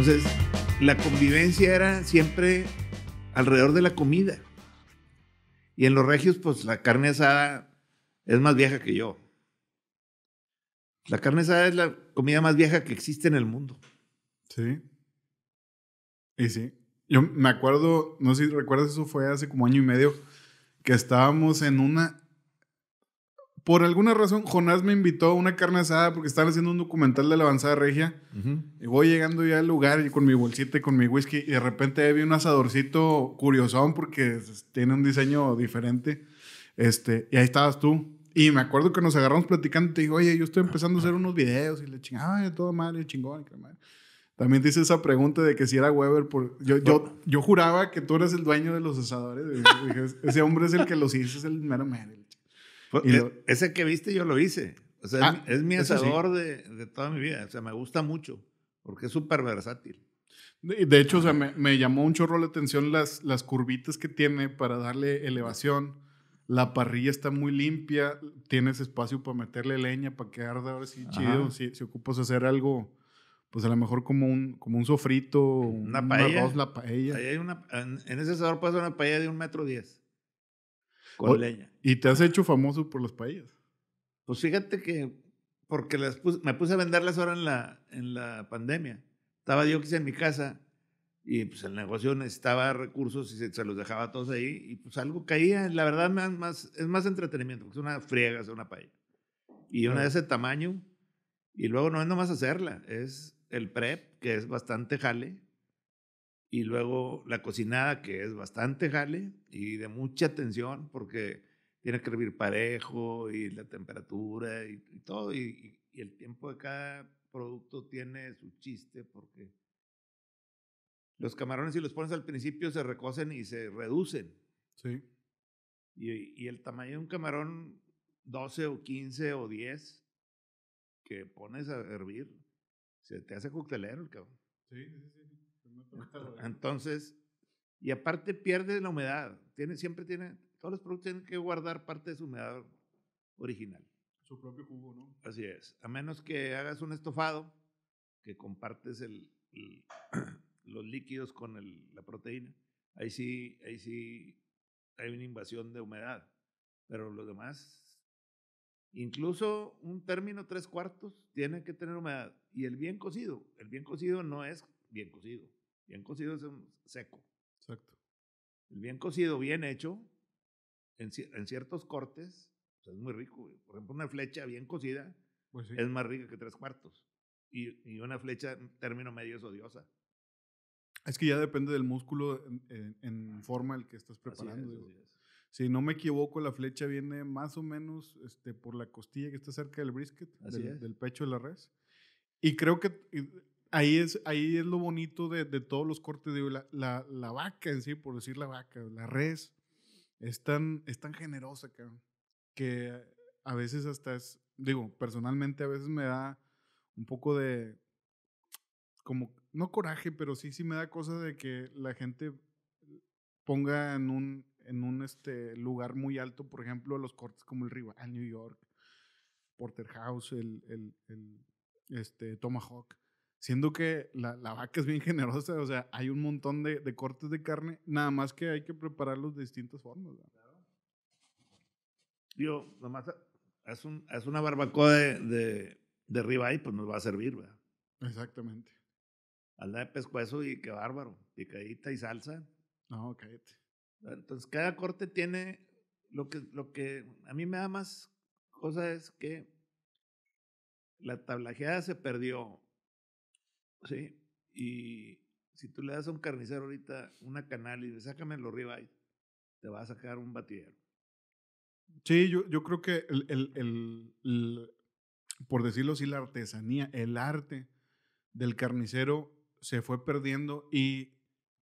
Entonces, la convivencia era siempre alrededor de la comida. Y en los regios, pues la carne asada es más vieja que yo. La carne asada es la comida más vieja que existe en el mundo. Sí. Y sí. Yo me acuerdo, no sé si recuerdas, eso fue hace como año y medio, que estábamos en una, por alguna razón, Jonás me invitó a una carne asada porque estaban haciendo un documental de la avanzada regia. Y voy llegando ya al lugar y con mi bolsita y con mi whisky. Y de repente vi un asadorcito curiosón porque tiene un diseño diferente. Este, y ahí estabas tú. Y me acuerdo que nos agarramos platicando. Y te digo, oye, yo estoy empezando a hacer unos videos. Y le chingaba, ay, todo madre, chingón, También dice hice esa pregunta de que si era Weber. Por... Yo, yo, juraba que tú eras el dueño de los asadores. ese hombre es el que los hizo, es el mero mero. E, ese que viste yo lo hice. O sea, ah, es, mi asador de, de, toda mi vida. O sea, me gusta mucho porque es súper versátil. De, hecho, o sea, me, llamó un chorro la atención las, las curvitas que tiene para darle elevación. La parrilla está muy limpia, tienes espacio para meterle leña, para quedar arda ahora chido. Si, ocupas hacer algo, pues a lo mejor como un, como un sofrito, una paella. la paella. en, ese asador pasa una paella de un metro diez. ¿Y te has hecho famoso por las paellas? Pues fíjate que porque las me puse a venderlas ahora en la, en la pandemia. Estaba yo en mi casa y pues el negocio necesitaba recursos y se, los dejaba todos ahí y pues algo caía. La verdad más, más, es más entretenimiento, es una friega es una paella. Y una de ese tamaño, y luego no es nomás hacerla, es el prep, que es bastante jale, y luego la cocinada, que es bastante jale y de mucha tensión, porque tiene que hervir parejo y la temperatura y, todo, y, el tiempo de cada producto tiene su chiste, porque los camarones si los pones al principio se recocen y se reducen. Sí. Y, y el tamaño de un camarón, 12 o 15 o 10, que pones a hervir, se te hace coctelero el cabrón. sí, sí. Entonces, y aparte pierde la humedad. Tiene, siempre tiene, todos los productos tienen que guardar parte de su humedad original. Su propio jugo, ¿no? Así es. A menos que hagas un estofado, que compartes los líquidos con la proteína. Ahí sí, ahí sí hay una invasión de humedad. Pero los demás, incluso un término tres cuartos, tiene que tener humedad. Y el bien cocido, el bien cocido no es bien cocido. Bien cocido es seco. Exacto. El bien cocido, bien hecho, en, ciertos cortes, es muy rico. Por ejemplo, una flecha bien cocida pues es más rica que tres cuartos. Y, una flecha, término medio, es odiosa. Es que ya depende del músculo en, forma el que estás preparando. Si no me equivoco, la flecha viene más o menos este, por la costilla que está cerca del brisket, del, pecho de la res. Y creo que ahí es, ahí es lo bonito de, todos los cortes. de la, vaca en sí, por decir la vaca, la res, es tan, generosa, que a veces hasta es, digo, personalmente a veces me da un poco de, como, no coraje, pero sí, sí me da cosa de que la gente ponga en un, en un este, lugar muy alto, por ejemplo, los cortes como el Rival, New York, Porterhouse, House, el, el este, Tomahawk siendo que la, vaca es bien generosa, o sea, hay un montón de, cortes de carne, nada más que hay que prepararlos de distintas formas. Claro. Digo, nomás es una barbacoa de, de, de ribeye, pues nos va a servir, ¿verdad? Exactamente. Anda de pescuezo y qué bárbaro, picadita y salsa. No, cállate. Entonces, cada corte tiene lo que, lo que a mí me da más cosa es que la tablajeada se perdió Sí. Y si tú le das a un carnicero ahorita una canal y le sácame los ribeyes, te va a sacar un batidero. Sí, yo, yo creo que el, por decirlo así, la artesanía, el arte del carnicero se fue perdiendo y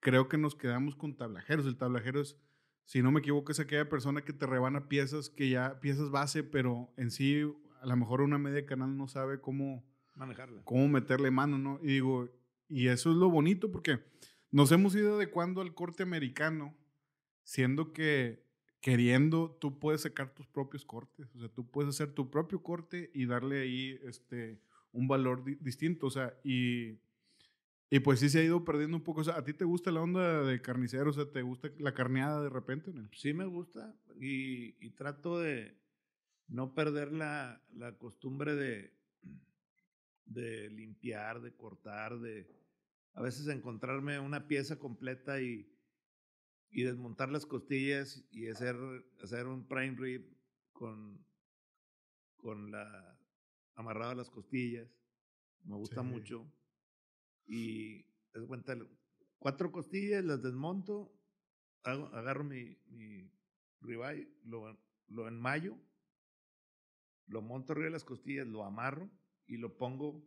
creo que nos quedamos con tablajeros. El tablajero es, si no me equivoco, es aquella persona que te rebana piezas que ya, piezas base, pero en sí, a lo mejor una media canal no sabe cómo Manejarla. Cómo meterle mano, ¿no? Y digo, y eso es lo bonito porque nos hemos ido adecuando al corte americano, siendo que queriendo tú puedes sacar tus propios cortes, o sea, tú puedes hacer tu propio corte y darle ahí este, un valor distinto, o sea, y, y pues sí se ha ido perdiendo un poco, o sea, ¿a ti te gusta la onda de carnicero, o sea, te gusta la carneada de repente? ¿no? Sí me gusta y, y, trato de no perder la, la costumbre de, de limpiar, de cortar, de a veces encontrarme una pieza completa y, desmontar las costillas y hacer, hacer un prime rib con, con la amarrado a las costillas. Me gusta mucho. Y cuatro costillas, las desmonto, agarro mi, mi ribeye, lo, lo enmayo, lo monto arriba de las costillas, lo amarro y lo pongo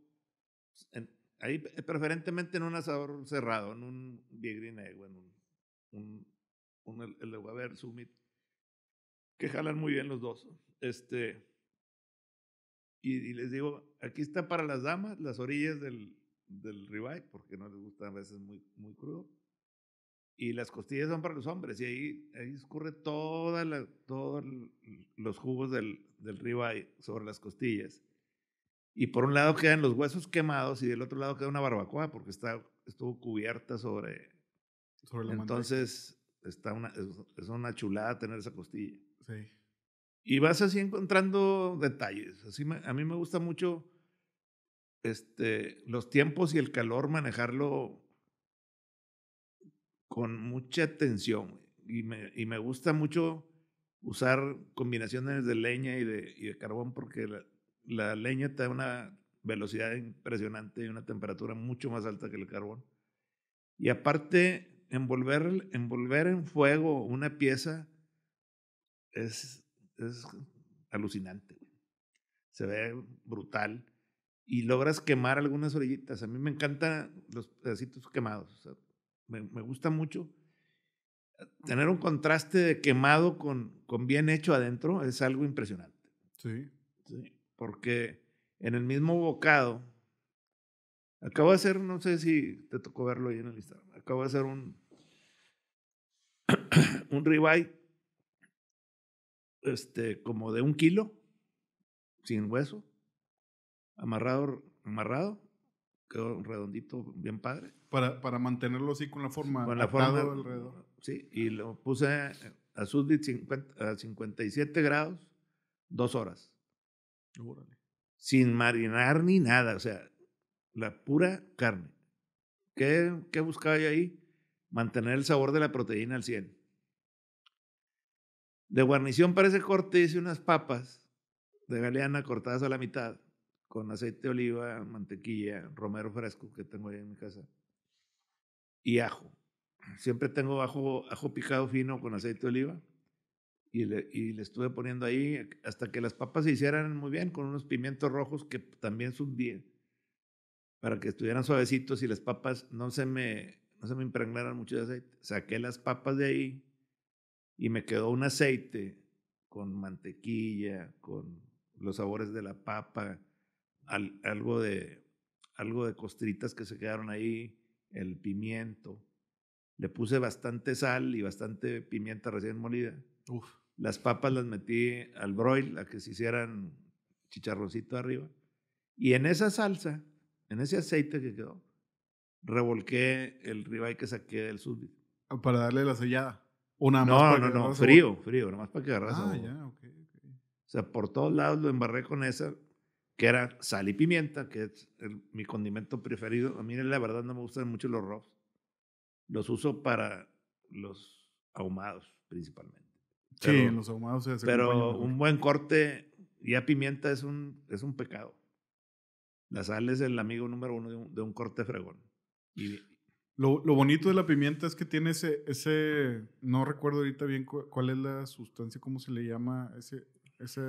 en, ahí eh, preferentemente en un asador cerrado, en un Big en un, un, el, Summit, que jalan muy bien los dos. Este, y, les digo, aquí está para las damas, las orillas del, del ribeye, porque no les gusta a veces muy, muy crudo. Y las costillas son para los hombres, y ahí, ahí escurre toda la, todos los jugos del, del ribeye sobre las costillas y por un lado quedan los huesos quemados y del otro lado queda una barbacoa porque está, estuvo cubierta sobre... Entonces está una, es, una chulada tener esa costilla. Sí. Y vas así encontrando detalles. Así a mí me gusta mucho este, los tiempos y el calor manejarlo con mucha atención. Y me, y me gusta mucho usar combinaciones de leña y de, y de carbón porque la, la leña tiene una velocidad impresionante y una temperatura mucho más alta que el carbón. Y aparte, envolver, envolver en fuego una pieza es, alucinante. Se ve brutal y logras quemar algunas orillitas. A mí me encantan los pedacitos quemados. me, me, gusta mucho. Tener un contraste de quemado con, con bien hecho adentro es algo impresionante. Sí. sí porque en el mismo bocado, acabo de hacer, no sé si te tocó verlo ahí en el Instagram, acabo de hacer un, un ribeye este, como de un kilo, sin hueso, amarrado, amarrado, quedó redondito, bien padre. Para, para mantenerlo así con la forma, de la alrededor. Sí, y lo puse a sus a 57 grados, dos horas. Sin marinar ni nada, o sea, la pura carne. ¿Qué, qué buscaba ahí? Mantener el sabor de la proteína al 100. De guarnición para ese corte hice unas papas de galeana cortadas a la mitad con aceite de oliva, mantequilla, romero fresco que tengo ahí en mi casa y ajo. Siempre tengo ajo, ajo picado fino con aceite de oliva y le, y le, estuve poniendo ahí hasta que las papas se hicieran muy bien con unos pimientos rojos que también subí para que estuvieran suavecitos y las papas no se me, no se me impregnaran mucho de aceite. Saqué las papas de ahí y me quedó un aceite con mantequilla, con los sabores de la papa, algo, de, algo de costritas que se quedaron ahí, el pimiento. Le puse bastante sal y bastante pimienta recién molida. Uf las papas las metí al broil, a que se hicieran chicharroncito arriba. Y en esa salsa, en ese aceite que quedó, revolqué el ribeye que saqué del súbdito. Ah, ¿Para darle la sellada? una no, no, no, frío, frío, nomás para que agarras Ah, ya, ok, O sea, por todos lados lo embarré con esa, que era sal y pimienta, que es mi condimento preferido. A mí la verdad no me gustan mucho los rojos. Los uso para los ahumados principalmente sí, en los ahumados se Pero un buen corte, y a pimienta es un, es un pecado. La sal es el amigo número uno de un, corte fregón. Y, lo, bonito de la pimienta es que tiene ese, ese, no recuerdo ahorita bien cuál es la sustancia, cómo se le llama, ese, ese,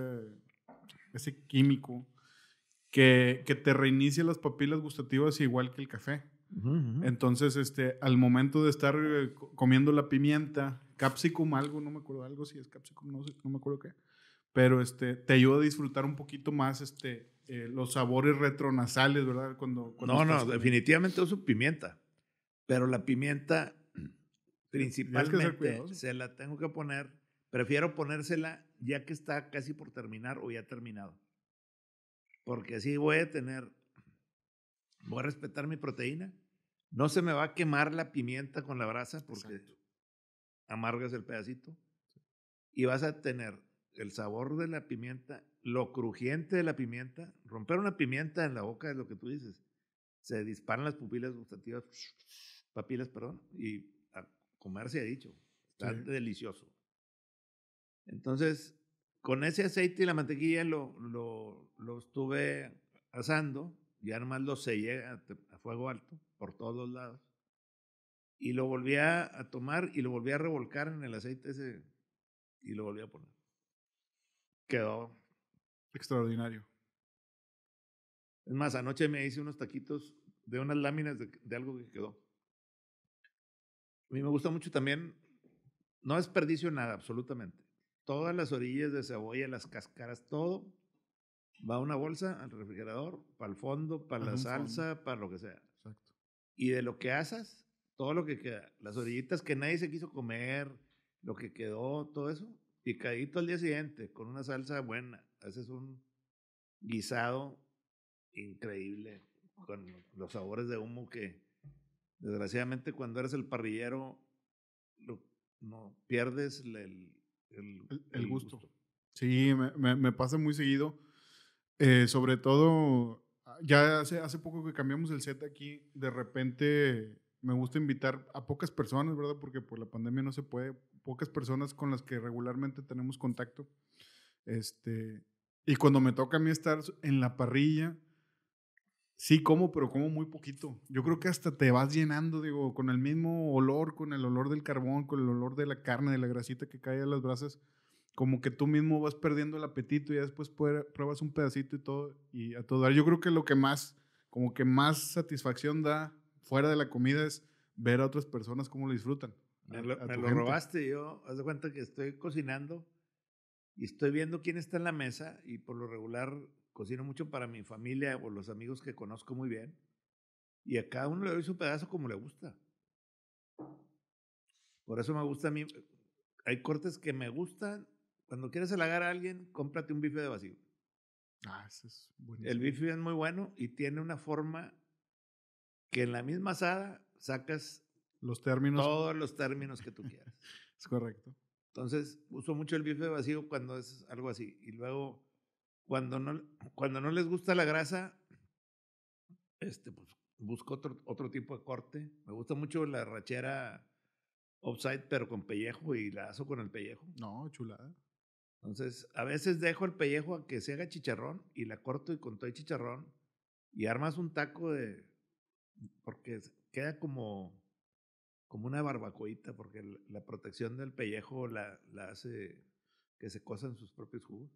ese químico que, que te reinicia las papilas gustativas igual que el café. Entonces, este, al momento de estar eh, comiendo la pimienta, capsicum algo, no me acuerdo algo, si es capsicum, no, sé, no me acuerdo qué. Pero este, te ayuda a disfrutar un poquito más este, eh, los sabores retronasales, ¿verdad? Cuando, cuando no, no, definitivamente uso pimienta. Pero la pimienta principalmente se la tengo que poner, prefiero ponérsela ya que está casi por terminar o ya terminado. Porque así voy a tener, voy a respetar mi proteína. No se me va a quemar la pimienta con la brasa porque amargas el pedacito y vas a tener el sabor de la pimienta, lo crujiente de la pimienta. Romper una pimienta en la boca es lo que tú dices. Se disparan las pupilas gustativas, papilas, perdón, y a se ha dicho. Está delicioso. Entonces, con ese aceite y la mantequilla lo, lo, lo estuve asando, y nomás lo sellé a, a fuego alto por todos lados y lo volví a tomar y lo volví a revolcar en el aceite ese y lo volví a poner. Quedó. Extraordinario. Es más, anoche me hice unos taquitos de unas láminas de, algo que quedó. A mí me gusta mucho también, no desperdicio nada, absolutamente. Todas las orillas de cebolla, las cascaras, todo va a una bolsa, al refrigerador, para el fondo, para la salsa, para lo que sea. Exacto. Y de lo que asas, todo lo que queda, las orillitas que nadie se quiso comer, lo que quedó, todo eso, picadito al día siguiente, con una salsa buena. Haces un guisado increíble con los sabores de humo que desgraciadamente cuando eres el parrillero no pierdes el, gusto. Sí, me, pasa muy seguido. Eh, sobre todo, ah, ya hace, hace poco que cambiamos el set aquí, de repente me gusta invitar a pocas personas, ¿verdad? Porque por la pandemia no se puede, pocas personas con las que regularmente tenemos contacto. Este, y cuando me toca a mí estar en la parrilla, sí como, pero como muy poquito. Yo creo que hasta te vas llenando, digo, con el mismo olor, con el olor del carbón, con el olor de la carne, de la grasita que cae a las brasas, como que tú mismo vas perdiendo el apetito y después pruebas un pedacito y todo, y a todo Yo creo que lo que más, como que más satisfacción da fuera de la comida es ver a otras personas cómo lo disfrutan. Me, lo, lo, robaste, yo, haz de cuenta que estoy cocinando y estoy viendo quién está en la mesa y por lo regular cocino mucho para mi familia o los amigos que conozco muy bien y a cada uno le doy su pedazo como le gusta. Por eso me gusta a mí, hay cortes que me gustan. Cuando quieres halagar a alguien, cómprate un bife de vacío. Ah, eso es buenísimo. El bife es muy bueno y tiene una forma que en la misma asada sacas los términos. Todos los términos que tú quieras. es correcto. Entonces, uso mucho el bife vacío cuando es algo así. Y luego, cuando no, cuando no les gusta la grasa, este, pues, busco otro, otro tipo de corte. Me gusta mucho la rachera offside, pero con pellejo y la aso con el pellejo. No, chulada. Entonces, a veces dejo el pellejo a que se haga chicharrón y la corto y con todo el chicharrón y armas un taco de porque queda como, como una barbacoita, porque la protección del pellejo la, la hace que se cosan sus propios jugos.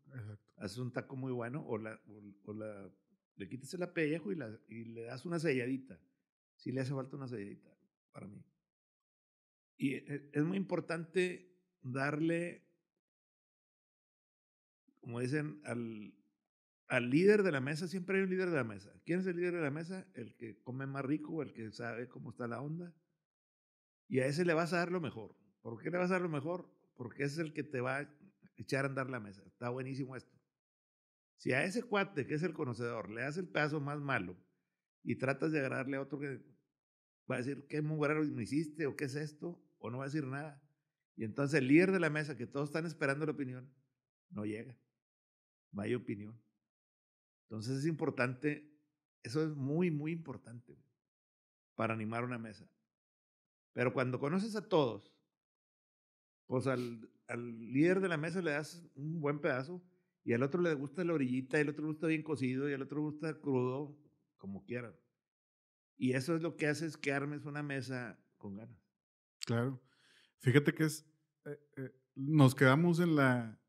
Haces un taco muy bueno o, la, o, la, le quitas el pellejo y, la, y le das una selladita. Si sí le hace falta una selladita para mí. Y e, e, es muy importante darle, como dicen, al, al líder de la mesa, siempre hay un líder de la mesa. ¿Quién es el líder de la mesa? El que come más rico, el que sabe cómo está la onda. Y a ese le vas a dar lo mejor. ¿Por qué le vas a dar lo mejor? Porque ese es el que te va a echar a andar la mesa. Está buenísimo esto. Si a ese cuate, que es el conocedor, le das el pedazo más malo y tratas de agradarle a otro que va a decir, ¿qué mugrero me hiciste? ¿O qué es esto? O no va a decir nada. Y entonces el líder de la mesa, que todos están esperando la opinión, no llega. No hay opinión. Entonces es importante, eso es muy, muy importante para animar una mesa. Pero cuando conoces a todos, pues al, al líder de la mesa le das un buen pedazo y al otro le gusta la orillita, y al otro le gusta bien cocido y al otro le gusta crudo, como quieran. Y eso es lo que hace es que armes una mesa con ganas. Claro. Fíjate que es, eh, eh, nos quedamos en la,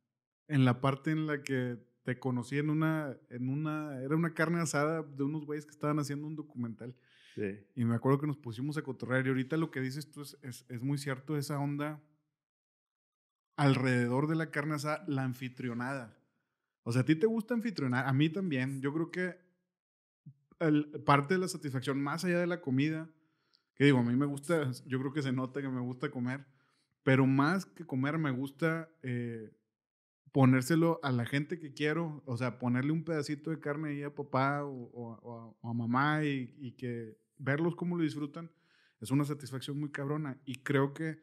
en la parte en la que te conocí en una, en una, era una carne asada de unos güeyes que estaban haciendo un documental. Sí. Y me acuerdo que nos pusimos a cotorrear y ahorita lo que dices tú es, es, muy cierto, esa onda alrededor de la carne asada, la anfitrionada. O sea, a ti te gusta anfitrionar, a mí también. Yo creo que parte de la satisfacción, más allá de la comida, que digo, a mí me gusta, yo creo que se nota que me gusta comer, pero más que comer me gusta... Eh, ponérselo a la gente que quiero, o sea, ponerle un pedacito de carne ahí a papá o, a, mamá y, que verlos cómo lo disfrutan, es una satisfacción muy cabrona. Y creo que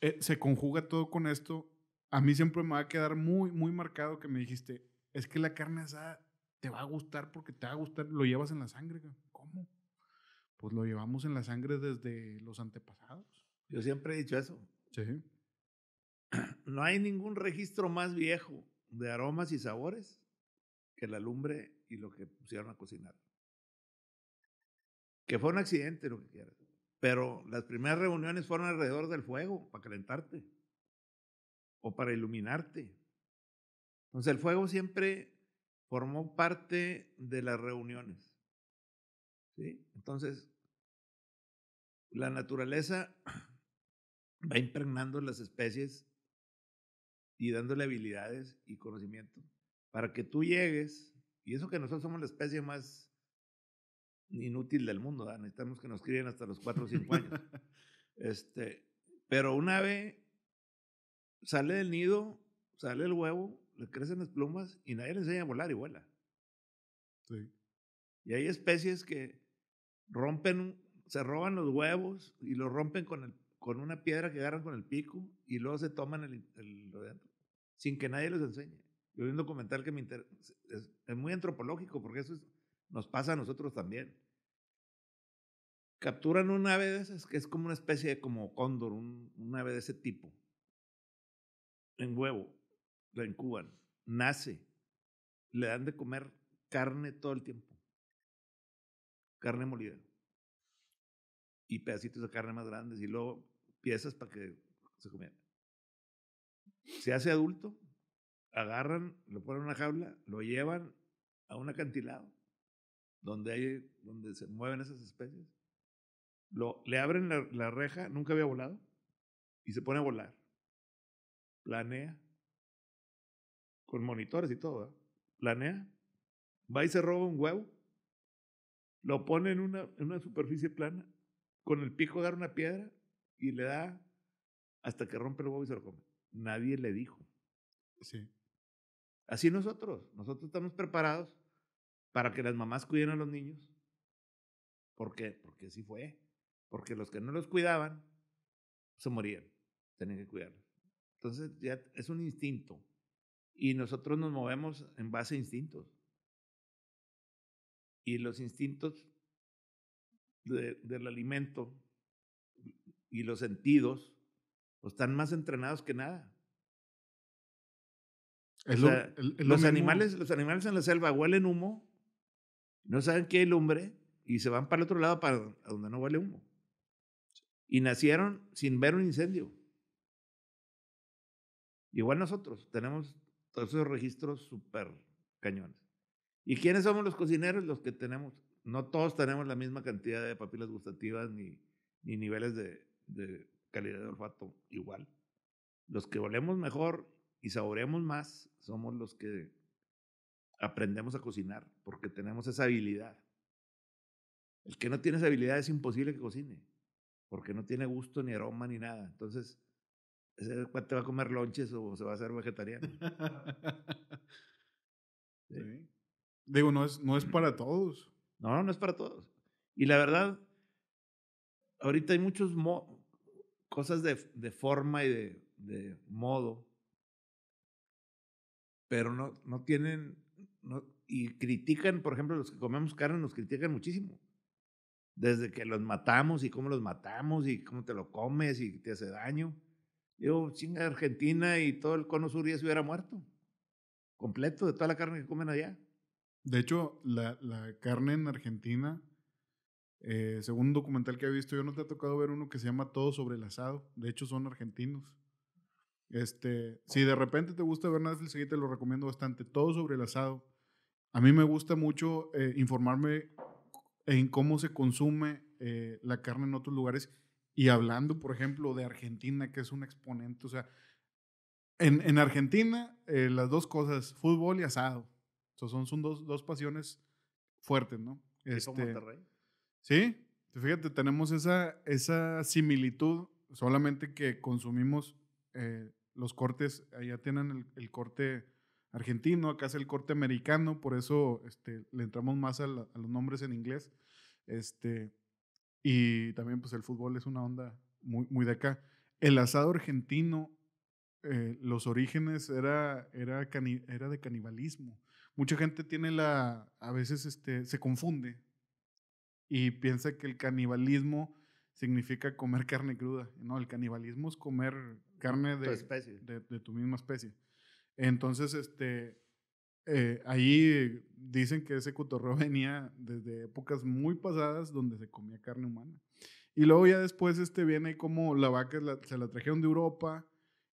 eh, se conjuga todo con esto. A mí siempre me va a quedar muy, muy marcado que me dijiste, es que la carne asada te va a gustar porque te va a gustar, lo llevas en la sangre. ¿Cómo? Pues lo llevamos en la sangre desde los antepasados. Yo siempre he dicho eso. Sí no hay ningún registro más viejo de aromas y sabores que la lumbre y lo que pusieron a cocinar. Que fue un accidente, lo que quieras. Pero las primeras reuniones fueron alrededor del fuego, para calentarte o para iluminarte. Entonces el fuego siempre formó parte de las reuniones. ¿sí? Entonces, la naturaleza va impregnando las especies y dándole habilidades y conocimiento para que tú llegues, y eso que nosotros somos la especie más inútil del mundo, necesitamos que nos críen hasta los 4 o 5 años. este, pero un ave sale del nido, sale el huevo, le crecen las plumas y nadie le enseña a volar y vuela. Y hay especies que rompen, se roban los huevos y los rompen con el con una piedra que agarran con el pico y luego se toman el, lo de sin que nadie les enseñe. Yo vi un documental que me es, muy antropológico porque eso nos pasa a nosotros también. Capturan un ave de esas que es como una especie de como cóndor, un, ave de ese tipo, en huevo, la incuban, nace, le dan de comer carne todo el tiempo, carne molida y pedacitos de carne más grandes y luego piezas para que se comieran. Se hace adulto, agarran, lo ponen en una jaula, lo llevan a un acantilado donde, hay, donde se mueven esas especies. Lo, le abren la, reja, nunca había volado, y se pone a volar. Planea, con monitores y todo, planea, va y se roba un huevo, lo pone en una, en una superficie plana, con el pico dar una piedra y le da hasta que rompe el huevo y se lo come. Nadie le dijo. Sí. Así nosotros, nosotros estamos preparados para que las mamás cuiden a los niños. ¿Por qué? Porque así fue. Porque los que no los cuidaban se morían. Tenían que cuidarlos. Entonces ya es un instinto. Y nosotros nos movemos en base a instintos. Y los instintos del alimento y los sentidos pues, están más entrenados que nada. los, animales, los animales en la selva huelen humo, no saben qué hay lumbre y se van para el otro lado, para donde no huele humo. Y nacieron sin ver un incendio. Igual nosotros tenemos todos esos registros súper cañones. ¿Y quiénes somos los cocineros? Los que tenemos, no todos tenemos la misma cantidad de papilas gustativas ni, ni niveles de, de calidad de olfato igual. Los que olemos mejor y saboreamos más somos los que aprendemos a cocinar porque tenemos esa habilidad. El que no tiene esa habilidad es imposible que cocine porque no tiene gusto ni aroma ni nada. Entonces, ese cuate va a comer lonches o se va a hacer vegetariano. Digo, no es, no es para todos. No, no es para todos. Y la verdad, ahorita hay muchos, cosas de, de forma y de, de, modo, pero no, no tienen, no, y critican, por ejemplo, los que comemos carne nos critican muchísimo. Desde que los matamos y cómo los matamos y cómo te lo comes y te hace daño. Yo, chinga, Argentina y todo el cono sur ya se hubiera muerto. Completo, de toda la carne que comen allá. De hecho, la, la carne en Argentina eh, según un documental que he visto, yo no te ha tocado ver uno que se llama Todo sobre el asado. De hecho, son argentinos. Este, si de repente te gusta ver Netflix, te lo recomiendo bastante. Todo sobre el asado. A mí me gusta mucho eh, informarme en cómo se consume eh, la carne en otros lugares y hablando, por ejemplo, de Argentina, que es un exponente. O sea, en, en Argentina, las dos cosas, fútbol y asado. son, son dos, dos pasiones fuertes, ¿no? Este, Monterrey? Sí, fíjate, tenemos esa, esa similitud, solamente que consumimos eh, los cortes, allá tienen el, corte argentino, acá es el corte americano, por eso este, le entramos más a, a, los nombres en inglés. Este, y también pues el fútbol es una onda muy, muy de acá. El asado argentino, eh, los orígenes era, era, era de canibalismo. Mucha gente tiene la, a veces este, se confunde y piensa que el canibalismo significa comer carne cruda. No, el canibalismo es comer carne de tu, misma especie. Entonces, este, eh, ahí dicen que ese cotorreo venía desde épocas muy pasadas donde se comía carne humana. Y luego ya después este, viene como la vaca se la trajeron de Europa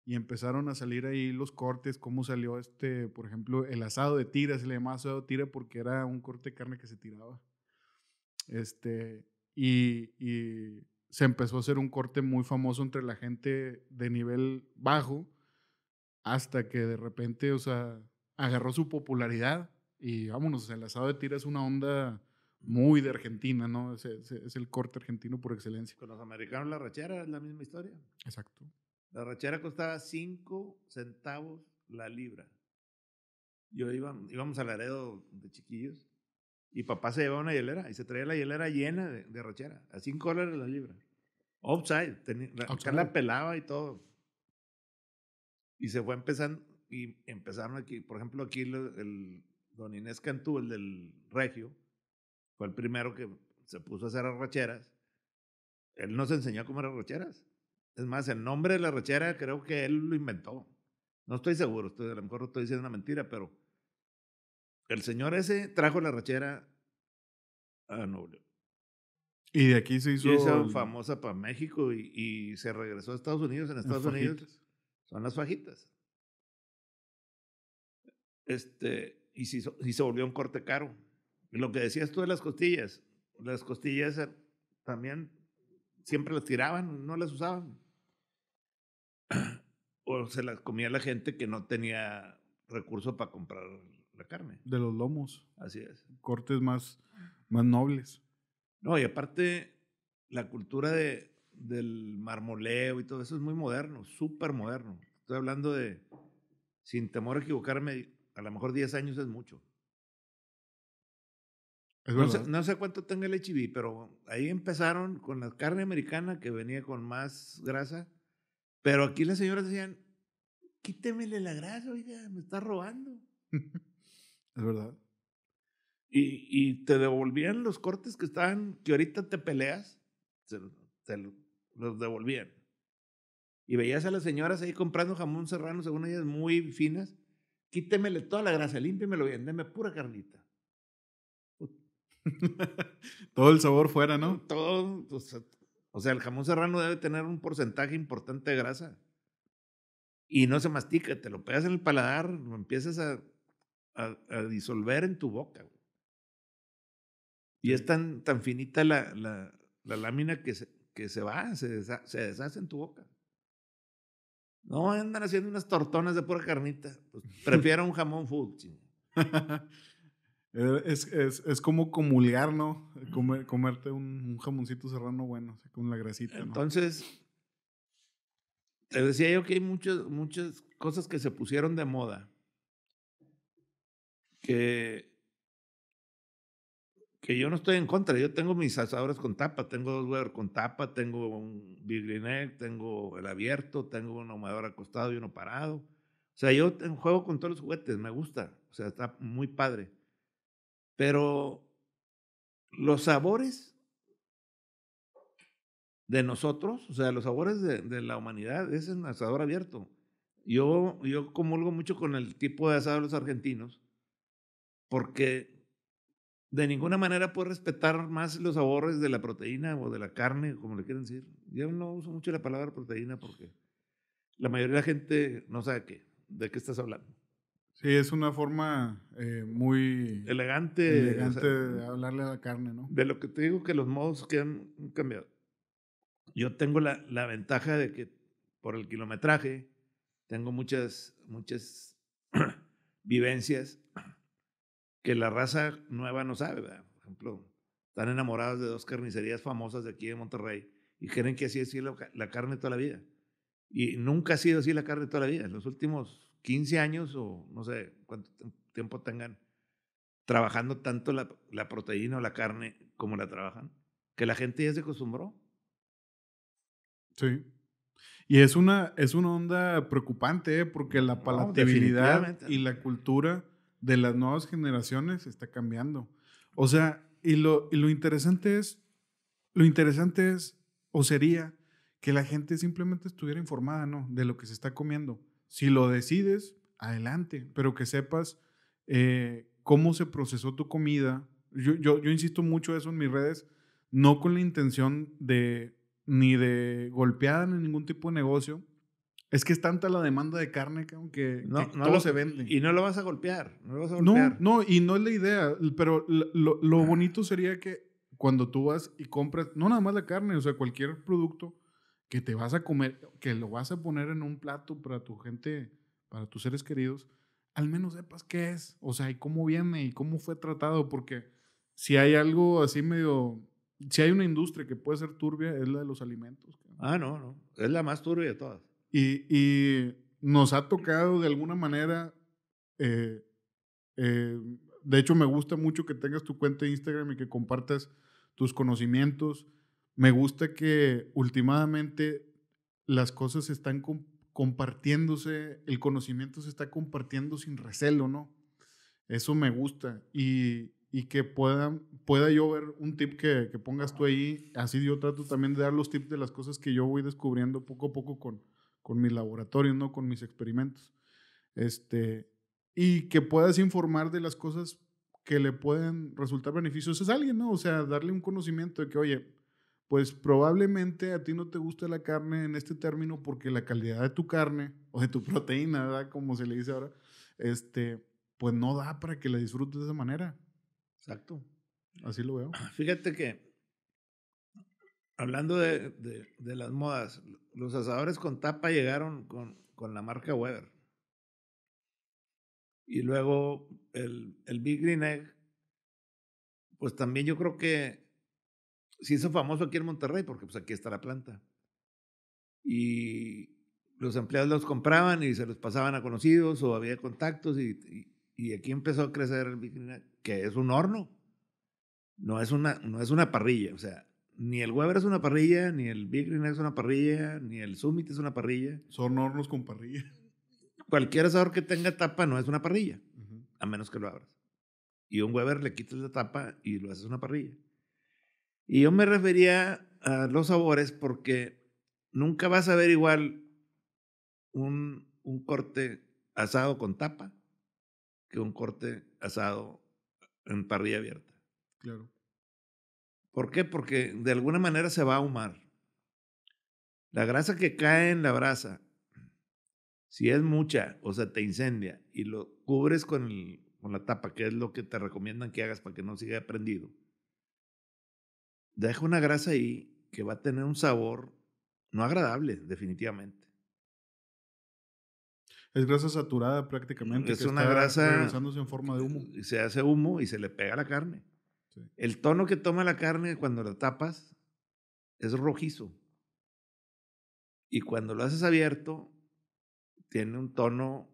y empezaron a salir ahí los cortes, cómo salió este, por ejemplo, el asado de tira, se le llamaba asado de tira porque era un corte de carne que se tiraba. Este, y, se empezó a hacer un corte muy famoso entre la gente de nivel bajo hasta que de repente, o sea, agarró su popularidad y vámonos, el asado de tiras es una onda muy de Argentina, ¿no? Es, el corte argentino por excelencia. Con los americanos la rachera es la misma historia. Exacto. La rachera costaba 5 centavos la libra. Yo iba, íbamos al aredo de chiquillos y papá se llevaba una hielera y se traía la hielera llena de, de a 5 dólares la libra. Offside, la pelaba y todo. Y se fue empezando, y empezaron aquí, por ejemplo, aquí el, don Inés Cantú, el del Regio, fue el primero que se puso a hacer arracheras. Él nos enseñó cómo comer arracheras. Es más, el nombre de la arrachera creo que él lo inventó. No estoy seguro, estoy, a lo mejor estoy diciendo una mentira, pero el señor ese trajo la rachera a Nuevo Y de aquí se hizo. famosa para México y, se regresó a Estados Unidos. En Estados Unidos son las fajitas. Este, y, se se volvió un corte caro. lo que decías tú de las costillas, las costillas eh, también siempre las tiraban, no las usaban. O se las comía la gente que no tenía recursos para comprar carne. De los lomos. Así es. Cortes más, más nobles. No, y aparte, la cultura de, del marmoleo y todo eso es muy moderno, súper moderno. Estoy hablando de, sin temor a equivocarme, a lo mejor 10 años es mucho. no, sé, cuánto tenga el HIV, pero ahí empezaron con la carne americana que venía con más grasa. Pero aquí las señoras decían, quítemele la grasa, oiga, me está robando. Es verdad. Y, y, te devolvían los cortes que estaban, que ahorita te peleas, te los devolvían. Y veías a las señoras ahí comprando jamón serrano, según ellas muy finas, quítemele toda la grasa, límpiemelo bien, deme pura carnita. Todo el sabor fuera, ¿no? Todo, o sea, o sea, el jamón serrano debe tener un porcentaje importante de grasa. Y no se mastica, te lo pegas en el paladar, lo empiezas a a, disolver en tu boca. Y es tan, tan finita la, la, lámina que se, que se va, se, se deshace en tu boca. No, andan haciendo unas tortonas de pura carnita. Pues, prefiero un jamón food. Eh, es, es, es, como comulgar, ¿no? comerte un, jamoncito serrano bueno, con la grasita. Entonces, te decía yo que hay muchas cosas que se pusieron de moda que, que yo no estoy en contra. Yo tengo mis asadores con tapa, tengo dos huevos con tapa, tengo un Big tengo el abierto, tengo un ahumador acostado y uno parado. O sea, yo juego con todos los juguetes, me gusta. O sea, está muy padre. Pero los sabores de nosotros, o sea, los sabores de, de la humanidad es el asador abierto. Yo, yo comulgo mucho con el tipo de asadores argentinos, porque de ninguna manera puedo respetar más los sabores de la proteína o de la carne, como le quieren decir. Yo no uso mucho la palabra proteína porque la mayoría de la gente no sabe qué, de qué estás hablando. Sí, es una forma eh, muy elegante, de hablarle a la carne, ¿no? De lo que te digo que los modos que han cambiado. Yo tengo la, ventaja de que por el kilometraje tengo muchas, muchas vivencias que la raza nueva no sabe, ¿verdad? Por ejemplo, están enamorados de dos carnicerías famosas de aquí de Monterrey y creen que así es la carne toda la vida. Y nunca ha sido así la carne toda la vida. En los últimos 15 años o no sé cuánto tiempo tengan trabajando tanto la, la proteína o la carne como la trabajan, que la gente ya se acostumbró. Sí. Y es una, es una onda preocupante, ¿eh? porque la palatabilidad y la cultura de las nuevas generaciones está cambiando. O sea, y lo, interesante es, lo interesante es, o sería, que la gente simplemente estuviera informada, ¿no? De lo que se está comiendo. Si lo decides, adelante, pero que sepas eh, cómo se procesó tu comida. Yo, yo, insisto mucho eso en mis redes, no con la intención de ni de golpear en ningún tipo de negocio, es que es tanta la demanda de carne que, aunque no, no lo, se vende. Y no lo vas a golpear, no No, y no es la idea, pero lo, ah. bonito sería que cuando tú vas y compras, no nada más la carne, o sea, cualquier producto que te vas a comer, que lo vas a poner en un plato para tu gente, para tus seres queridos, al menos sepas qué es, o sea, y cómo viene y cómo fue tratado, porque si hay algo así medio, si hay una industria que puede ser turbia, es la de los alimentos. Ah, no, no, es la más turbia de todas. Y, nos ha tocado de alguna manera, eh, eh, de hecho me gusta mucho que tengas tu cuenta de Instagram y que compartas tus conocimientos. Me gusta que últimamente las cosas se están compartiéndose, el conocimiento se está compartiendo sin recelo, ¿no? Eso me gusta. Y, que pueda, pueda yo ver un tip que, que, pongas tú ahí. Así yo trato también de dar los tips de las cosas que yo voy descubriendo poco a poco con, con mis laboratorios, ¿no? Con mis experimentos. Este, y que puedas informar de las cosas que le pueden resultar beneficiosas a alguien, ¿no? O sea, darle un conocimiento de que, oye, pues probablemente a ti no te gusta la carne en este término porque la calidad de tu carne o de tu proteína, Como se le dice ahora, este, pues no da para que la disfrutes de esa manera. Exacto. Así lo veo. Fíjate que Hablando de, de, las modas, los asadores con tapa llegaron con, con la marca Weber. Y luego el, el, Big Green Egg, pues también yo creo que se hizo famoso aquí en Monterrey, porque pues aquí está la planta. Y los empleados los compraban y se los pasaban a conocidos o había contactos y, y, aquí empezó a crecer el Big Green Egg, que es un horno, no es una, no es una parrilla, o sea, ni el Weber es una parrilla, ni el Big Green es una parrilla, ni el Summit es una parrilla. Son hornos con parrilla. Cualquier asador que tenga tapa no es una parrilla, a menos que lo abras. Y un Weber le quitas la tapa y lo haces una parrilla. Y yo me refería a los sabores porque nunca vas a ver igual un, un corte asado con tapa que un corte asado en parrilla abierta. Claro. ¿Por qué? Porque de alguna manera se va a ahumar. La grasa que cae en la brasa, si es mucha, o sea, te incendia y lo cubres con, con la tapa, que es lo que te recomiendan que hagas para que no siga prendido, deja una grasa ahí que va a tener un sabor no agradable, definitivamente. Es grasa saturada prácticamente. Es que una está grasa. en forma de humo. se hace humo y se le pega a la carne. El tono que toma la carne cuando la tapas es rojizo. Y cuando lo haces abierto, tiene un tono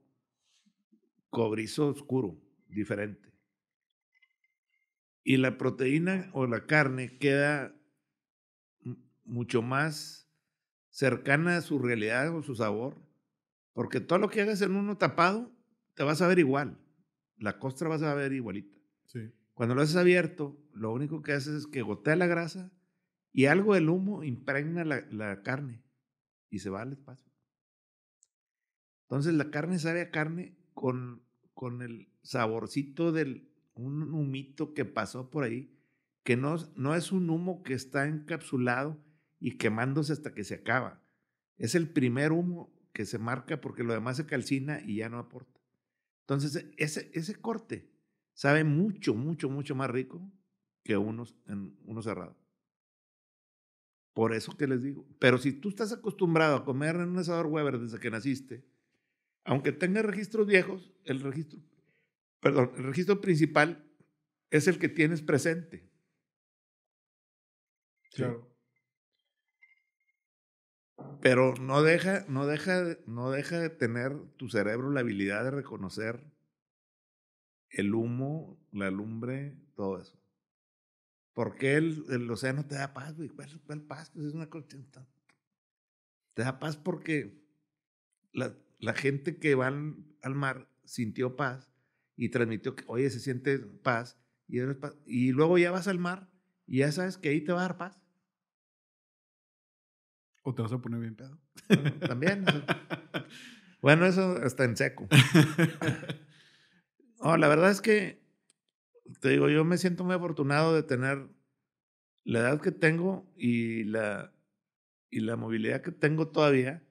cobrizo oscuro, diferente. Y la proteína o la carne queda mucho más cercana a su realidad o su sabor, porque todo lo que hagas en uno tapado te vas a ver igual, la costra vas a ver igualita. Cuando lo haces abierto, lo único que haces es que gotea la grasa y algo del humo impregna la, carne y se va al espacio. Entonces la carne sabe a carne con, con el saborcito del un humito que pasó por ahí, que no, no es un humo que está encapsulado y quemándose hasta que se acaba. Es el primer humo que se marca porque lo demás se calcina y ya no aporta. Entonces, ese, ese corte sabe mucho, mucho, mucho más rico que uno, en uno cerrado. Por eso que les digo. Pero si tú estás acostumbrado a comer en un asador Weber desde que naciste, aunque tengas registros viejos, el registro, perdón, el registro principal es el que tienes presente. Claro. Pero no deja, no, deja, no deja de tener tu cerebro la habilidad de reconocer el humo, la lumbre, todo eso. ¿Por qué el, océano te da paz, güey? ¿Cuál, paz? Pues, es una Te da paz porque la, la gente que va al, mar sintió paz y transmitió que, oye, se siente paz y, luego ya vas al mar y ya sabes que ahí te va a dar paz. O te vas a poner bien pedo. también. bueno, eso está en seco. No, la verdad es que, te digo, yo me siento muy afortunado de tener la edad que tengo y la, y la movilidad que tengo todavía,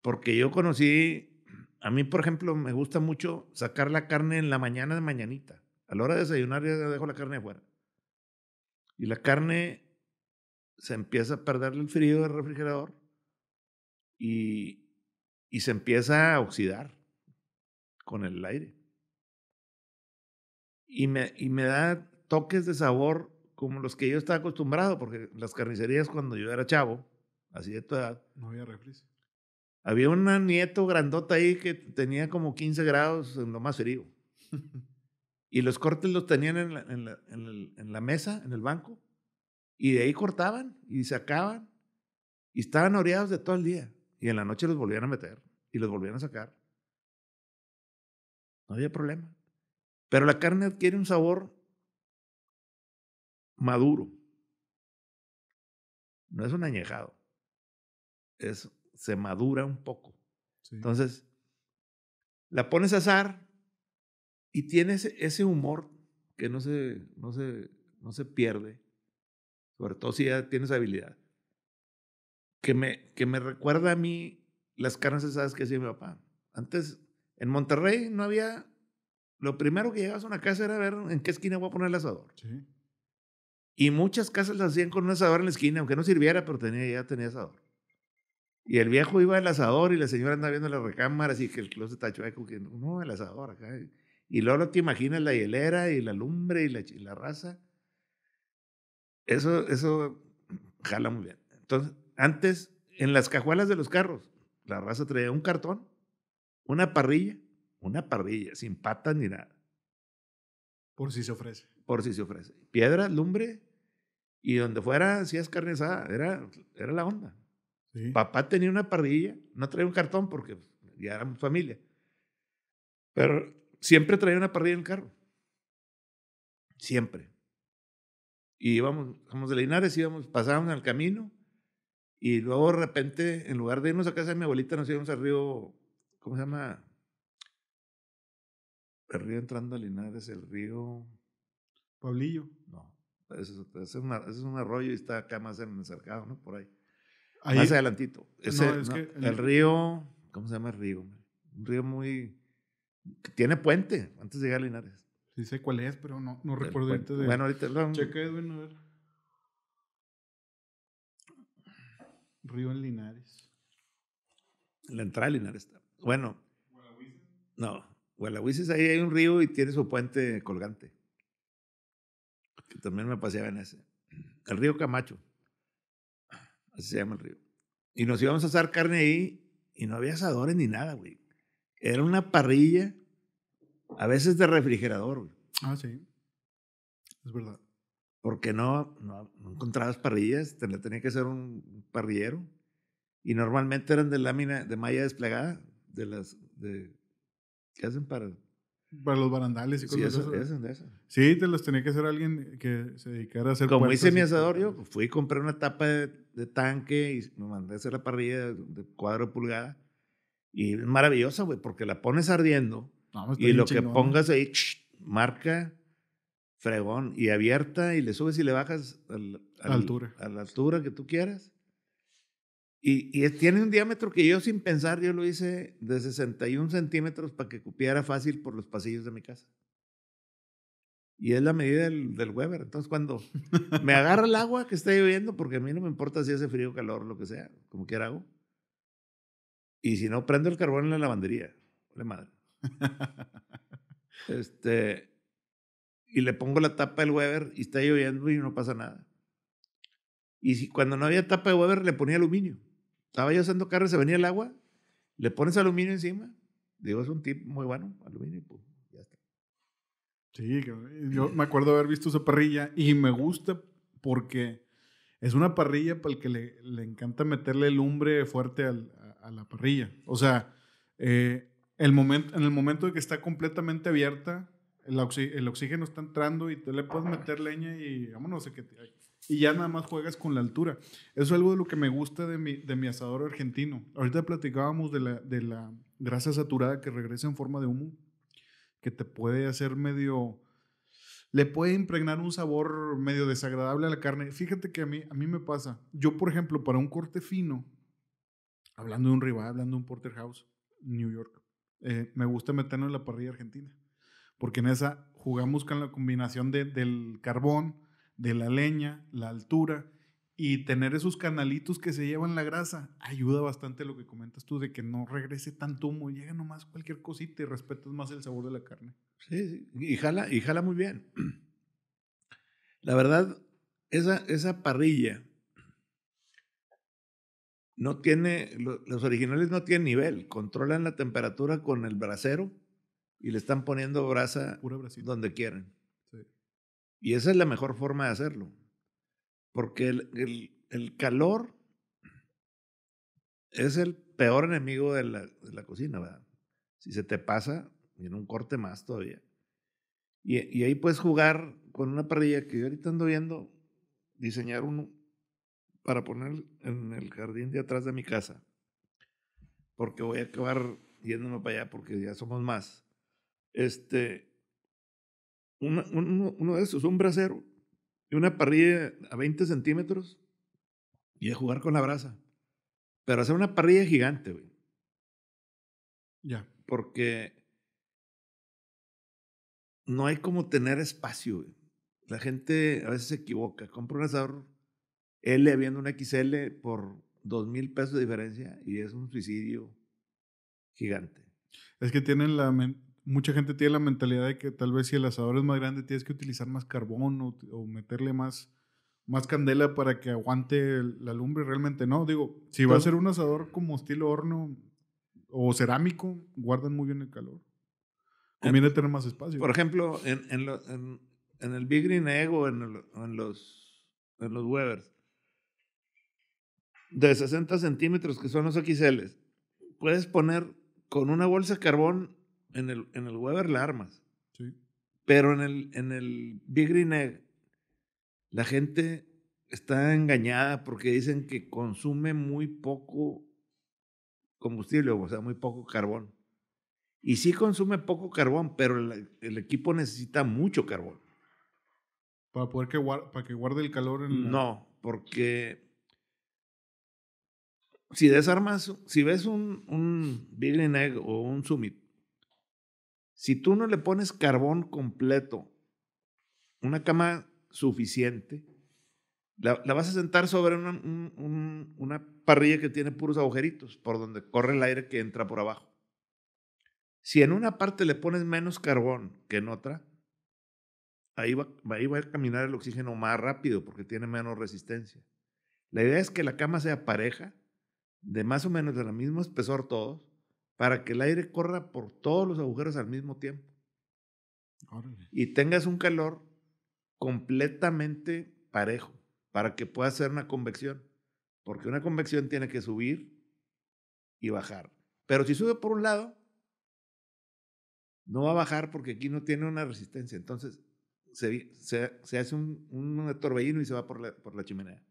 porque yo conocí, a mí, por ejemplo, me gusta mucho sacar la carne en la mañana de mañanita. A la hora de desayunar ya dejo la carne afuera. Y la carne se empieza a perderle el frío del refrigerador y, y se empieza a oxidar con el aire y me, y me da toques de sabor como los que yo estaba acostumbrado, porque las carnicerías cuando yo era chavo, así de tu edad. No había Había una nieto grandota ahí que tenía como 15 grados en lo más frío. y los cortes los tenían en la, en, la, la, mesa, en el banco. Y de ahí cortaban y sacaban. Y estaban oreados de todo el día. Y en la noche los volvían a meter y los volvían a sacar. No había problema. Pero la carne adquiere un sabor maduro. No es un añejado. Es, se madura un poco. Entonces, la pones a asar y tienes ese humor que no se, no se, no se pierde, sobre todo si ya tienes habilidad, que me, que me recuerda a mí las carnes asadas que hacía mi papá. Antes, en Monterrey no había lo primero que llegabas a una casa era ver en qué esquina voy a poner el asador. Y muchas casas las hacían con un asador en la esquina, aunque no sirviera, pero tenía, ya tenía asador. Y el viejo iba al asador y la señora andaba viendo las recámaras y que el closet está chueco, que no, el asador acá. Y luego te imaginas la hielera y la lumbre y la, la raza. Eso, eso jala muy bien. Entonces, antes, en las cajuelas de los carros, la raza traía un cartón, una parrilla una parrilla, sin patas ni nada. Por si se ofrece. Por si se ofrece. Piedra, lumbre, y donde fuera, si es carne asada, era, era la onda. Papá tenía una parrilla, no traía un cartón porque ya era familia. Pero siempre traía una parrilla en el carro. Siempre. Y íbamos, íbamos de Linares, íbamos, pasábamos al camino y luego de repente, en lugar de irnos a casa de mi abuelita, nos íbamos al río, ¿cómo se llama? El río entrando a Linares, el río. Pablillo. No. Ese es, es, un arroyo y está acá más cercado ¿no? Por ahí. ahí más adelantito. el, río. ¿Cómo se llama el río? Un río muy. tiene puente antes de llegar a Linares. Sí sé cuál es, pero no, no recuerdo puente, de... Bueno, ahorita lo... Checa, bueno, a ver. Río en Linares. La entrada de Linares está. Bueno. No. Gualahuises, ahí hay un río y tiene su puente colgante. también me paseaba en ese. El río Camacho. Así se llama el río. Y nos íbamos a asar carne ahí y no había asadores ni nada, güey. Era una parrilla, a veces de refrigerador, güey. Ah, sí. Es verdad. Porque no, no, encontrabas parrillas, tenía, tenía que ser un parrillero. Y normalmente eran de lámina, de malla desplegada, de las de ¿Qué hacen para... Para los barandales y cosas sí, Sí, te los tenía que hacer alguien que se dedicara a hacer Como hice mi asador, yo fui y compré una tapa de, tanque y me mandé a hacer la parrilla de, cuadro de pulgada. Y es maravillosa, güey, porque la pones ardiendo y lo que pongas ahí, marca, fregón, y abierta y le subes y le bajas al, altura. a la altura que tú quieras. Y, tiene un diámetro que yo sin pensar, yo lo hice de 61 centímetros para que cupiera fácil por los pasillos de mi casa. Y es la medida del, Weber. Entonces, cuando me agarra el agua que está lloviendo, porque a mí no me importa si hace frío, calor, lo que sea, como quiera hago. Y si no, prendo el carbón en la lavandería. le madre. Este, y le pongo la tapa del Weber y está lloviendo y no pasa nada. Y si, cuando no había tapa de Weber, le ponía aluminio. Estaba yo haciendo carro, se venía el agua, le pones aluminio encima. Digo, es un tip muy bueno, aluminio y pues ya está. Sí, eh, yo me acuerdo haber visto esa parrilla y me gusta porque es una parrilla para el que le, encanta meterle lumbre fuerte al, a, la parrilla. O sea, eh, el momento, en el momento de que está completamente abierta, el, oxígeno está entrando y te le puedes meter leña y vámonos, que te, y ya nada más juegas con la altura. Eso es algo de lo que me gusta de mi, de mi asador argentino. Ahorita platicábamos de la, de la grasa saturada que regresa en forma de humo, que te puede hacer medio... Le puede impregnar un sabor medio desagradable a la carne. Fíjate que a mí, a mí me pasa. Yo, por ejemplo, para un corte fino, hablando de un rival, hablando de un porterhouse, New York, eh, me gusta meterlo en la parrilla argentina. Porque en esa jugamos con la combinación de, del carbón, de la leña, la altura y tener esos canalitos que se llevan la grasa, ayuda bastante lo que comentas tú de que no regrese tanto humo, llega nomás cualquier cosita y respetas más el sabor de la carne. Sí, Y, jala, y jala muy bien. La verdad, esa, esa parrilla no tiene, los originales no tienen nivel, controlan la temperatura con el brasero y le están poniendo brasa donde quieren. Y esa es la mejor forma de hacerlo. Porque el, calor es el peor enemigo de la, cocina, ¿verdad? Si se te pasa, viene un corte más todavía. Y, y, ahí puedes jugar con una parrilla que yo ahorita ando viendo, diseñar uno para poner en el jardín de atrás de mi casa. Porque voy a acabar yéndome para allá porque ya somos más. Este, uno, de esos, un brasero y una parrilla a 20 centímetros y a jugar con la brasa. Pero hacer una parrilla gigante, güey. Ya. Porque no hay como tener espacio, güey. La gente a veces se equivoca. Compra un asador L habiendo un XL por dos mil pesos de diferencia y es un suicidio gigante. Es que tienen la, mucha gente tiene la mentalidad de que tal vez si el asador es más grande tienes que utilizar más carbón o, meterle más, más candela para que aguante la lumbre. Realmente no, digo, si va a ser un asador como estilo horno o cerámico, guardan muy bien el calor. También tener más espacio. Por ejemplo, en, el Big Green Egg o en, los, en los Webers, de 60 centímetros, que son los XL, puedes poner con una bolsa de carbón en el, en el Weber la armas. Sí. Pero en el, en el Big Green Egg, la gente está engañada porque dicen que consume muy poco combustible, o sea, muy poco carbón. Y sí consume poco carbón, pero el, el equipo necesita mucho carbón. Para poder que guarde, para que guarde el calor en No, porque si desarmas, si ves un, un Big Egg o un Summit si tú no le pones carbón completo, una cama suficiente, la, vas a sentar sobre una, parrilla que tiene puros agujeritos por donde corre el aire que entra por abajo. Si en una parte le pones menos carbón que en otra, ahí va, a va a caminar el oxígeno más rápido porque tiene menos resistencia. La idea es que la cama sea pareja, de más o menos de la mismo espesor todos, para que el aire corra por todos los agujeros al mismo tiempo. Y tengas un calor completamente parejo para que pueda hacer una convección. Porque una convección tiene que subir y bajar. Pero si sube por un lado, no va a bajar porque aquí no tiene una resistencia. Entonces se, se, hace un, un, torbellino y se va por la, por la chimenea.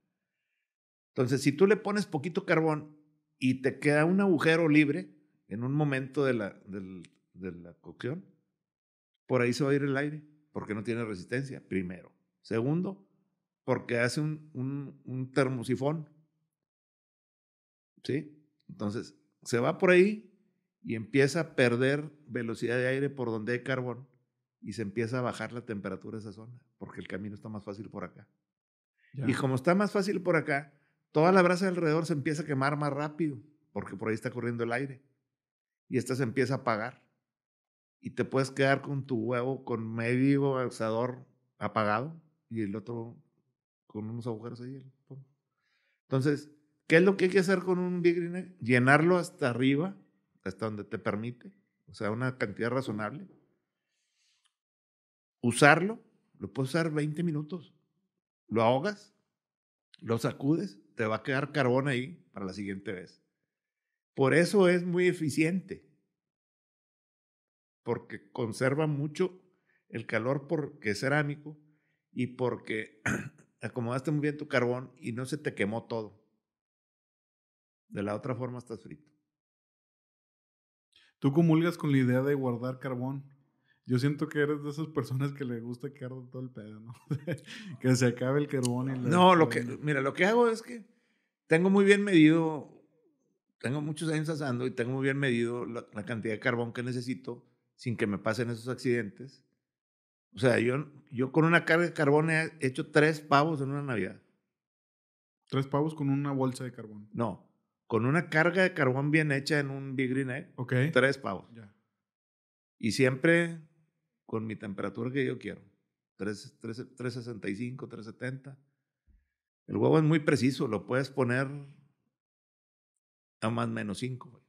Entonces, si tú le pones poquito carbón y te queda un agujero libre, en un momento de la, de, cocción, por ahí se va a ir el aire, porque no tiene resistencia, primero. Segundo, porque hace un, un, termosifón. ¿Sí? Entonces, se va por ahí y empieza a perder velocidad de aire por donde hay carbón y se empieza a bajar la temperatura de esa zona, porque el camino está más fácil por acá. Y como está más fácil por acá, toda la brasa alrededor se empieza a quemar más rápido, porque por ahí está corriendo el aire y esta se empieza a apagar. Y te puedes quedar con tu huevo con medio alzador apagado y el otro con unos agujeros ahí. Entonces, ¿qué es lo que hay que hacer con un Big Green Llenarlo hasta arriba, hasta donde te permite, o sea, una cantidad razonable. Usarlo, lo puedes usar 20 minutos. Lo ahogas, lo sacudes, te va a quedar carbón ahí para la siguiente vez. Por eso es muy eficiente, porque conserva mucho el calor porque es cerámico y porque acomodaste muy bien tu carbón y no se te quemó todo. De la otra forma estás frito. Tú comulgas con la idea de guardar carbón. Yo siento que eres de esas personas que le gusta que todo el pedo, ¿no? que se acabe el carbón y No, lo que mira, lo que hago es que tengo muy bien medido tengo muchos años asando y tengo muy bien medido la, cantidad de carbón que necesito sin que me pasen esos accidentes. O sea, yo, yo con una carga de carbón he hecho tres pavos en una Navidad. ¿Tres pavos con una bolsa de carbón? No, con una carga de carbón bien hecha en un Big Green Egg. Tres pavos. Ya. Y siempre con mi temperatura que yo quiero. 365, 370. El huevo es muy preciso, lo puedes poner a más menos 5,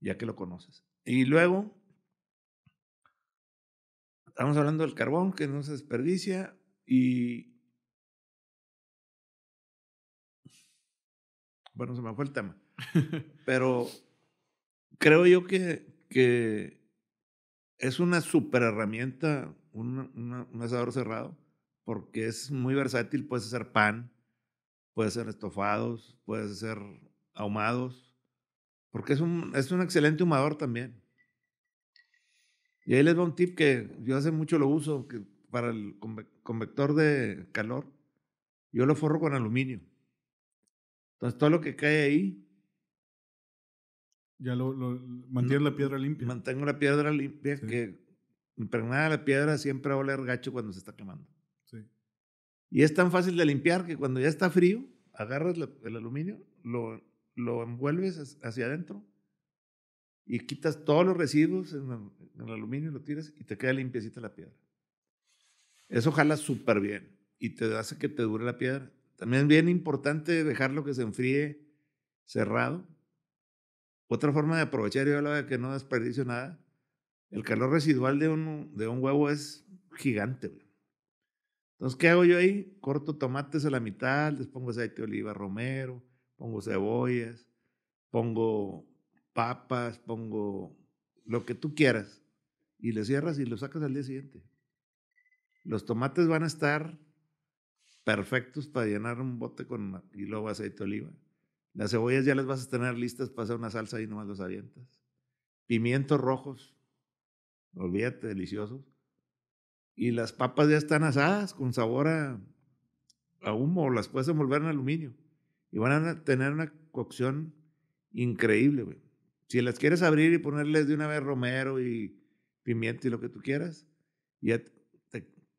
Ya que lo conoces. Y luego, estamos hablando del carbón que no se desperdicia y... Bueno, se me fue el tema. Pero creo yo que, que es una super herramienta, un asador cerrado, porque es muy versátil. Puedes hacer pan, puedes hacer estofados, puedes hacer ahumados, porque es un, es un excelente humador también. Y ahí les va un tip que yo hace mucho lo uso que para el convector de calor. Yo lo forro con aluminio. Entonces todo lo que cae ahí. Ya lo, lo mantiene la piedra limpia. Mantengo la piedra limpia, que impregnada la piedra siempre va a oler gacho cuando se está quemando. Sí. Y es tan fácil de limpiar que cuando ya está frío, agarras el aluminio, lo lo envuelves hacia adentro y quitas todos los residuos en, el aluminio, lo tiras y te queda limpiecita la piedra. Eso jala súper bien y te hace que te dure la piedra. También es bien importante dejarlo que se enfríe cerrado. Otra forma de aprovechar, yo la de que no desperdicio nada, el calor residual de un, de un huevo es gigante. Entonces, ¿qué hago yo ahí? Corto tomates a la mitad, les pongo aceite de oliva, romero, pongo cebollas, pongo papas, pongo lo que tú quieras. Y le cierras y lo sacas al día siguiente. Los tomates van a estar perfectos para llenar un bote con y aceite de oliva. Las cebollas ya las vas a tener listas para hacer una salsa y nomás los avientas. Pimientos rojos, olvídate, deliciosos. Y las papas ya están asadas con sabor a, a humo, las puedes envolver en aluminio y van a tener una cocción increíble, güey. Si las quieres abrir y ponerles de una vez romero y pimienta y lo que tú quieras, ya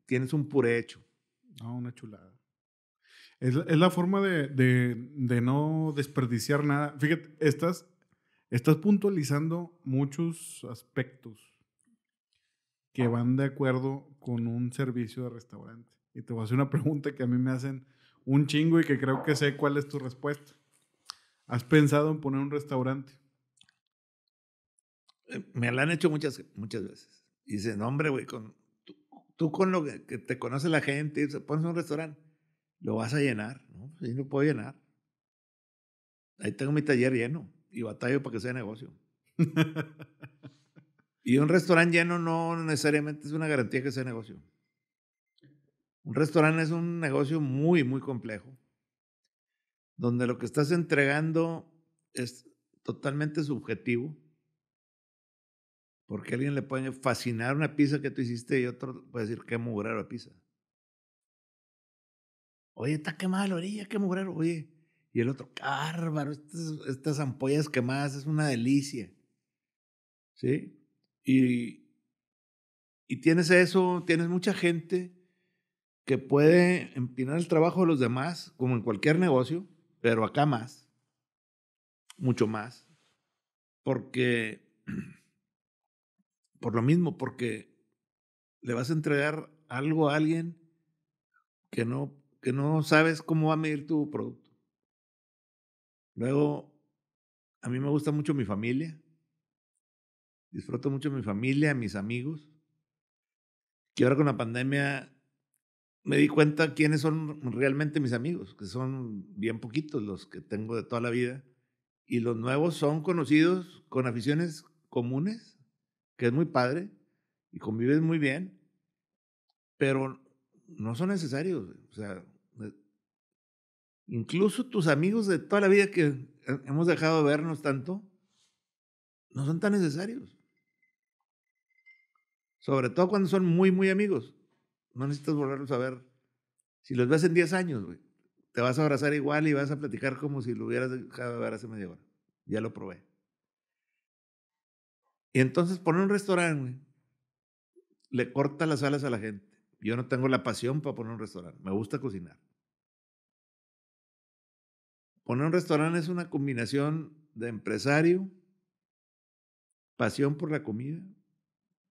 tienes un puré hecho. Ah, una chulada. Es, es la forma de, de, no desperdiciar nada. Fíjate, estás, estás puntualizando muchos aspectos que van de acuerdo con un servicio de restaurante. Y te voy a hacer una pregunta que a mí me hacen un chingo y que creo que sé cuál es tu respuesta. ¿Has pensado en poner un restaurante? Eh, me lo han hecho muchas, muchas veces. Y dicen, hombre, güey, con, tú, con lo que, te conoce la gente, y pones un restaurante, lo vas a llenar, ¿no? Sí, lo puedo llenar. Ahí tengo mi taller lleno y batallo para que sea negocio. y un restaurante lleno no necesariamente es una garantía que sea negocio. Un restaurante es un negocio muy, muy complejo, donde lo que estás entregando es totalmente subjetivo, porque a alguien le puede fascinar una pizza que tú hiciste y otro puede decir, qué mugrero la pizza. Oye, está quemada la orilla, qué mugrero, oye. Y el otro, cárbaro, estas, estas ampollas quemadas es una delicia. ¿Sí? Y, y tienes eso, tienes mucha gente que puede empinar el trabajo de los demás, como en cualquier negocio, pero acá más, mucho más, porque, por lo mismo, porque le vas a entregar algo a alguien que no, que no sabes cómo va a medir tu producto. Luego, a mí me gusta mucho mi familia, disfruto mucho mi familia, mis amigos, que ahora con la pandemia me di cuenta quiénes son realmente mis amigos, que son bien poquitos los que tengo de toda la vida. Y los nuevos son conocidos con aficiones comunes, que es muy padre, y convives muy bien, pero no son necesarios. O sea, eh, incluso tus amigos de toda la vida que hemos dejado de vernos tanto, no son tan necesarios. Sobre todo cuando son muy, muy amigos no necesitas volverlos a ver. Si los ves en 10 años, güey, te vas a abrazar igual y vas a platicar como si lo hubieras dejado de ver hace media hora. Ya lo probé. Y entonces poner un restaurante, güey, le corta las alas a la gente. Yo no tengo la pasión para poner un restaurante. Me gusta cocinar. Poner un restaurante es una combinación de empresario, pasión por la comida,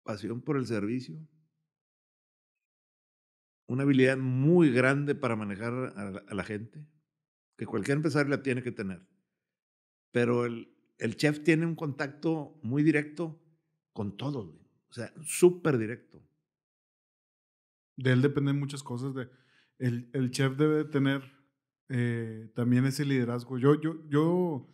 pasión por el servicio, una habilidad muy grande para manejar a la, gente, que cualquier empresario la tiene que tener. Pero el, el chef tiene un contacto muy directo con todos, o sea, súper directo. De él dependen muchas cosas. De, el, chef debe tener eh, también ese liderazgo. Yo, yo, yo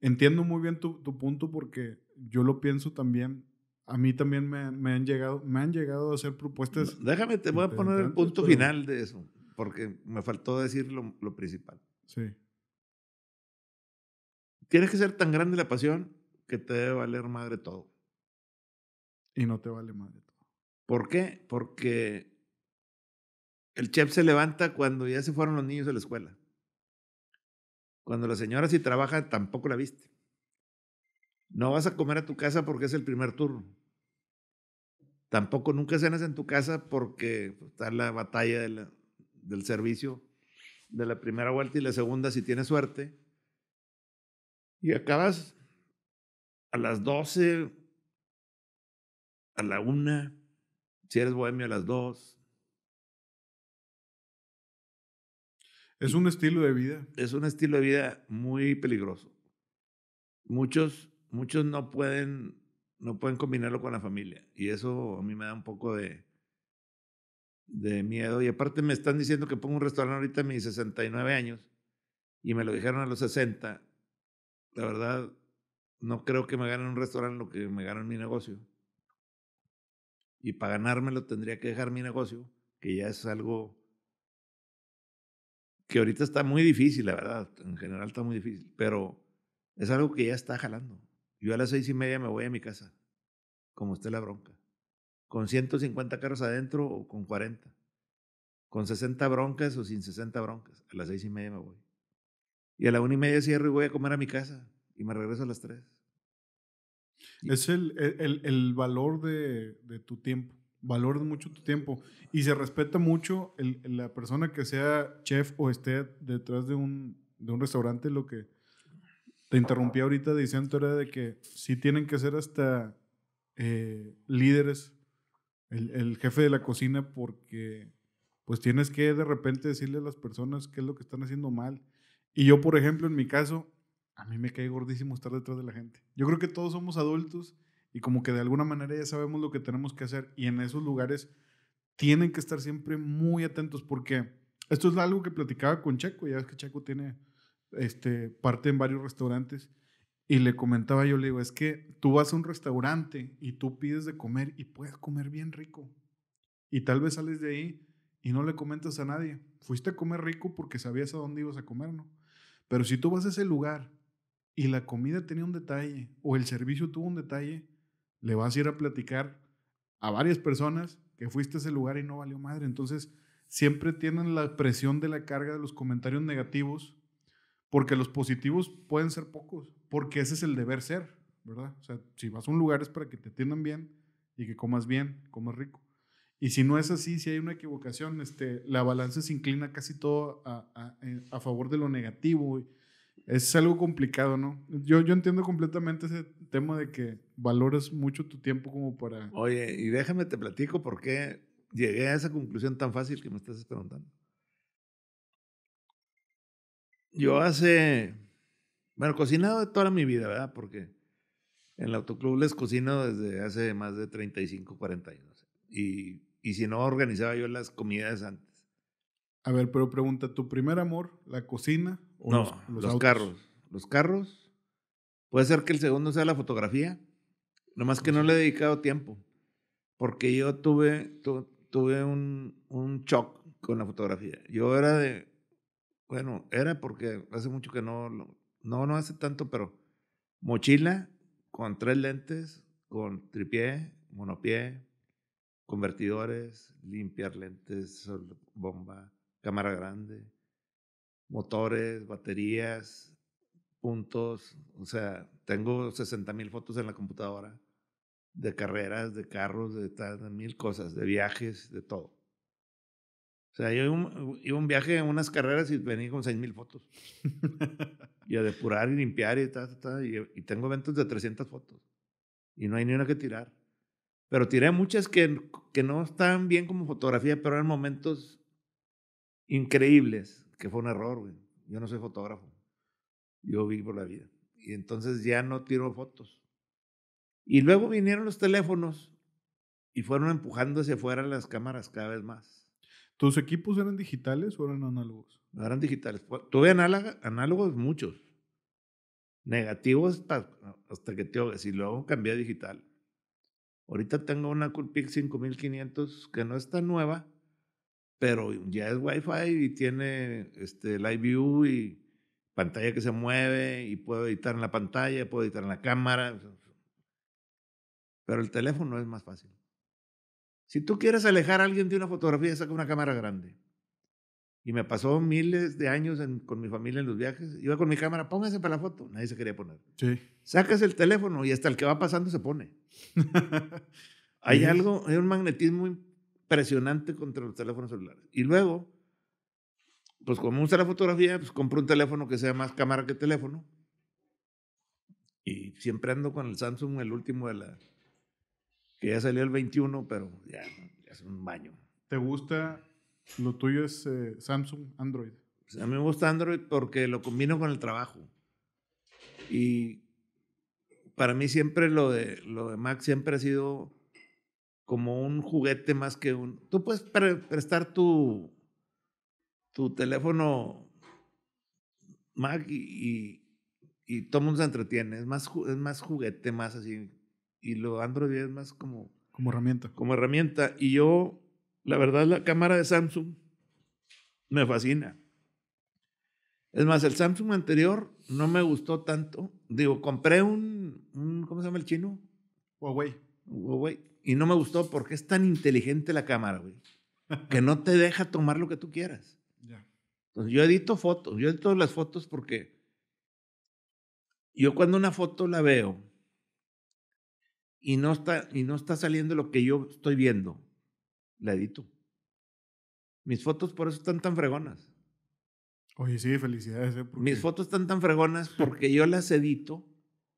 entiendo muy bien tu, tu punto porque yo lo pienso también a mí también me, han llegado, me han llegado a hacer propuestas. déjame, te voy a poner el punto final de eso, porque me faltó decir lo, lo principal. Sí. Tienes que ser tan grande la pasión que te debe valer madre todo. Y no te vale madre todo. ¿Por qué? Porque el chef se levanta cuando ya se fueron los niños a la escuela. Cuando la señora si trabaja, tampoco la viste. No vas a comer a tu casa porque es el primer turno. Tampoco nunca cenas en tu casa porque pues, está la batalla del servicio de la primera vuelta y la segunda si tienes suerte. Y acabas a las 12, a la una, si eres bohemio a las dos. Es un estilo de vida. Es un estilo de vida muy peligroso. Muchos muchos no pueden, no pueden combinarlo con la familia. Y eso a mí me da un poco de, de miedo. Y aparte me están diciendo que pongo un restaurante ahorita a mis 69 años y me lo dijeron a los 60. La verdad, no creo que me ganen un restaurante lo que me ganan mi negocio. Y para ganármelo tendría que dejar mi negocio, que ya es algo que ahorita está muy difícil, la verdad. En general está muy difícil, pero es algo que ya está jalando. Yo a las seis y media me voy a mi casa, como esté la bronca. Con 150 carros adentro o con 40. Con 60 broncas o sin 60 broncas. A las seis y media me voy. Y a la una y media cierro y voy a comer a mi casa. Y me regreso a las tres. es el, e, el, el valor de, de, tu tiempo. Valor de mucho tu tiempo. Y se respeta mucho el, la persona que sea chef o esté detrás de un, de un restaurante, lo que te interrumpí ahorita diciendo era de que sí tienen que ser hasta eh, líderes, el, jefe de la cocina, porque pues tienes que de repente decirle a las personas qué es lo que están haciendo mal. Y yo, por ejemplo, en mi caso, a mí me cae gordísimo estar detrás de la gente. Yo creo que todos somos adultos y como que de alguna manera ya sabemos lo que tenemos que hacer y en esos lugares tienen que estar siempre muy atentos porque esto es algo que platicaba con Checo, ya ves que Checo tiene este, parte en varios restaurantes. Y le comentaba yo, le digo, es que tú vas a un restaurante y tú pides de comer y puedes comer bien rico. Y tal vez sales de ahí y no le comentas a nadie. Fuiste a comer rico porque sabías a dónde ibas a comer, ¿no? Pero si tú vas a ese lugar y la comida tenía un detalle o el servicio tuvo un detalle, le vas a ir a platicar a varias personas que fuiste a ese lugar y no valió madre. Entonces, siempre tienen la presión de la carga de los comentarios negativos porque los positivos pueden ser pocos, porque ese es el deber ser, ¿verdad? O sea, si vas a un lugar es para que te atiendan bien y que comas bien, comas rico. Y si no es así, si hay una equivocación, este, la balanza se inclina casi todo a, eh, favor de lo negativo. Es algo complicado, ¿no? Yo, yo entiendo completamente ese tema de que valoras mucho tu tiempo como para... Oye, y déjame te platico por qué llegué a esa conclusión tan fácil que me estás preguntando yo hace, bueno, cocinado toda mi vida, ¿verdad? Porque en el autoclub les cocino desde hace más de 35, 40 años. Y, si no, organizaba yo las comidas antes. A ver, pero pregunta, ¿tu primer amor, la cocina o no, los, los carros? Los carros. Puede ser que el segundo sea la fotografía. Nomás que no le he dedicado tiempo. Porque yo tuve, tuve un, un shock con la fotografía. Yo era de, bueno, era porque hace mucho que no, no, no hace tanto, pero mochila con tres lentes, con tripié, monopié, convertidores, limpiar lentes, bomba, cámara grande, motores, baterías, puntos. O sea, tengo sesenta mil fotos en la computadora de carreras, de carros, de, tal, de mil cosas, de viajes, de todo. O sea, yo un, iba un, viaje en unas carreras y venía con mil fotos. y a depurar y limpiar y tal, ta, y, tengo eventos de 300 fotos. Y no hay ni una que tirar. Pero tiré muchas que, que no están bien como fotografía, pero eran momentos increíbles, que fue un error, güey. Yo no soy fotógrafo. Yo vivo la vida. Y entonces ya no tiro fotos. Y luego vinieron los teléfonos y fueron empujándose hacia afuera las cámaras cada vez más. ¿Tus equipos eran digitales o eran análogos? eran digitales. Tuve análogos muchos. Negativos hasta, que te ahogas. Y luego cambié a digital. Ahorita tengo una Coolpix 5500 que no está nueva, pero ya es Wi-Fi y tiene este, Live View y pantalla que se mueve y puedo editar en la pantalla, puedo editar en la cámara. Pero el teléfono es más fácil. Si tú quieres alejar a alguien de una fotografía, saca una cámara grande. Y me pasó miles de años con mi familia en los viajes. Iba con mi cámara, póngase para la foto. Nadie se quería poner. Sí. Sacas el teléfono y hasta el que va pasando se pone. hay algo, hay un magnetismo impresionante contra los teléfonos celulares. Y luego, pues como usa la fotografía, pues compro un teléfono que sea más cámara que teléfono. Y siempre ando con el Samsung, el último de la, que ya salió el 21, pero ya, es un baño. ¿Te gusta? Lo tuyo es eh, Samsung Android. Pues, a mí me gusta Android porque lo combino con el trabajo. Y para mí siempre lo de, lo de Mac siempre ha sido como un juguete más que un... Tú puedes prestar tu, tu teléfono Mac y, y, todo el mundo se entretiene. Es más, es más juguete, más así y lo Android es más como... Como herramienta. Como herramienta. Y yo, la verdad, la cámara de Samsung me fascina. Es más, el Samsung anterior no me gustó tanto. Digo, compré un, ¿cómo se llama el chino? Huawei. Huawei. Y no me gustó porque es tan inteligente la cámara, güey. que no te deja tomar lo que tú quieras. ya Entonces, yo edito fotos. Yo edito las fotos porque yo cuando una foto la veo, y no está, y no está saliendo lo que yo estoy viendo, la edito. Mis fotos por eso están tan fregonas. Oye, sí, felicidades. Eh, Mis fotos están tan fregonas porque yo las edito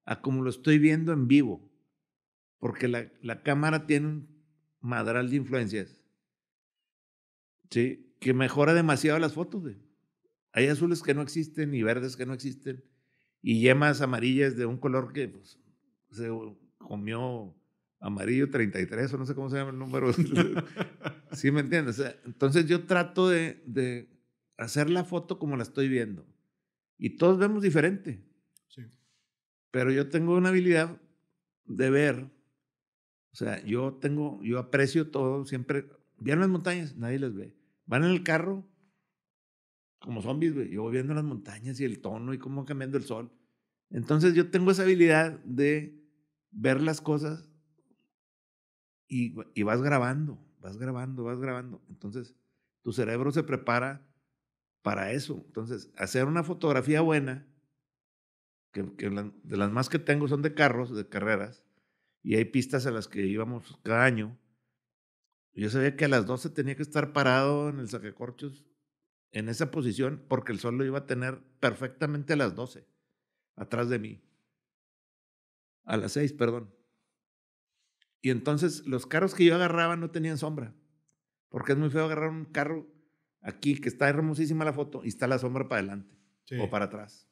a como lo estoy viendo en vivo. Porque la, la cámara tiene un madral de influencias. Sí, que mejora demasiado las fotos. Hay azules que no existen y verdes que no existen. Y yemas amarillas de un color que pues, se comió amarillo 33 o no sé cómo se llama el número. ¿Sí me entiendes? Entonces yo trato de, de, hacer la foto como la estoy viendo. Y todos vemos diferente. Sí. Pero yo tengo una habilidad de ver. O sea, yo tengo, yo aprecio todo, siempre. vieron las montañas, nadie las ve. Van en el carro como zombies, Yo voy viendo las montañas y el tono y cómo cambiando el sol. Entonces yo tengo esa habilidad de ver las cosas y, y vas grabando, vas grabando, vas grabando. Entonces, tu cerebro se prepara para eso. Entonces, hacer una fotografía buena, que, de las más que tengo son de carros, de carreras, y hay pistas a las que íbamos cada año. Yo sabía que a las 12 tenía que estar parado en el sacacorchos en esa posición porque el sol lo iba a tener perfectamente a las 12 atrás de mí a las seis, perdón. Y entonces los carros que yo agarraba no tenían sombra, porque es muy feo agarrar un carro aquí que está hermosísima la foto y está la sombra para adelante o para atrás.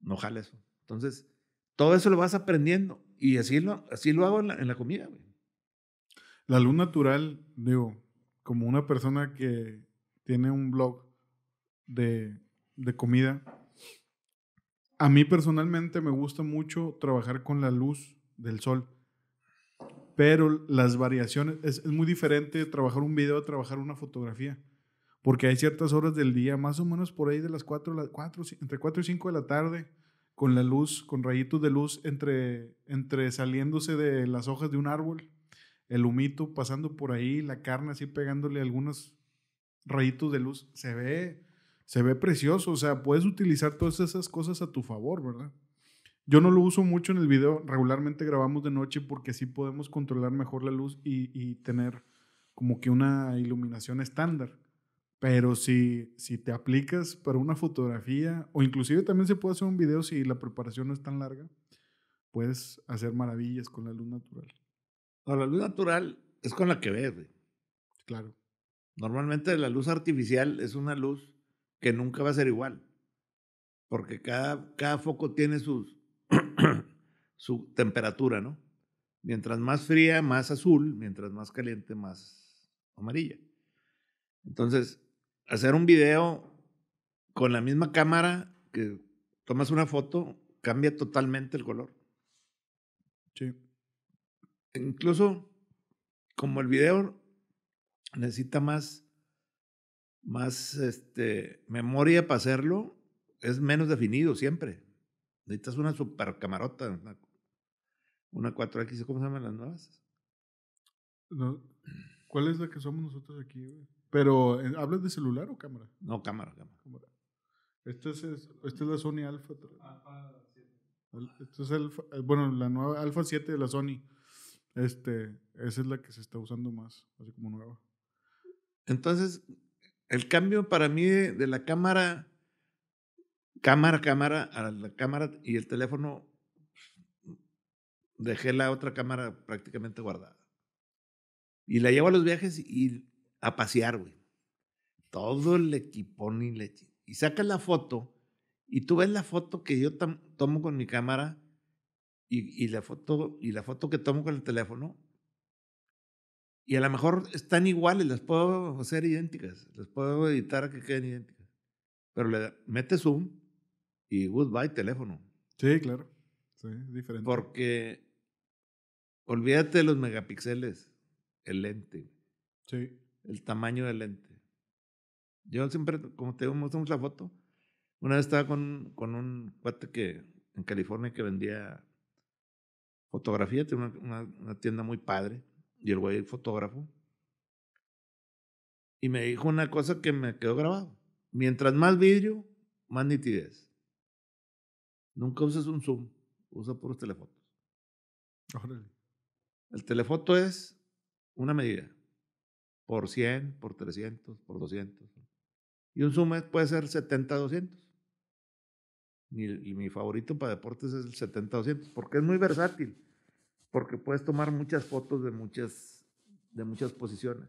No jale eso. Entonces, todo eso lo vas aprendiendo y así lo, así lo hago en la, comida. Güey. La luz natural, digo, como una persona que tiene un blog de, de comida, a mí personalmente me gusta mucho trabajar con la luz del sol, pero las variaciones, es, muy diferente trabajar un video a trabajar una fotografía, porque hay ciertas horas del día, más o menos por ahí de las 4, entre 4 y 5 de la tarde, con la luz, con rayitos de luz entre, entre saliéndose de las hojas de un árbol, el humito pasando por ahí, la carne así pegándole algunos rayitos de luz, se ve se ve precioso. O sea, puedes utilizar todas esas cosas a tu favor, ¿verdad? Yo no lo uso mucho en el video. Regularmente grabamos de noche porque así podemos controlar mejor la luz y, tener como que una iluminación estándar. Pero si, si te aplicas para una fotografía, o inclusive también se puede hacer un video si la preparación no es tan larga, puedes hacer maravillas con la luz natural. la luz natural es con la que ves, Claro. Normalmente la luz artificial es una luz que nunca va a ser igual, porque cada, cada foco tiene su temperatura, ¿no? Mientras más fría, más azul, mientras más caliente, más amarilla. Entonces, hacer un video con la misma cámara que tomas una foto, cambia totalmente el color. Sí. Incluso, como el video necesita más más este, memoria para hacerlo, es menos definido siempre. Necesitas una super camarota, una, 4X, ¿cómo se llaman las nuevas? ¿Cuál es la que somos nosotros aquí? Pero, eh, ¿hablas de celular o cámara? No, cámara, cámara. Esta, es, es la Sony Alpha. es eh, bueno, la nueva Alpha 7 de la Sony. Este, esa es la que se está usando más, así como nueva. Entonces, el cambio para mí de, la cámara, cámara, cámara, a la cámara y el teléfono, dejé la otra cámara prácticamente guardada. Y la llevo a los viajes y a pasear, güey. Todo el equipón y leche. Y saca la foto y tú ves la foto que yo tomo con mi cámara y, la foto, y la foto que tomo con el teléfono y a lo mejor están iguales, las puedo hacer idénticas, las puedo editar a que queden idénticas. Pero le metes Zoom y goodbye teléfono. Sí, claro. Sí, diferente. Porque olvídate de los megapíxeles, el lente. Sí. El tamaño del lente. Yo siempre, como te digo, la foto. Una vez estaba con, con un cuate que en California que vendía fotografía, tiene una tienda muy padre y el güey el fotógrafo. Y me dijo una cosa que me quedó grabado. Mientras más vidrio, más nitidez. Nunca uses un zoom, usa puros telefotos. Órale. El telefoto es una medida. Por 100, por 300, por 200. Y un zoom puede ser 70, 200. mi favorito para deportes es el 70-200, porque es muy versátil porque puedes tomar muchas fotos de muchas, de muchas posiciones.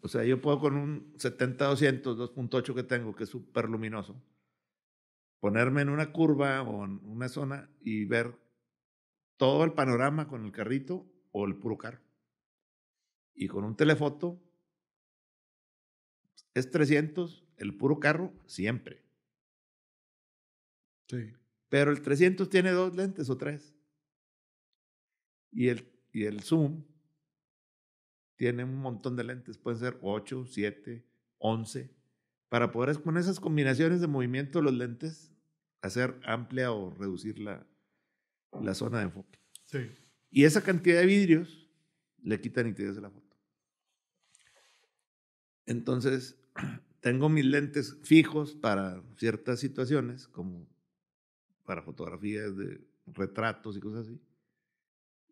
O sea, yo puedo con un 70-200, 2.8 que tengo, que es súper luminoso, ponerme en una curva o en una zona y ver todo el panorama con el carrito o el puro carro. Y con un telefoto es 300, el puro carro siempre. Sí. Pero el 300 tiene dos lentes o tres. Y el, y el zoom tiene un montón de lentes, pueden ser 8, 7, 11. Para poder con esas combinaciones de movimiento los lentes hacer amplia o reducir la, zona de enfoque. Y esa cantidad de vidrios le quita nitidez a la foto. Entonces, tengo mis lentes fijos para ciertas situaciones, como para fotografías de retratos y cosas así.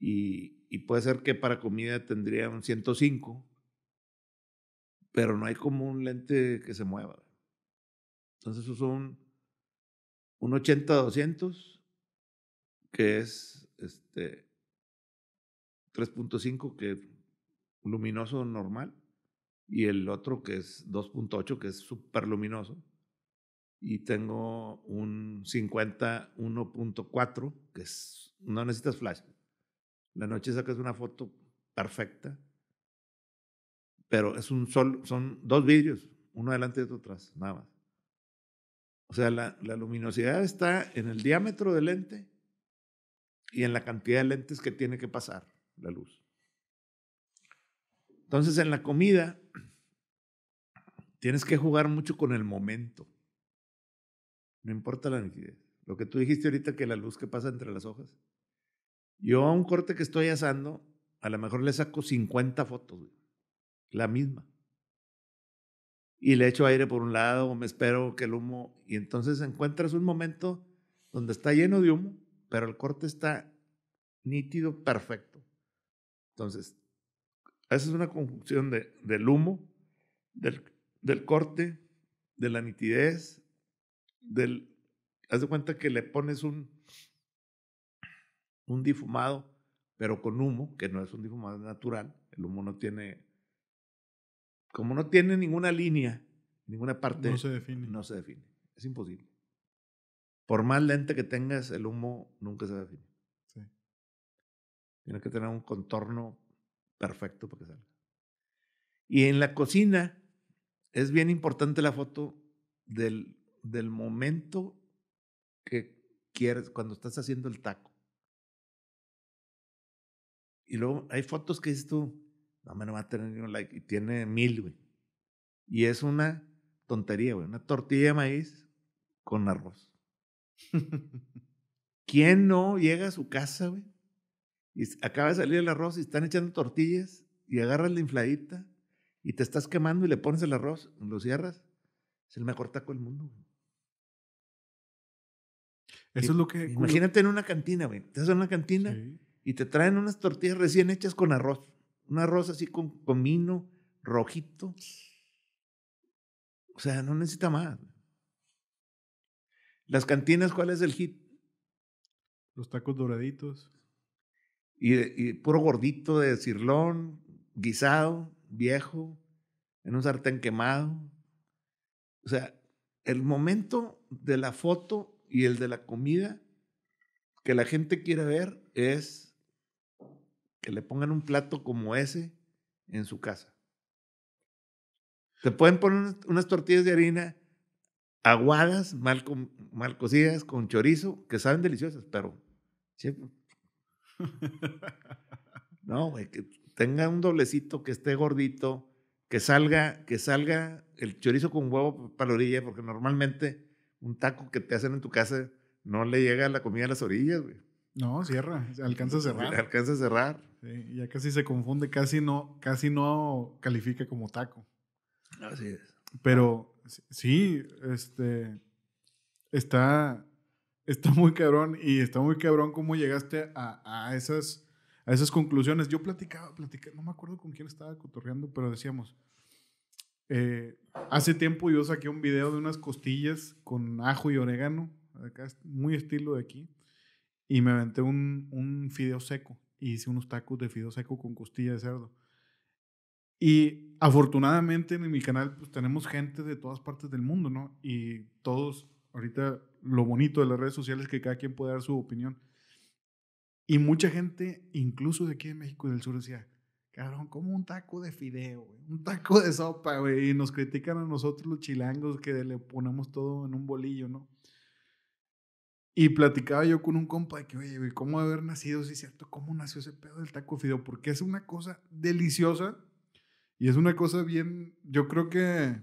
Y, puede ser que para comida tendría un 105, pero no hay como un lente que se mueva. Entonces uso un, un 80-200, que es este 3.5, que luminoso normal, y el otro que es 2.8, que es súper luminoso y tengo un 50 que es, no necesitas flash. La noche sacas una foto perfecta, pero es un son dos vidrios, uno adelante y otro atrás, nada más. O sea, la, la luminosidad está en el diámetro del lente y en la cantidad de lentes que tiene que pasar la luz. Entonces, en la comida, tienes que jugar mucho con el momento. No importa la nitidez. Lo que tú dijiste ahorita que la luz que pasa entre las hojas. Yo a un corte que estoy asando, a lo mejor le saco 50 fotos, La misma. Y le echo aire por un lado, me espero que el humo. Y entonces encuentras un momento donde está lleno de humo, pero el corte está nítido, perfecto. Entonces, esa es una conjunción del humo, del, del corte, de la nitidez, del, haz de cuenta que le pones un, un difumado, pero con humo, que no es un difumado natural, el humo no tiene, como no tiene ninguna línea, ninguna parte, no se define. No se define, es imposible. Por más lente que tengas, el humo nunca se define. Sí. Tiene que tener un contorno perfecto para que salga. Y en la cocina es bien importante la foto del del momento que quieres, cuando estás haciendo el taco. Y luego hay fotos que dices tú, no me no va a tener ni un like, y tiene mil, güey. Y es una tontería, güey, una tortilla de maíz con arroz. ¿Quién no llega a su casa, güey? Y acaba de salir el arroz y están echando tortillas y agarras la infladita y te estás quemando y le pones el arroz, lo cierras. Es el mejor taco del mundo, güey. Eso es lo que. Imagínate en una cantina, güey. Estás en una cantina y te traen unas tortillas recién hechas con arroz. Un arroz así con comino, rojito. O sea, no necesita más. Las cantinas, ¿cuál es el hit? Los tacos doraditos. Y, y puro gordito de cirlón, guisado, viejo, en un sartén quemado. O sea, el momento de la foto y el de la comida que la gente quiere ver es que le pongan un plato como ese en su casa. Te pueden poner unas tortillas de harina aguadas, mal, mal cocidas, con chorizo, que saben deliciosas, pero... No, que tenga un doblecito, que esté gordito, que salga, que salga el chorizo con huevo para la orilla, porque normalmente un taco que te hacen en tu casa no le llega la comida a las orillas, güey. No, cierra, alcanza a cerrar. Alcanza a cerrar. Sí, ya casi se confunde, casi no, casi no califica como taco. Así es. Pero sí, este está, está muy cabrón y está muy cabrón cómo llegaste a, esas, a esas conclusiones. Yo platicaba, platicaba, no me acuerdo con quién estaba cotorreando, pero decíamos, eh, hace tiempo yo saqué un video de unas costillas con ajo y orégano, acá muy estilo de aquí, y me aventé un, un fideo seco y hice unos tacos de fideo seco con costilla de cerdo. Y afortunadamente en mi canal pues tenemos gente de todas partes del mundo, ¿no? Y todos, ahorita lo bonito de las redes sociales es que cada quien puede dar su opinión. Y mucha gente, incluso de aquí de México y del sur, decía, Cabrón, como un taco de fideo, Un taco de sopa, güey. Y nos critican a nosotros los chilangos que le ponemos todo en un bolillo, ¿no? Y platicaba yo con un compa de que, oye, güey, ¿cómo haber nacido? Sí, cierto, ¿cómo nació ese pedo del taco fideo? Porque es una cosa deliciosa y es una cosa bien, yo creo que,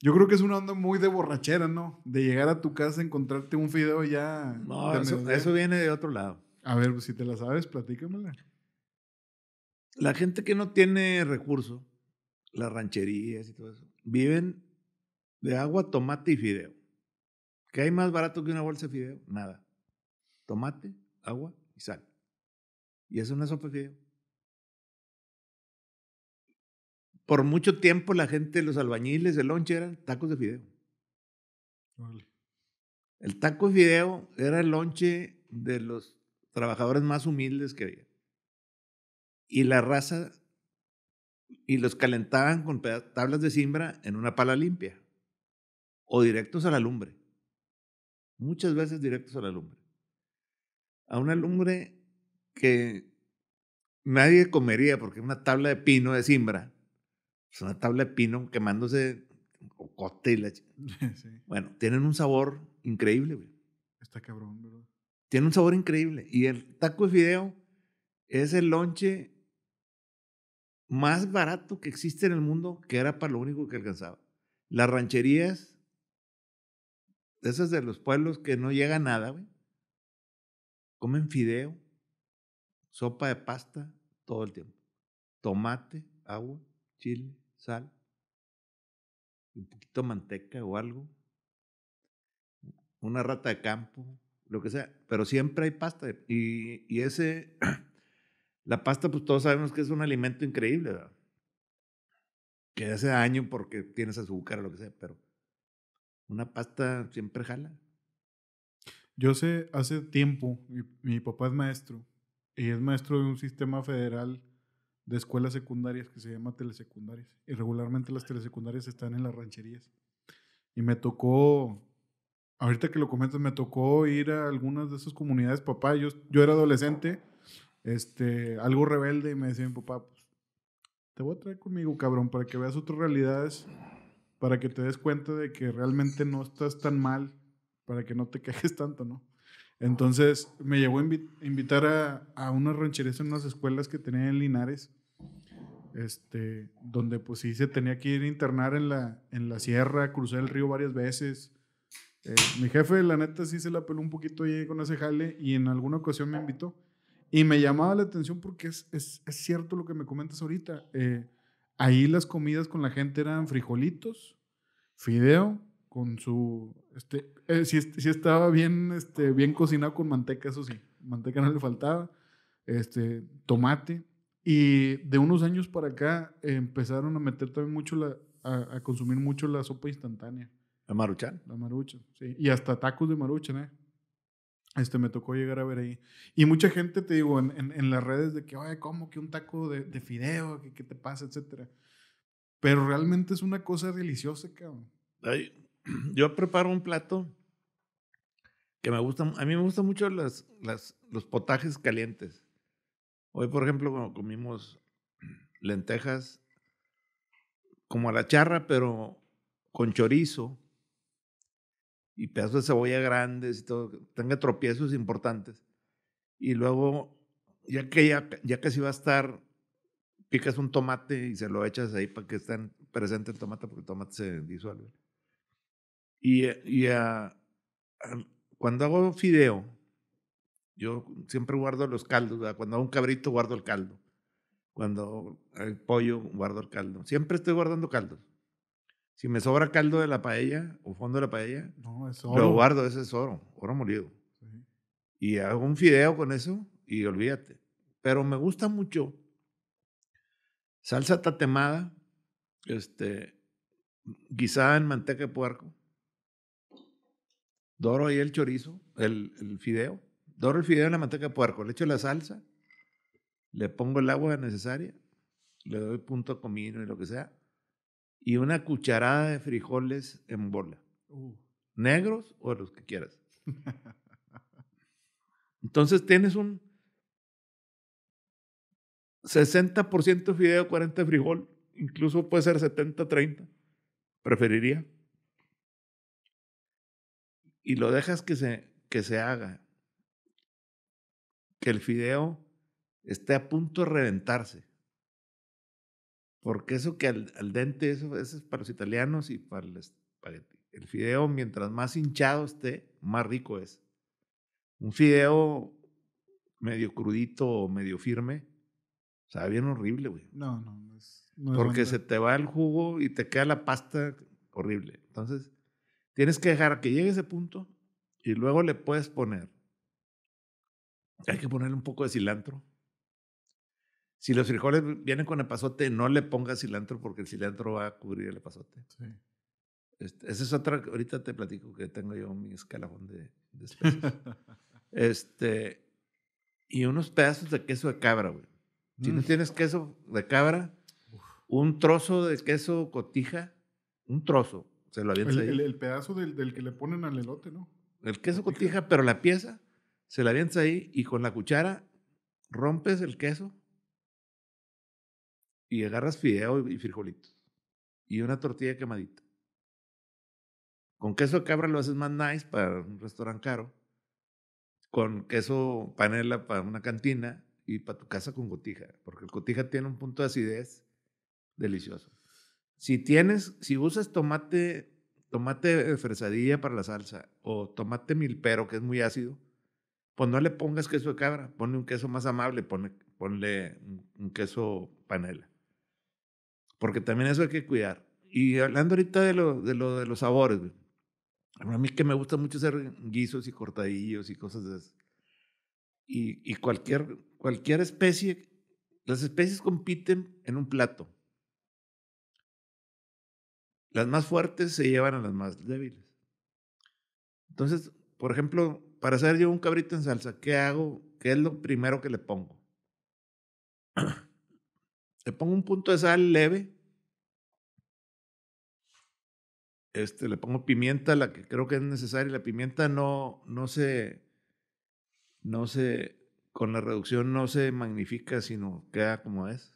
yo creo que es una onda muy de borrachera, ¿no? De llegar a tu casa, encontrarte un fideo ya. No, eso, viene de otro lado. A ver, pues, si te la sabes, platícamela la gente que no tiene recursos, las rancherías y todo eso, viven de agua, tomate y fideo. ¿Qué hay más barato que una bolsa de fideo? Nada. Tomate, agua y sal. Y es una sopa de fideo. Por mucho tiempo la gente, los albañiles, el lonche eran tacos de fideo. El taco de fideo era el lonche de los trabajadores más humildes que había y la raza y los calentaban con tablas de simbra en una pala limpia o directos a la lumbre. Muchas veces directos a la lumbre. A una lumbre que nadie comería porque es una tabla de pino de simbra, es pues, una tabla de pino quemándose cocote y Bueno, tienen un sabor increíble, güey. Está cabrón, bro. Tiene un sabor increíble. Y el taco de fideo es el lonche más barato que existe en el mundo, que era para lo único que alcanzaba. Las rancherías, esas de los pueblos que no llega nada, güey, comen fideo, sopa de pasta todo el tiempo, tomate, agua, chile, sal, un poquito de manteca o algo, una rata de campo, lo que sea, pero siempre hay pasta. y, y ese La pasta, pues todos sabemos que es un alimento increíble, ¿verdad? Que hace daño porque tienes azúcar o lo que sea, pero una pasta siempre jala. Yo sé, hace tiempo, mi, papá es maestro y es maestro de un sistema federal de escuelas secundarias que se llama telesecundarias. Y regularmente las telesecundarias están en las rancherías. Y me tocó, ahorita que lo comentas, me tocó ir a algunas de esas comunidades, papá. Yo, yo era oh. adolescente este, algo rebelde y me decía papá, pues, te voy a traer conmigo, cabrón, para que veas otras realidades, para que te des cuenta de que realmente no estás tan mal, para que no te quejes tanto, ¿no? Entonces me llevó a invitar a, a unas rancherías en unas escuelas que tenía en Linares, este, donde pues sí se tenía que ir a internar en la, en la sierra, crucé el río varias veces. Eh, mi jefe, la neta, sí se la peló un poquito ahí con ese jale y en alguna ocasión me invitó. Y me llamaba la atención porque es, es, es cierto lo que me comentas ahorita. Eh, ahí las comidas con la gente eran frijolitos, fideo, con su... Este, si eh, si estaba bien, este, bien cocinado con manteca, eso sí. Manteca no le faltaba. Este, tomate. Y de unos años para acá empezaron a meter también mucho la... A, a, consumir mucho la sopa instantánea. ¿La maruchan? La maruchan, sí. Y hasta tacos de maruchan, ¿eh? Este, me tocó llegar a ver ahí. Y mucha gente, te digo, en, las redes de que, ay, ¿cómo que un taco de, fideo? ¿Qué, te pasa? Etcétera. Pero realmente es una cosa deliciosa, cabrón. yo preparo un plato que me gusta, a mí me gustan mucho las, las, los potajes calientes. Hoy, por ejemplo, cuando comimos lentejas como a la charra, pero con chorizo y pedazos de cebolla grandes y todo, tenga tropiezos importantes. Y luego, ya que, ya, ya sí va a estar, picas un tomate y se lo echas ahí para que esté presente el tomate, porque el tomate se disuelve. Y, eh, y ah, cuando hago fideo, yo siempre guardo los caldos. Cuando hago un cabrito, guardo el caldo. Cuando el eh, pollo, guardo el caldo. Siempre estoy guardando caldos. Si me sobra caldo de la paella o fondo de la paella, no, lo guardo, ese es oro, oro molido. Y hago un fideo con eso y olvídate. Pero me gusta mucho salsa tatemada, este, guisada en manteca de puerco. Doro ahí el chorizo, el, el fideo. Doro el fideo en la manteca de puerco. Le echo la salsa, le pongo el agua necesaria, le doy punto comino y lo que sea y una cucharada de frijoles en bola. Uh. Negros o los que quieras. Entonces tienes un 60% fideo, 40% frijol. Incluso puede ser 70-30. Preferiría. Y lo dejas que se, que se haga. Que el fideo esté a punto de reventarse. Porque eso que al, dente, eso, es para los italianos y para el espagueti. El fideo, mientras más hinchado esté, más rico es. Un fideo medio crudito o medio firme, sabe bien horrible, güey. No, no, no es. Porque se te va el jugo y te queda la pasta horrible. Entonces, tienes que dejar que llegue ese punto y luego le puedes poner. Hay que ponerle un poco de cilantro. Si los frijoles vienen con epazote, no le pongas cilantro porque el cilantro va a cubrir el epazote. Sí. Este, esa es otra, ahorita te platico que tengo yo mi escalafón de, de este, y unos pedazos de queso de cabra, güey. Si no mm. tienes queso de cabra, un trozo de queso cotija, un trozo, se lo avientas el, ahí. El, pedazo del, del, que le ponen al elote, ¿no? El queso cotija, pero la pieza, se la avientas ahí y con la cuchara rompes el queso y agarras fideo y frijolitos y una tortilla quemadita. Con queso de cabra lo haces más nice para un restaurante caro. Con queso panela para una cantina y para tu casa con cotija, porque el cotija tiene un punto de acidez delicioso. Si tienes, si usas tomate, tomate de fresadilla para la salsa o tomate milpero que es muy ácido, pues no le pongas queso de cabra, ponle un queso más amable, ponle un queso panela porque también eso hay que cuidar. Y hablando ahorita de lo de, lo, de los sabores, a mí que me gusta mucho hacer guisos y cortadillos y cosas de esas. Y, y cualquier, cualquier especie, las especies compiten en un plato. Las más fuertes se llevan a las más débiles. Entonces, por ejemplo, para hacer yo un cabrito en salsa, ¿qué hago? ¿Qué es lo primero que le pongo? Le pongo un punto de sal leve. Este, le pongo pimienta, la que creo que es necesaria. La pimienta no, no se, no se, con la reducción no se magnifica, sino queda como es.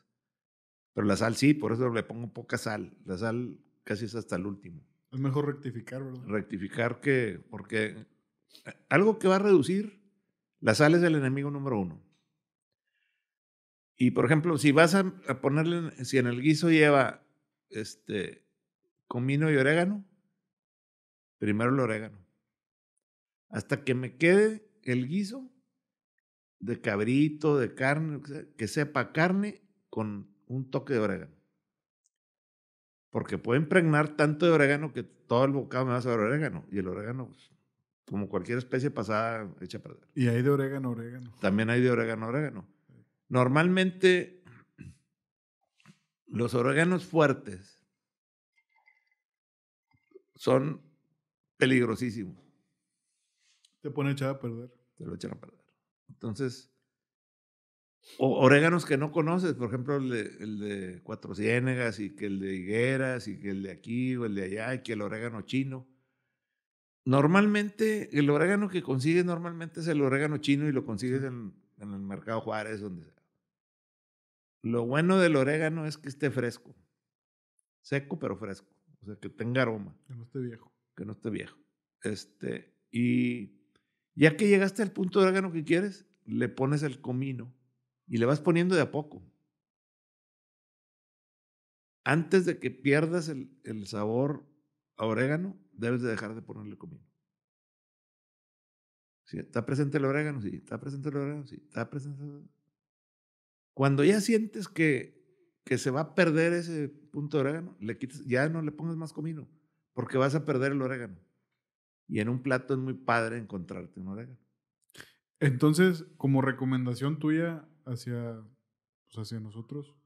Pero la sal sí, por eso le pongo poca sal. La sal casi es hasta el último. Es mejor rectificar, ¿verdad? Rectificar que, porque eh, algo que va a reducir, la sal es el enemigo número uno. Y por ejemplo, si vas a, ponerle, si en el guiso lleva este comino y orégano, primero el orégano. Hasta que me quede el guiso de cabrito, de carne, que sepa carne con un toque de orégano. Porque puede impregnar tanto de orégano que todo el bocado me va a saber orégano. Y el orégano, pues, como cualquier especie pasada, echa a perder. Y hay de orégano, orégano. También hay de orégano, orégano. Normalmente los órganos fuertes son peligrosísimos. Te pone echar a perder. Te lo echan a perder. Entonces, o, que no conoces, por ejemplo, el de, Cuatro Ciénegas y que el de Higueras y que el de aquí o el de allá y que el orégano chino. Normalmente, el orégano que consigues normalmente es el orégano chino y lo consigues en, en el mercado Juárez, donde sea. Lo bueno del orégano es que esté fresco. Seco, pero fresco. O sea, que tenga aroma. Que no esté viejo. Que no esté viejo. Este, y ya que llegaste al punto de orégano que quieres, le pones el comino y le vas poniendo de a poco. Antes de que pierdas el, el sabor a orégano, debes de dejar de ponerle comino. ¿Está presente el orégano? Sí. ¿Está presente el orégano? Sí. ¿Está presente el orégano? Cuando ya sientes que, que se va a perder ese punto de orégano, le quites, ya no le pongas más comino, porque vas a perder el orégano. Y en un plato es muy padre encontrarte un orégano. Entonces, como recomendación tuya hacia, pues, hacia nosotros,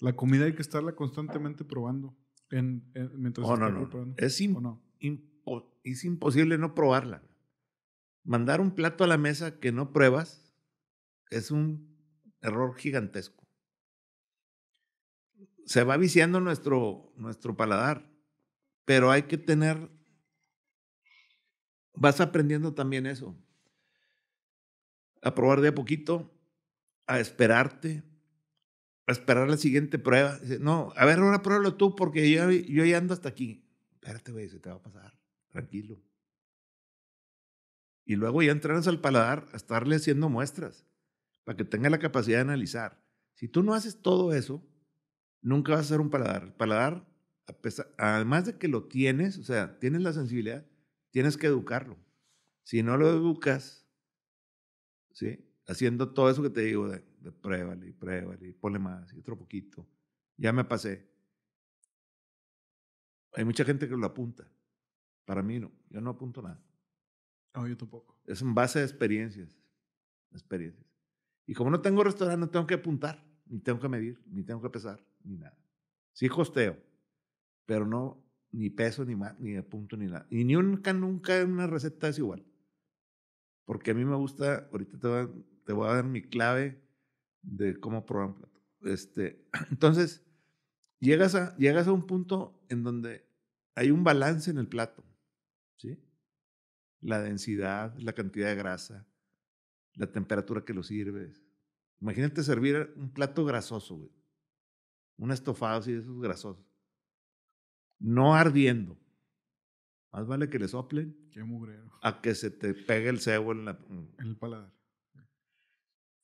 la comida hay que estarla constantemente probando en, mientras oh, no, no. no? es imposible no probarla. Mandar un plato a la mesa que no pruebas es un error gigantesco. Se va viciando nuestro, nuestro paladar, pero hay que tener, vas aprendiendo también eso, a probar de a poquito, a esperarte, a esperar la siguiente prueba. No, a ver, ahora pruébalo tú porque yo, yo ya ando hasta aquí. Espérate, güey, se te va a pasar, tranquilo. Y luego ya entrarás al paladar a estarle haciendo muestras para que tenga la capacidad de analizar. Si tú no haces todo eso, nunca vas a ser un paladar. El paladar, además de que lo tienes, o sea, tienes la sensibilidad, tienes que educarlo. Si no lo educas, ¿sí? haciendo todo eso que te digo de, de pruébale, pruébale, ponle más y otro poquito, ya me pasé. Hay mucha gente que lo apunta. Para mí no, yo no apunto nada. No, yo tampoco. Es en base a experiencias. Experiencias. Y como no tengo restaurante, no tengo que apuntar, ni tengo que medir, ni tengo que pesar, ni nada. Sí costeo, pero no ni peso, ni, ni apunto, ni nada. Y ni nunca, nunca una receta es igual. Porque a mí me gusta, ahorita te voy a, te voy a dar mi clave de cómo probar un plato. Este, entonces, llegas a, llegas a un punto en donde hay un balance en el plato. ¿sí? La densidad, la cantidad de grasa, la temperatura que lo sirves. Imagínate servir un plato grasoso, güey. Un estofado así de esos grasosos. No ardiendo. Más vale que le soplen. A que se te pegue el cebo en, mm. en el paladar.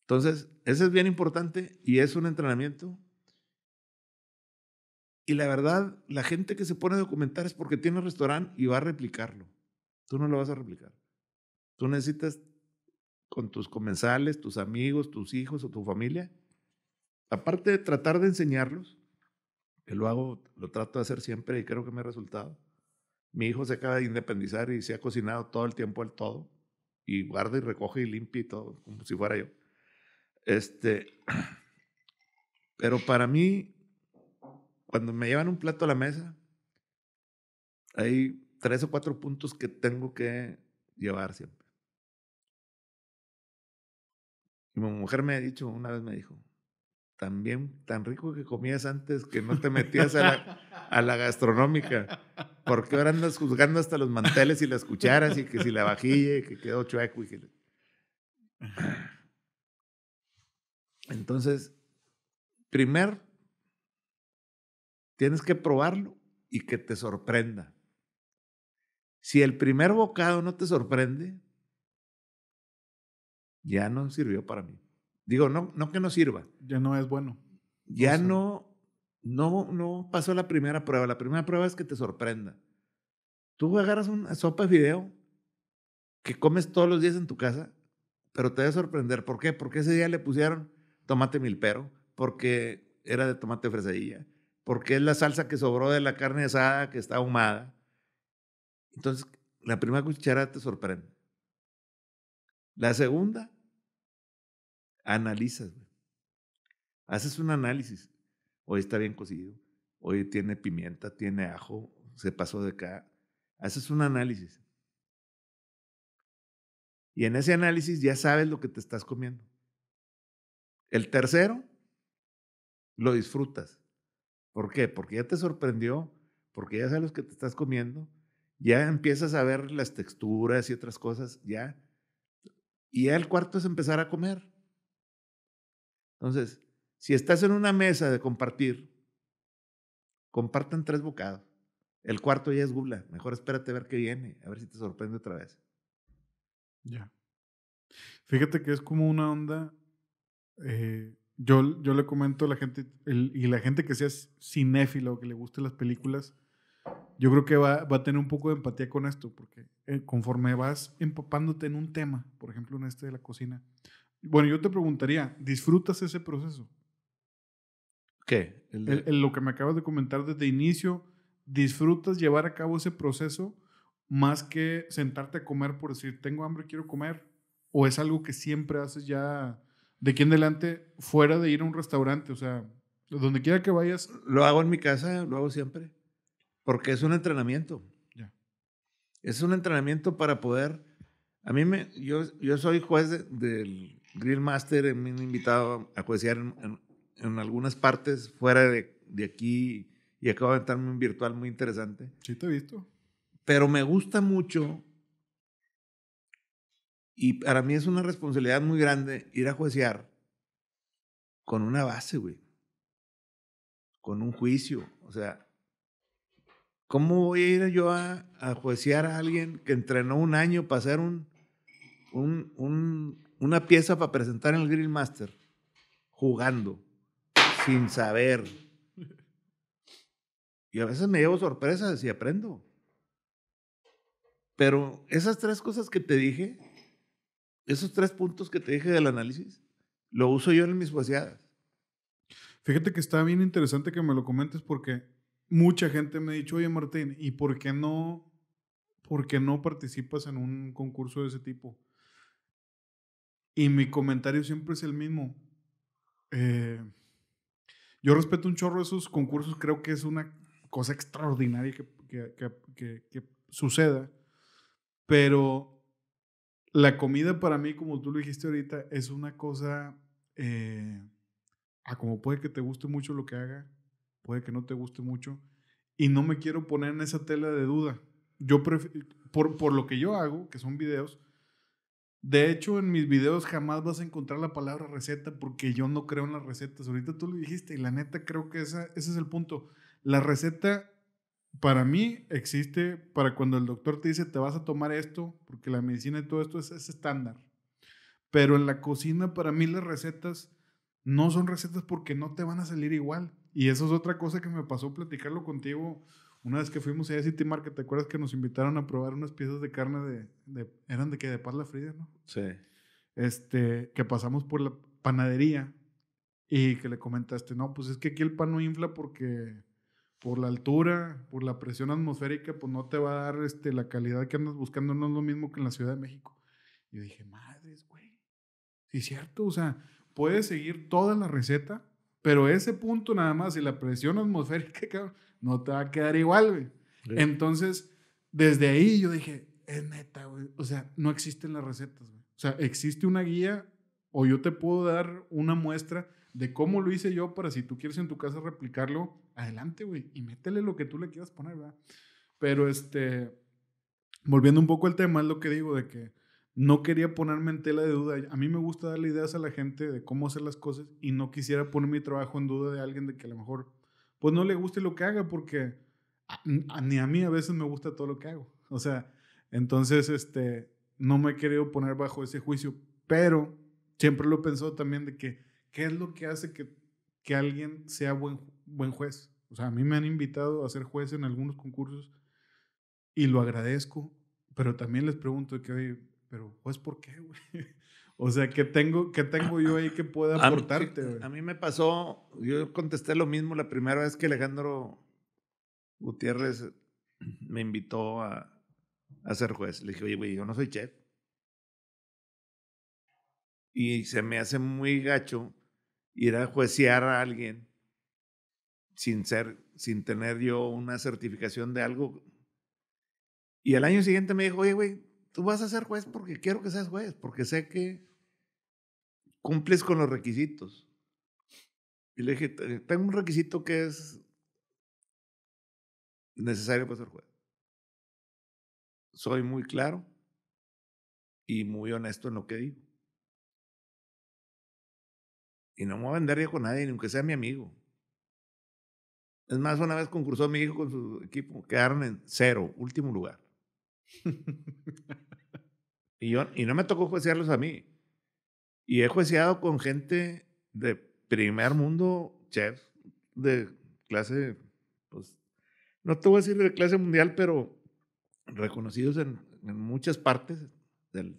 Entonces, eso es bien importante y es un entrenamiento. Y la verdad, la gente que se pone a documentar es porque tiene un restaurante y va a replicarlo. Tú no lo vas a replicar. Tú necesitas con tus comensales, tus amigos, tus hijos o tu familia. Aparte de tratar de enseñarlos, que lo hago, lo trato de hacer siempre y creo que me ha resultado. Mi hijo se acaba de independizar y se ha cocinado todo el tiempo el todo y guarda y recoge y limpia y todo, como si fuera yo. Este, pero para mí, cuando me llevan un plato a la mesa, hay tres o cuatro puntos que tengo que llevar siempre. Y mi mujer me ha dicho, una vez me dijo, también tan rico que comías antes que no te metías a la, a la gastronómica. porque ahora andas juzgando hasta los manteles y las cucharas y que si la vajilla y que quedó chueco? Y Entonces, primer, tienes que probarlo y que te sorprenda. Si el primer bocado no te sorprende, ya no sirvió para mí. Digo, no, no que no sirva. Ya no es bueno. Ya no, no, no pasó la primera prueba. La primera prueba es que te sorprenda. Tú agarras una sopa de video que comes todos los días en tu casa, pero te debe sorprender. ¿Por qué? Porque ese día le pusieron tomate milpero, porque era de tomate fresadilla, porque es la salsa que sobró de la carne asada que está ahumada. Entonces, la primera cuchara te sorprende. La segunda, analizas, Haces un análisis. Hoy está bien cocido, hoy tiene pimienta, tiene ajo, se pasó de acá. Haces un análisis. Y en ese análisis ya sabes lo que te estás comiendo. El tercero, lo disfrutas. ¿Por qué? Porque ya te sorprendió, porque ya sabes lo que te estás comiendo, ya empiezas a ver las texturas y otras cosas, ya y ya el cuarto es empezar a comer. Entonces, si estás en una mesa de compartir, compartan tres bocados. El cuarto ya es gula. Mejor espérate a ver qué viene, a ver si te sorprende otra vez. Ya. Fíjate que es como una onda. Eh, yo, yo le comento a la gente, y la gente que sea cinéfilo o que le guste las películas, yo creo que va, a tener un poco de empatía con esto, porque eh, conforme vas empapándote en un tema, por ejemplo en este de la cocina, bueno, yo te preguntaría, ¿disfrutas ese proceso? ¿Qué? lo que me acabas de comentar desde inicio, ¿disfrutas llevar a cabo ese proceso más que sentarte a comer por decir, tengo hambre, quiero comer? ¿O es algo que siempre haces ya de aquí en adelante fuera de ir a un restaurante? O sea, donde quiera que vayas. Lo hago en mi casa, lo hago siempre. Porque es un entrenamiento. Es un entrenamiento para poder... A mí me... Yo, yo soy juez del Grill Master, me han invitado a juiciar en, algunas partes fuera de, de aquí y acabo de en un virtual muy interesante. Sí, te he visto. Pero me gusta mucho y para mí es una responsabilidad muy grande ir a juiciar con una base, güey. Con un juicio. O sea, ¿Cómo voy a ir yo a, a juiciar a alguien que entrenó un año para hacer un, un, un, una pieza para presentar en el Grill Master? Jugando, sin saber. Y a veces me llevo sorpresas y aprendo. Pero esas tres cosas que te dije, esos tres puntos que te dije del análisis, lo uso yo en mis vaciadas. Fíjate que está bien interesante que me lo comentes porque mucha gente me ha dicho, oye Martín, ¿y por qué no, no participas en un concurso de ese tipo? Y mi comentario siempre es el mismo. Eh, yo respeto un chorro esos concursos, creo que es una cosa extraordinaria que, que, suceda, pero la comida para mí, como tú lo dijiste ahorita, es una cosa, eh, a ah, como puede que te guste mucho lo que haga, puede que no te guste mucho, y no me quiero poner en esa tela de duda. Yo por, por lo que yo hago, que son videos, de hecho en mis videos jamás vas a encontrar la palabra receta porque yo no creo en las recetas. Ahorita tú lo dijiste y la neta creo que esa, ese es el punto. La receta para mí existe para cuando el doctor te dice te vas a tomar esto, porque la medicina y todo esto es, es, estándar. Pero en la cocina para mí las recetas no son recetas porque no te van a salir igual. Y eso es otra cosa que me pasó platicarlo contigo. Una vez que fuimos a City Market, ¿te acuerdas que nos invitaron a probar unas piezas de carne de. eran de que de Paz la Frida, ¿no? Sí. Este, que pasamos por la panadería y que le comentaste, no, pues es que aquí el pan no infla porque por la altura, por la presión atmosférica, pues no te va a dar este, la calidad que andas buscando, no es lo mismo que en la Ciudad de México. Y yo dije, madres, güey. Sí, cierto, o sea, puedes seguir toda la receta pero ese punto nada más y la presión atmosférica, no te va a quedar igual, güey. Entonces, desde ahí yo dije, es neta, güey. O sea, no existen las recetas, güey. O sea, existe una guía o yo te puedo dar una muestra de cómo lo hice yo para si tú quieres en tu casa replicarlo, adelante, güey, y métele lo que tú le quieras poner, ¿verdad? Pero este, volviendo un poco al tema, es lo que digo de que no quería ponerme en tela de duda. A mí me gusta darle ideas a la gente de cómo hacer las cosas y no quisiera poner mi trabajo en duda de alguien de que a lo mejor pues no le guste lo que haga porque ni a mí a veces me gusta todo lo que hago. O sea, entonces este no me he querido poner bajo ese juicio, pero siempre lo he pensado también de que qué es lo que hace que, alguien sea buen, buen juez. O sea, a mí me han invitado a ser juez en algunos concursos y lo agradezco, pero también les pregunto que, pero pues ¿por qué, güey? O sea, ¿qué tengo, qué tengo yo ahí que pueda aportarte, güey? A mí me pasó, yo contesté lo mismo la primera vez que Alejandro Gutiérrez me invitó a, a ser juez. Le dije, oye, güey, yo no soy chef. Y se me hace muy gacho ir a juecear a alguien sin ser, sin tener yo una certificación de algo. Y al año siguiente me dijo, oye, güey, tú vas a ser juez porque quiero que seas juez, porque sé que cumples con los requisitos. Y le dije, tengo un requisito que es necesario para ser juez. Soy muy claro y muy honesto en lo que digo. Y no me voy a vender con nadie, ni aunque sea mi amigo. Es más, una vez concursó mi hijo con su equipo, quedaron en cero, último lugar. y, yo, y no me tocó juiciarlos a mí. Y he juiciado con gente de primer mundo, chef, de clase, pues, no te voy a decir de clase mundial, pero reconocidos en, muchas partes del,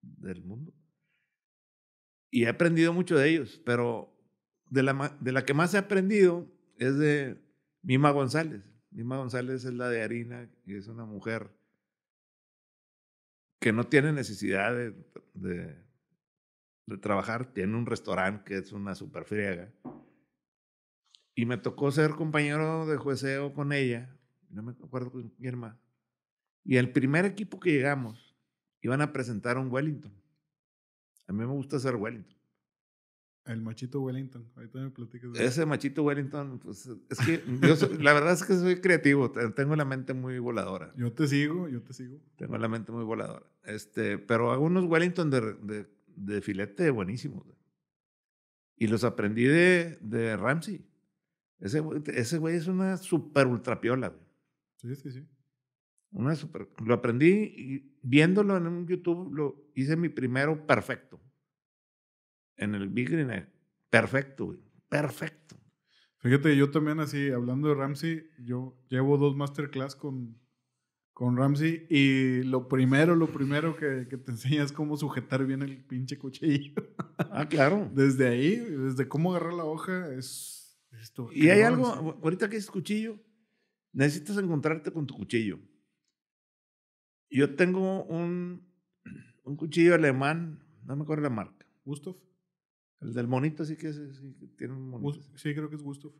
del, mundo. Y he aprendido mucho de ellos, pero de la, de la que más he aprendido es de Mima González. Mima González es la de harina y es una mujer que no tiene necesidad de, trabajar, tiene un restaurante que es una super friega. Y me tocó ser compañero de jueceo con ella, no me acuerdo con quién más. Y el primer equipo que llegamos, iban a presentar un Wellington. A mí me gusta ser Wellington. El machito Wellington, ahorita me platicas. De... Ese machito Wellington, pues es que yo la verdad es que soy creativo, tengo la mente muy voladora. Yo te sigo, yo te sigo. Tengo la mente muy voladora. Este, pero hago unos Wellington de, filete buenísimos. Y los aprendí de, Ramsey. Ese, güey es una super ultra güey. Sí, sí, sí. Una super, lo aprendí y viéndolo en un YouTube, lo hice mi primero perfecto en el Big Green Perfecto, Perfecto. Fíjate, yo también así, hablando de Ramsey, yo llevo dos masterclass con, con Ramsey y lo primero, lo primero que, te enseña es cómo sujetar bien el pinche cuchillo. Ah, claro. desde ahí, desde cómo agarrar la hoja, es... Esto, y hay algo, ahorita que es cuchillo, necesitas encontrarte con tu cuchillo. Yo tengo un, un cuchillo alemán, no me acuerdo la marca. Gustav. El del monito sí que tiene un monito. Sí, creo que es gusto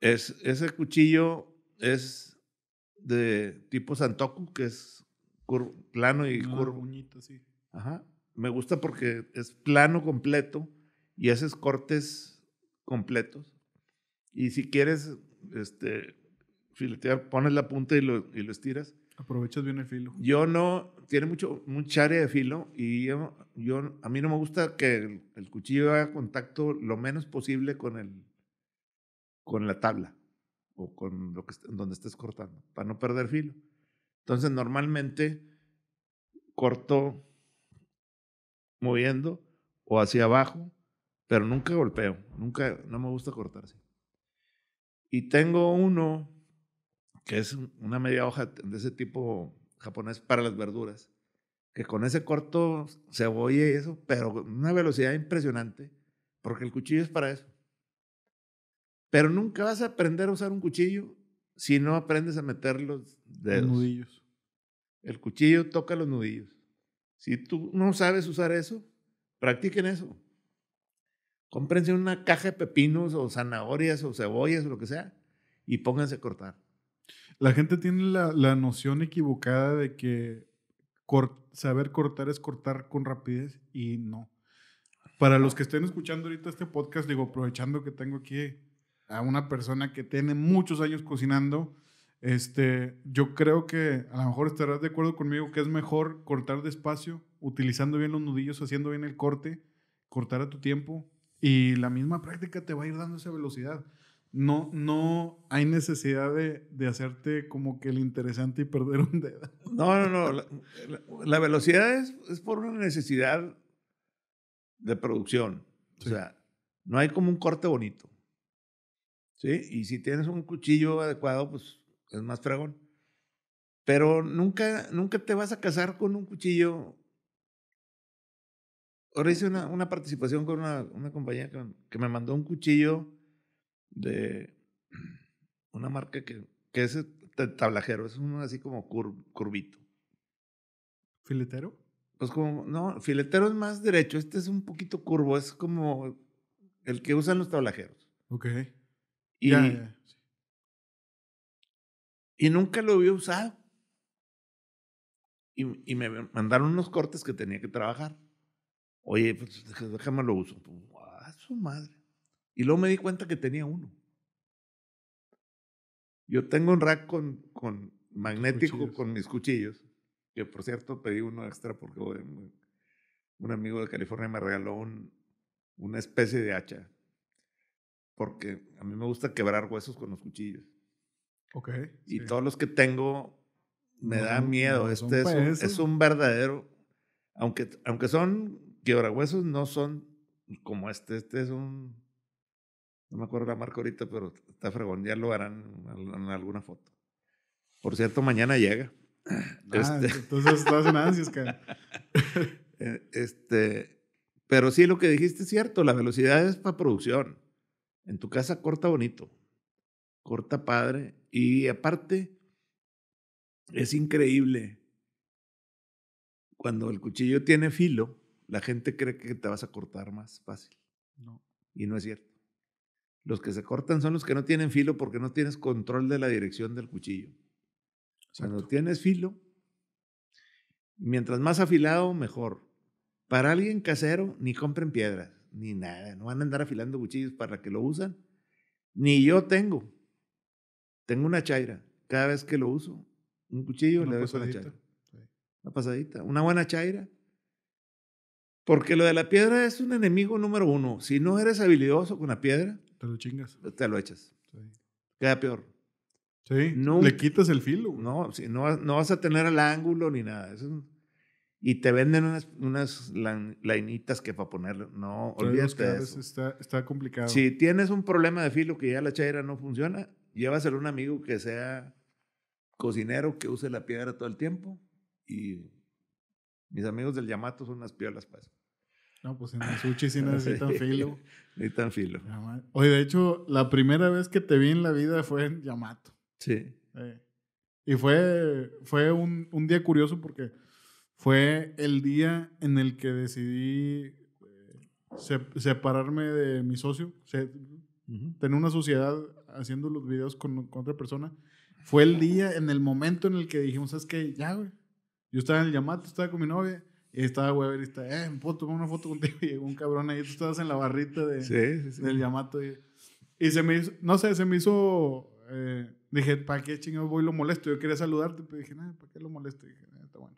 Es, ese cuchillo es de tipo Santoku, que es plano y curvo. sí. Ajá. Me gusta porque es plano completo y haces cortes completos. Y si quieres este, filetear, pones la punta y lo estiras. Aprovechas bien el filo. Yo no, tiene mucho, mucha área de filo y yo, a mí no me gusta que el, cuchillo haga contacto lo menos posible con, el, con la tabla o con donde estés cortando, para no perder filo. Entonces normalmente corto moviendo o hacia abajo, pero nunca golpeo, nunca, no me gusta cortar así. Y tengo uno que es una media hoja de ese tipo japonés para las verduras, que con ese corto cebolla y eso, pero con una velocidad impresionante, porque el cuchillo es para eso. Pero nunca vas a aprender a usar un cuchillo si no aprendes a meter los dedos. Los nudillos. El cuchillo toca los nudillos. Si tú no sabes usar eso, practiquen eso. Cómprense una caja de pepinos o zanahorias o cebollas o lo que sea y pónganse a cortar. La gente tiene la, noción equivocada de que saber cortar es cortar con rapidez y no. Para los que estén escuchando ahorita este podcast, digo, aprovechando que tengo aquí a una persona que tiene muchos años cocinando, este, yo creo que a lo mejor estarás de acuerdo conmigo que es mejor cortar despacio, utilizando bien los nudillos, haciendo bien el corte, cortar a tu tiempo y la misma práctica te va a ir dando esa velocidad no, no hay necesidad de, hacerte como que el interesante y perder un dedo. No, no, no. La, velocidad es, por una necesidad de producción. O sea, no hay como un corte bonito. ¿Sí? Y si tienes un cuchillo adecuado, pues es más fregón. Pero nunca, nunca te vas a casar con un cuchillo. Ahora hice una, una participación con una, compañía que, que me mandó un cuchillo de una marca que, que es tablajero, es uno así como curvito. ¿Filetero? Pues como, no, filetero es más derecho, este es un poquito curvo, es como el que usan los tablajeros. Ok. Y, y nunca lo había usado. Y, y, me mandaron unos cortes que tenía que trabajar. Oye, pues déjame lo uso. ¡Ah, su madre. Y luego me di cuenta que tenía uno. Yo tengo un rack con, con magnético con mis cuchillos, que por cierto pedí uno extra porque un amigo de California me regaló un, una especie de hacha, porque a mí me gusta quebrar huesos con los cuchillos. okay Y todos los que tengo me da miedo. este es un, es un, verdadero, aunque, aunque son huesos no son como este, este es un no me acuerdo la marca ahorita, pero está fregón. Ya lo harán en alguna foto. Por cierto, mañana llega. Ah, este entonces estás en ansias, cara. Eh, este, pero sí, lo que dijiste es cierto. La velocidad es para producción. En tu casa corta bonito. Corta padre. Y aparte, es increíble. Cuando el cuchillo tiene filo, la gente cree que te vas a cortar más fácil. Y no es cierto. Los que se cortan son los que no tienen filo porque no tienes control de la dirección del cuchillo. sea, no tienes filo, mientras más afilado, mejor. Para alguien casero, ni compren piedras, ni nada. No van a andar afilando cuchillos para que lo usan. Ni yo tengo. Tengo una chaira. Cada vez que lo uso, un cuchillo le doy una chaira. Una pasadita. Una buena chaira porque lo de la piedra es un enemigo número uno. Si no eres habilidoso con la piedra, te lo chingas. Te lo echas. Queda peor. Sí. le quitas el filo. No, no, vas a tener el ángulo ni nada. y te venden unas, unas lainitas que para ponerlo. No, olvídate de eso. Está, está, complicado. Si tienes un problema de filo que ya la chaira no funciona, llévaselo a un amigo que sea cocinero, que use la piedra todo el tiempo. Y mis amigos del Yamato son unas piolas para eso. No, pues en el sushi sí ah, necesitan filo. tan filo. Oye, de hecho, la primera vez que te vi en la vida fue en Yamato. Sí. Eh, y fue, fue un, un, día curioso porque fue el día en el que decidí eh, separarme de mi socio. Se, Tener una sociedad haciendo los videos con, otra persona. Fue el día, en el momento en el que dijimos, es que ya, güey. Yo estaba en el Yamato, estaba con mi novia. Y estaba Weber y estaba, eh, puedo tomar una foto contigo? Y llegó un cabrón ahí, tú estabas en la barrita de, del Yamato. Y, se me hizo, no sé, se me hizo, eh, dije, ¿para qué chingo voy lo molesto? Yo quería saludarte, pero dije, nada, ¿para qué lo molesto? Y dije, ah, está bueno.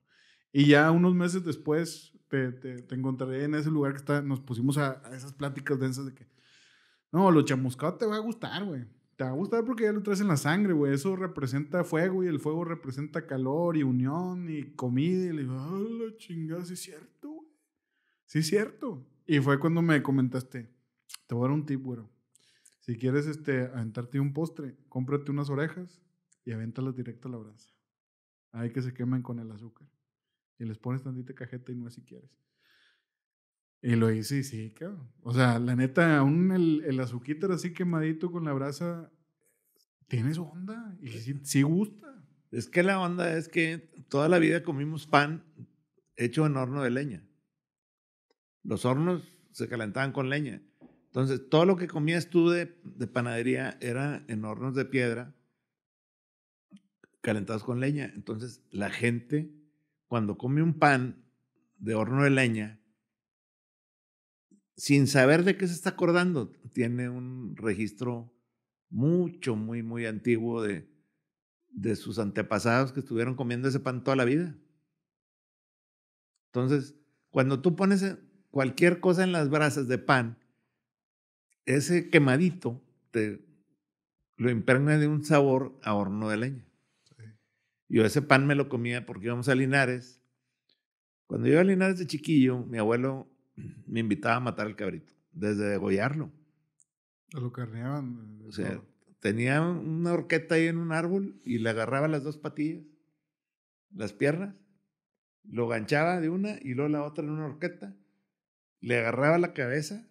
Y ya unos meses después te, te, encontraré en ese lugar que está, nos pusimos a, a esas pláticas densas de que, no, lo chamuscado te va a gustar, güey te va a porque ya lo traes en la sangre, güey. Eso representa fuego y el fuego representa calor y unión y comida. Y le digo, ah, la chingada, sí es cierto, güey. Sí es cierto. Y fue cuando me comentaste, te voy a dar un tip, güey. Si quieres este, aventarte un postre, cómprate unas orejas y avéntalas directo a la brasa. Ahí que se quemen con el azúcar. Y les pones tantita cajeta y no si quieres. Y lo hice sí, claro O sea, la neta, aún el, el era así quemadito con la brasa, tienes onda y sí, gusta. Es que la onda es que toda la vida comimos pan hecho en horno de leña. Los hornos se calentaban con leña. Entonces, todo lo que comías tú de panadería era en hornos de piedra calentados con leña. Entonces, la gente, cuando come un pan de horno de leña, sin saber de qué se está acordando. Tiene un registro mucho, muy, muy antiguo de, de sus antepasados que estuvieron comiendo ese pan toda la vida. Entonces, cuando tú pones eh, cualquier cosa en las brasas de pan, ese quemadito te lo impregna de un sabor a horno de leña. Yo ese pan me lo comía porque íbamos a Linares. Cuando yo iba a Linares de chiquillo, mi abuelo me invitaba a matar al cabrito, desde degollarlo. Lo carneaban. Eh, o sea, tenía una horqueta ahí en un árbol y le agarraba las dos patillas, las piernas, lo ganchaba de una y luego la otra en una horqueta, le agarraba la cabeza,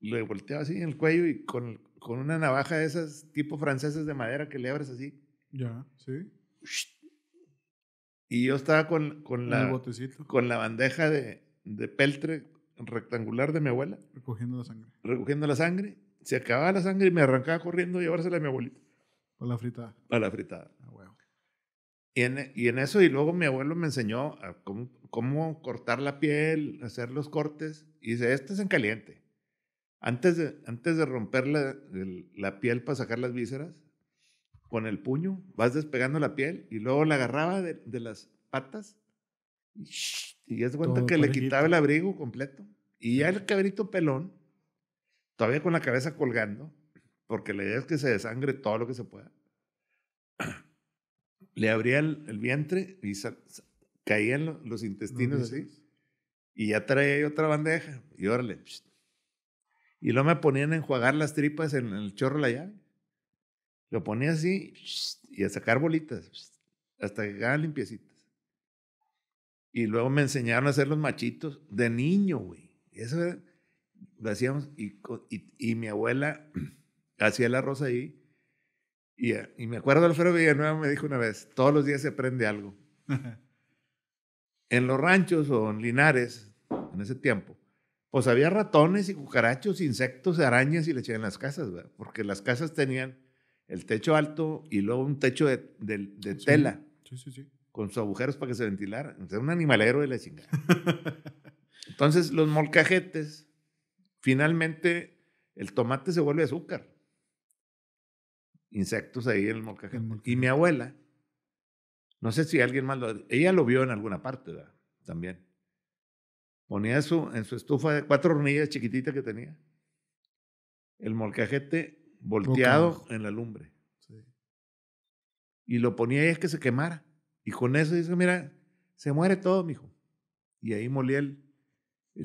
le volteaba así en el cuello y con, con una navaja de esas tipo franceses de madera que le abres así. Ya, sí. Y yo estaba con, con, la, con la bandeja de, de peltre rectangular de mi abuela. Recogiendo la sangre. Recogiendo la sangre. Se acababa la sangre y me arrancaba corriendo y llevársela a mi abuelita. A la fritada. A la fritada. y, en, y en, eso, y luego mi abuelo me enseñó cómo, cortar la piel, hacer los cortes. Y dice, este es en caliente. Antes de, antes de romper la, la piel para sacar las vísceras, con el puño vas despegando la piel y luego la agarraba de las patas y ya se cuenta que le quitaba el abrigo completo. Y ya el cabrito pelón, todavía con la cabeza colgando, porque la idea es que se desangre todo lo que se pueda. Le abría el, vientre y caían los, intestinos así. Y ya traía otra bandeja. Y órale. Y lo me ponían a enjuagar las tripas en el chorro de la llave. Lo ponía así y a sacar bolitas hasta que quedaban limpiecito y luego me enseñaron a hacer los machitos de niño, güey. Eso hacíamos. Y, y, mi abuela hacía el arroz ahí. Y, eh, y me acuerdo, Alfredo Villanueva me dijo una vez, todos los días se aprende algo. en los ranchos o en Linares, en ese tiempo, pues había ratones y cucarachos, insectos, arañas y le echaban las casas, güey, porque las casas tenían el techo alto y luego un techo de, de, tela. Sí, sí, sí con sus agujeros para que se ventilara. un animalero de la chingada. Entonces, los molcajetes, finalmente, el tomate se vuelve azúcar. Insectos ahí en el molcajete. Y mi abuela, no sé si alguien más lo... Ella lo vio en alguna parte, ¿verdad? También. Ponía en su estufa de cuatro hornillas chiquititas que tenía. El molcajete volteado en la lumbre. Sí. Y lo ponía ahí es que se quemara. Y con eso dice, mira, se muere todo, mijo. Y ahí molía el,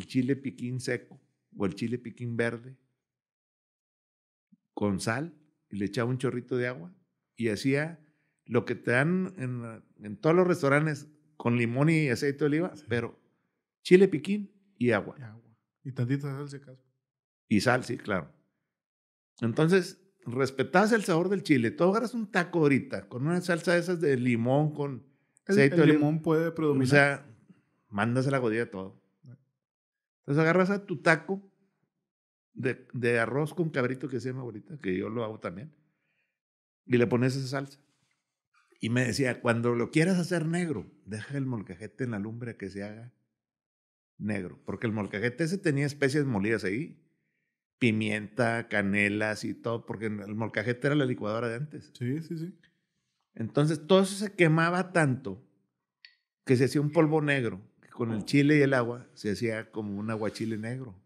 chile piquín seco o el chile piquín verde con sal y le echaba un chorrito de agua y hacía lo que te dan en, en todos los restaurantes con limón y aceite de oliva, pero chile piquín y agua. Y agua. Y tantita sal, si acaso. Y sal, sí, claro. Entonces, respetabas el sabor del chile. Tú agarras un taco ahorita con una salsa de esas de limón, con el, limón, puede predominar. O sea, mandas la godilla todo. Entonces agarras a tu taco de, de arroz con cabrito que se llama ahorita, que yo lo hago también, y le pones esa salsa. Y me decía, cuando lo quieras hacer negro, deja el molcajete en la lumbre que se haga negro, porque el molcajete ese tenía especies molidas ahí, pimienta, canelas y todo, porque el molcajete era la licuadora de antes. Sí, sí, sí. Entonces todo eso se quemaba tanto que se hacía un polvo negro, que con el oh. chile y el agua se hacía como un aguachile negro.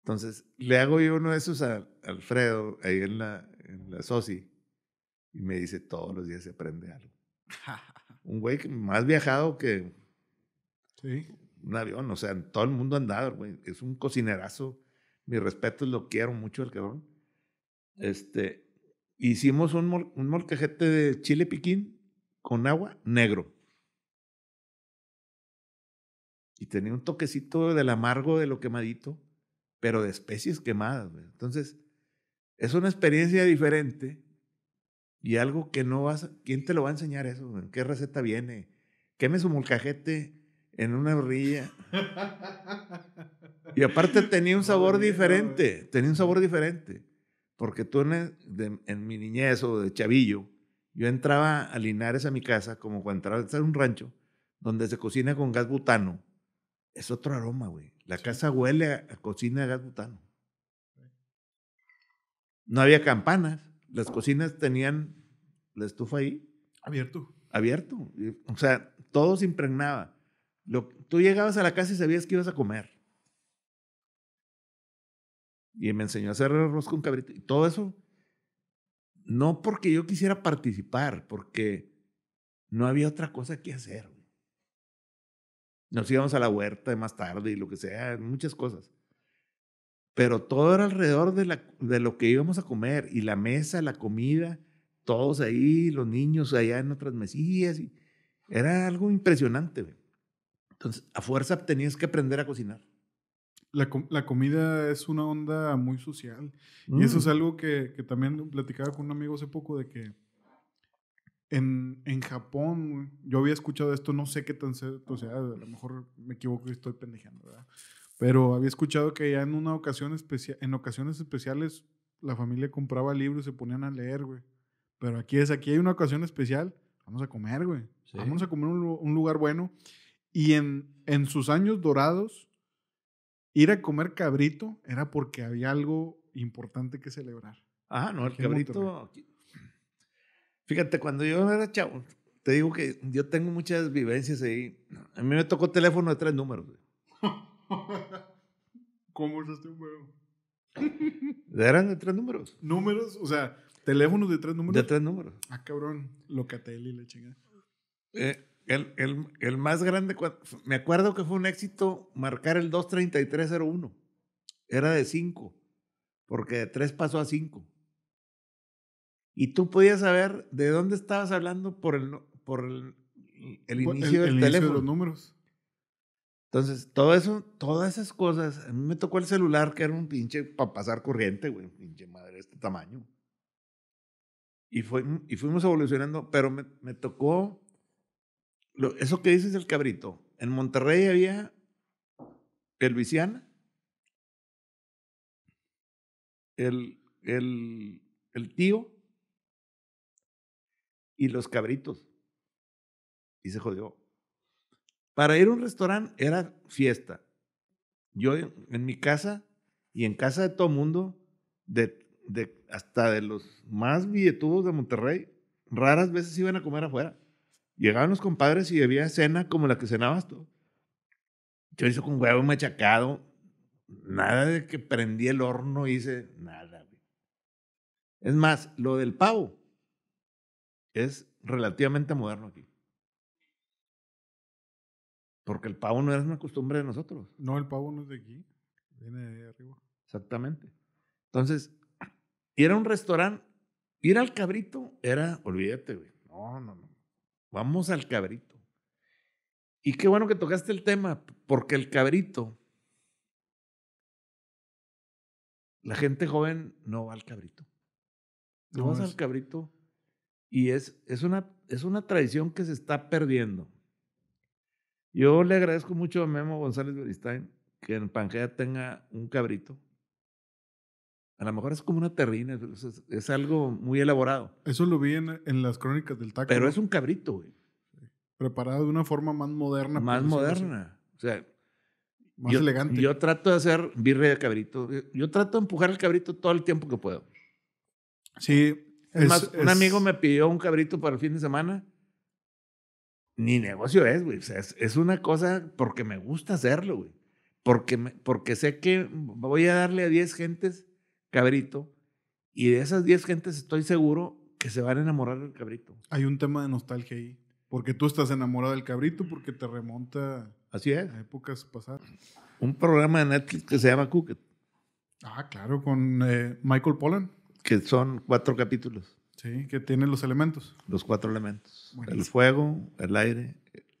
Entonces le hago yo uno de esos a Alfredo ahí en la, en la SOSI y me dice todos los días se aprende algo. un güey que más viajado que sí. un avión, o sea, todo el mundo andado, güey. Es un cocinerazo. Mi respeto, lo quiero mucho el cabrón. Este, hicimos un, molcajete de chile piquín con agua negro. Y tenía un toquecito del amargo de lo quemadito, pero de especies quemadas. Entonces, es una experiencia diferente y algo que no vas. ¿Quién te lo va a enseñar eso? ¿Qué receta viene? Queme su molcajete en una orilla. y aparte tenía un sabor diferente. Tenía un sabor diferente. Porque tú e, en, mi niñez o de chavillo, yo entraba a Linares a mi casa, como cuando entraba a un rancho, donde se cocina con gas butano. Es otro aroma, güey. La casa huele a, cocina de gas butano. No había campanas. Las cocinas tenían la estufa ahí. Abierto. Abierto. O sea, todo se impregnaba. tú llegabas a la casa y sabías que ibas a comer. Y me enseñó a hacer arroz con cabrito y todo eso. No porque yo quisiera participar, porque no había otra cosa que hacer. Nos íbamos a la huerta más tarde y lo que sea, muchas cosas. Pero todo era alrededor de, de lo que íbamos a comer y la mesa, la comida, todos ahí, los niños allá en otras mesillas. era algo impresionante. Entonces, a fuerza tenías que aprender a cocinar la, comida es una onda muy social. Y eso es mm. algo que, también platicaba con un amigo hace poco de que en, Japón, yo había escuchado esto, no sé qué tan cierto sea, a lo mejor me equivoco y estoy pendejando, ¿verdad? Pero había escuchado que ya en una ocasión especial, en ocasiones especiales, la familia compraba libros y se ponían a leer, güey. Pero aquí es, aquí hay una ocasión especial, vamos a comer, güey. Vamos a comer un, lugar bueno. Y en, en sus años dorados, ir a comer cabrito era porque había algo importante que celebrar. Ah, no, el pues, cabrito. Fíjate, cuando yo era chavo, te digo que yo tengo muchas vivencias ahí. A mí me tocó teléfono de tres números. ¿Cómo usaste un huevo? Eran de tres números. Números, o sea, teléfonos de tres números. De tres números. Ah, cabrón, locatel y la chingada. Eh, el, el, más grande, me acuerdo que fue un éxito marcar el 23301. Era de 5, porque de 3 pasó a 5. Y tú podías saber de dónde estabas hablando por el, por el, inicio del teléfono. los números. Entonces, todo eso, todas esas cosas, a mí me tocó el celular que era un pinche para pasar corriente, güey, pinche madre este tamaño. Y, fue, y fuimos evolucionando, pero me, me tocó eso que dices el cabrito, en Monterrey había el Viciana, el, el, el tío y los cabritos. Y se jodió. Para ir a un restaurante era fiesta. Yo en mi casa y en casa de todo mundo, de, de, hasta de los más billetudos de Monterrey, raras veces iban a comer afuera. Llegaban los compadres y había cena como la que cenabas tú. hice con huevo machacado. Nada de que prendí el horno hice nada. Es más, lo del pavo es relativamente moderno aquí. Porque el pavo no era una costumbre de nosotros. No, el pavo no es de aquí. Viene de arriba. Exactamente. Entonces, ir a un restaurante, ir al cabrito era, olvídate, güey. No, no, no. Vamos al cabrito. Y qué bueno que tocaste el tema, porque el cabrito, la gente joven no va al cabrito. No, va al cabrito y es, es, una, es una tradición que se está perdiendo. Yo le agradezco mucho a Memo González Beristain que en Pangea tenga un cabrito a lo mejor es como una terrina, es, algo muy elaborado. Eso lo vi en, las crónicas del taco. Pero es un cabrito, güey. Preparado de una forma más moderna. Más moderna. O sea, más elegante. Yo trato de hacer birria de cabrito. Yo trato de empujar el cabrito todo el tiempo que puedo. Sí. es, un amigo me pidió un cabrito para el fin de semana. Ni negocio es, güey. O sea, es, una cosa porque me gusta hacerlo, güey. Porque, porque sé que voy a darle a 10 gentes cabrito. Y de esas 10 gentes estoy seguro que se van a enamorar del cabrito. Hay un tema de nostalgia ahí. Porque tú estás enamorado del cabrito porque te remonta Así es. a épocas pasadas. Un programa de Netflix que se llama Cooked. Ah, claro, con eh, Michael Pollan. Que son cuatro capítulos. Sí, que tiene los elementos. Los cuatro elementos. El fuego, el aire,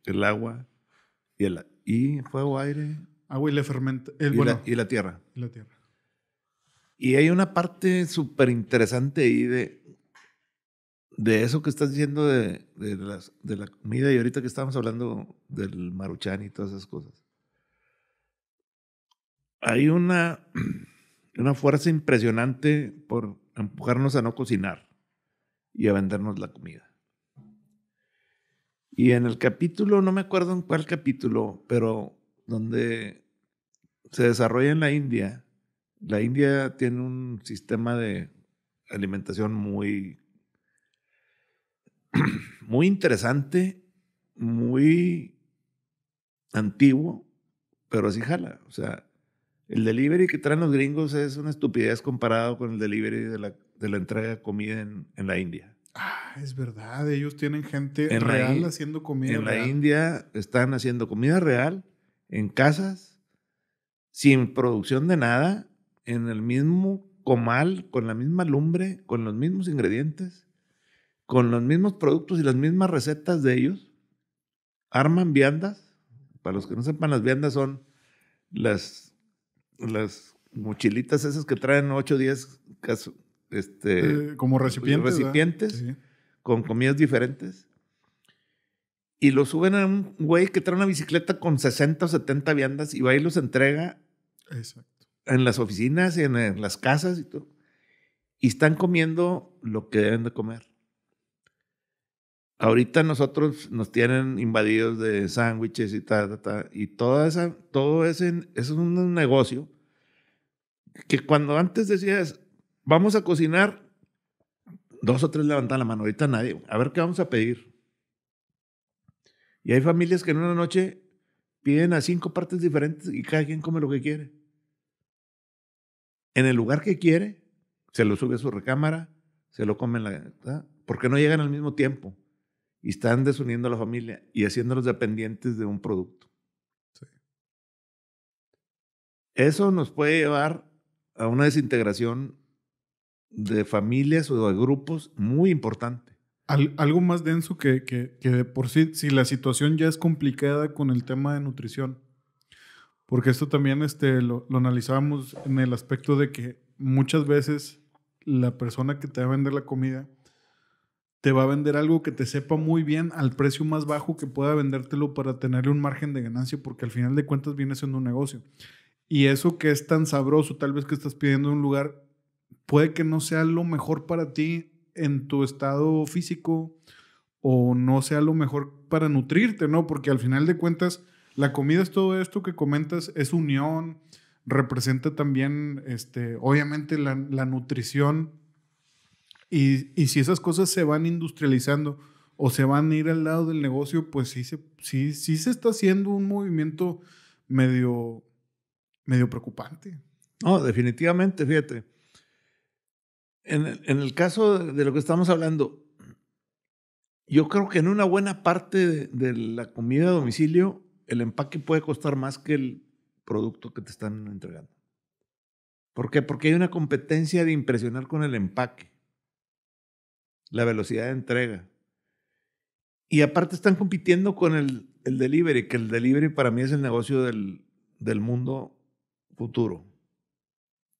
el agua y el y fuego, aire. Agua y, le y la tierra. Y la tierra. Y hay una parte súper interesante ahí de, de eso que estás diciendo de, la comida y ahorita que estábamos hablando del maruchan y todas esas cosas. Hay una, una fuerza impresionante por empujarnos a no cocinar y a vendernos la comida. Y en el capítulo, no me acuerdo en cuál capítulo, pero donde se desarrolla en la India, la India tiene un sistema de alimentación muy, muy interesante, muy antiguo, pero así jala. O sea, el delivery que traen los gringos es una estupidez comparado con el delivery de la, entrega de comida en, la India. Ah, es verdad, ellos tienen gente real haciendo comida. En la India están haciendo comida real en casas sin producción de nada en el mismo comal, con la misma lumbre, con los mismos ingredientes, con los mismos productos y las mismas recetas de ellos, arman viandas. Para los que no sepan, las viandas son las, las mochilitas esas que traen 8 o 10 este, eh, como recipientes, con comidas diferentes. Y lo suben a un güey que trae una bicicleta con 60 o 70 viandas y va y los entrega Exacto en las oficinas, en, en las casas y todo. Y están comiendo lo que deben de comer. Ahorita nosotros nos tienen invadidos de sándwiches y tal Y toda esa, todo ese, es un negocio que cuando antes decías, vamos a cocinar, dos o tres levantan la mano. Ahorita nadie. A ver qué vamos a pedir. Y hay familias que en una noche piden a cinco partes diferentes y cada quien come lo que quiere en el lugar que quiere, se lo sube a su recámara, se lo come en la... ¿Por porque no llegan al mismo tiempo? Y están desuniendo a la familia y haciéndolos dependientes de un producto. Eso nos puede llevar a una desintegración de familias o de grupos muy importante. algo más denso que, que por sí, si la situación ya es complicada con el tema de nutrición, porque esto también este, lo, lo analizábamos en el aspecto de que muchas veces la persona que te va a vender la comida te va a vender algo que te sepa muy bien al precio más bajo que pueda vendértelo para tenerle un margen de ganancia, porque al final de cuentas viene siendo un negocio. Y eso que es tan sabroso, tal vez que estás pidiendo un lugar, puede que no sea lo mejor para ti en tu estado físico o no sea lo mejor para nutrirte, ¿no? Porque al final de cuentas la comida es todo esto que comentas, es unión, representa también, este, obviamente, la, nutrición. Y, si esas cosas se van industrializando o se van a ir al lado del negocio, pues sí se, está haciendo un movimiento medio, preocupante. No, definitivamente, fíjate. En el, caso de lo que estamos hablando, yo creo que en una buena parte de la comida a domicilio el empaque puede costar más que el producto que te están entregando. ¿Por qué? Porque hay una competencia de impresionar con el empaque, la velocidad de entrega. Y aparte están compitiendo con el, delivery, que el delivery para mí es el negocio del, mundo futuro.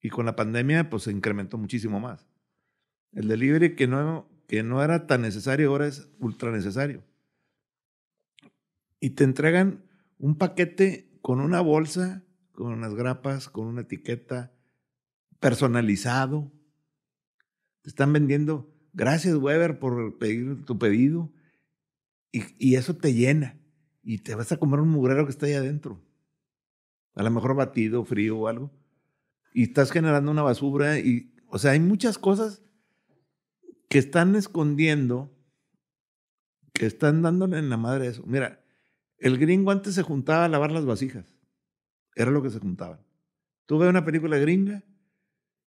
Y con la pandemia, pues se incrementó muchísimo más. El delivery que no, que no era tan necesario ahora es ultra necesario. Y te entregan un paquete con una bolsa, con unas grapas, con una etiqueta, personalizado. Te están vendiendo, gracias Weber por pedir tu pedido. Y, eso te llena. Y te vas a comer un mugrero que está ahí adentro. A lo mejor batido, frío o algo. Y estás generando una basura. Y, o sea, hay muchas cosas que están escondiendo, que están dándole en la madre eso. Mira, el gringo antes se juntaba a lavar las vasijas. Era lo que se juntaban. Tú ves una película gringa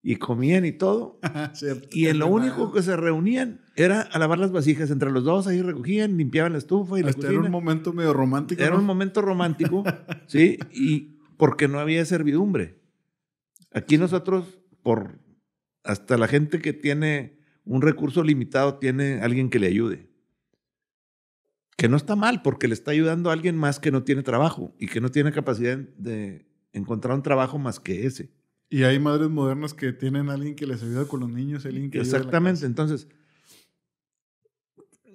y comían y todo. y en lo único que se reunían era a lavar las vasijas. Entre los dos ahí recogían, limpiaban la estufa y la Hasta Era un momento medio romántico. Era un momento romántico, sí, y porque no había servidumbre. Aquí nosotros, por hasta la gente que tiene un recurso limitado, tiene alguien que le ayude que no está mal porque le está ayudando a alguien más que no tiene trabajo y que no tiene capacidad de encontrar un trabajo más que ese. Y hay madres modernas que tienen a alguien que les ayuda con los niños, alguien que Exactamente, entonces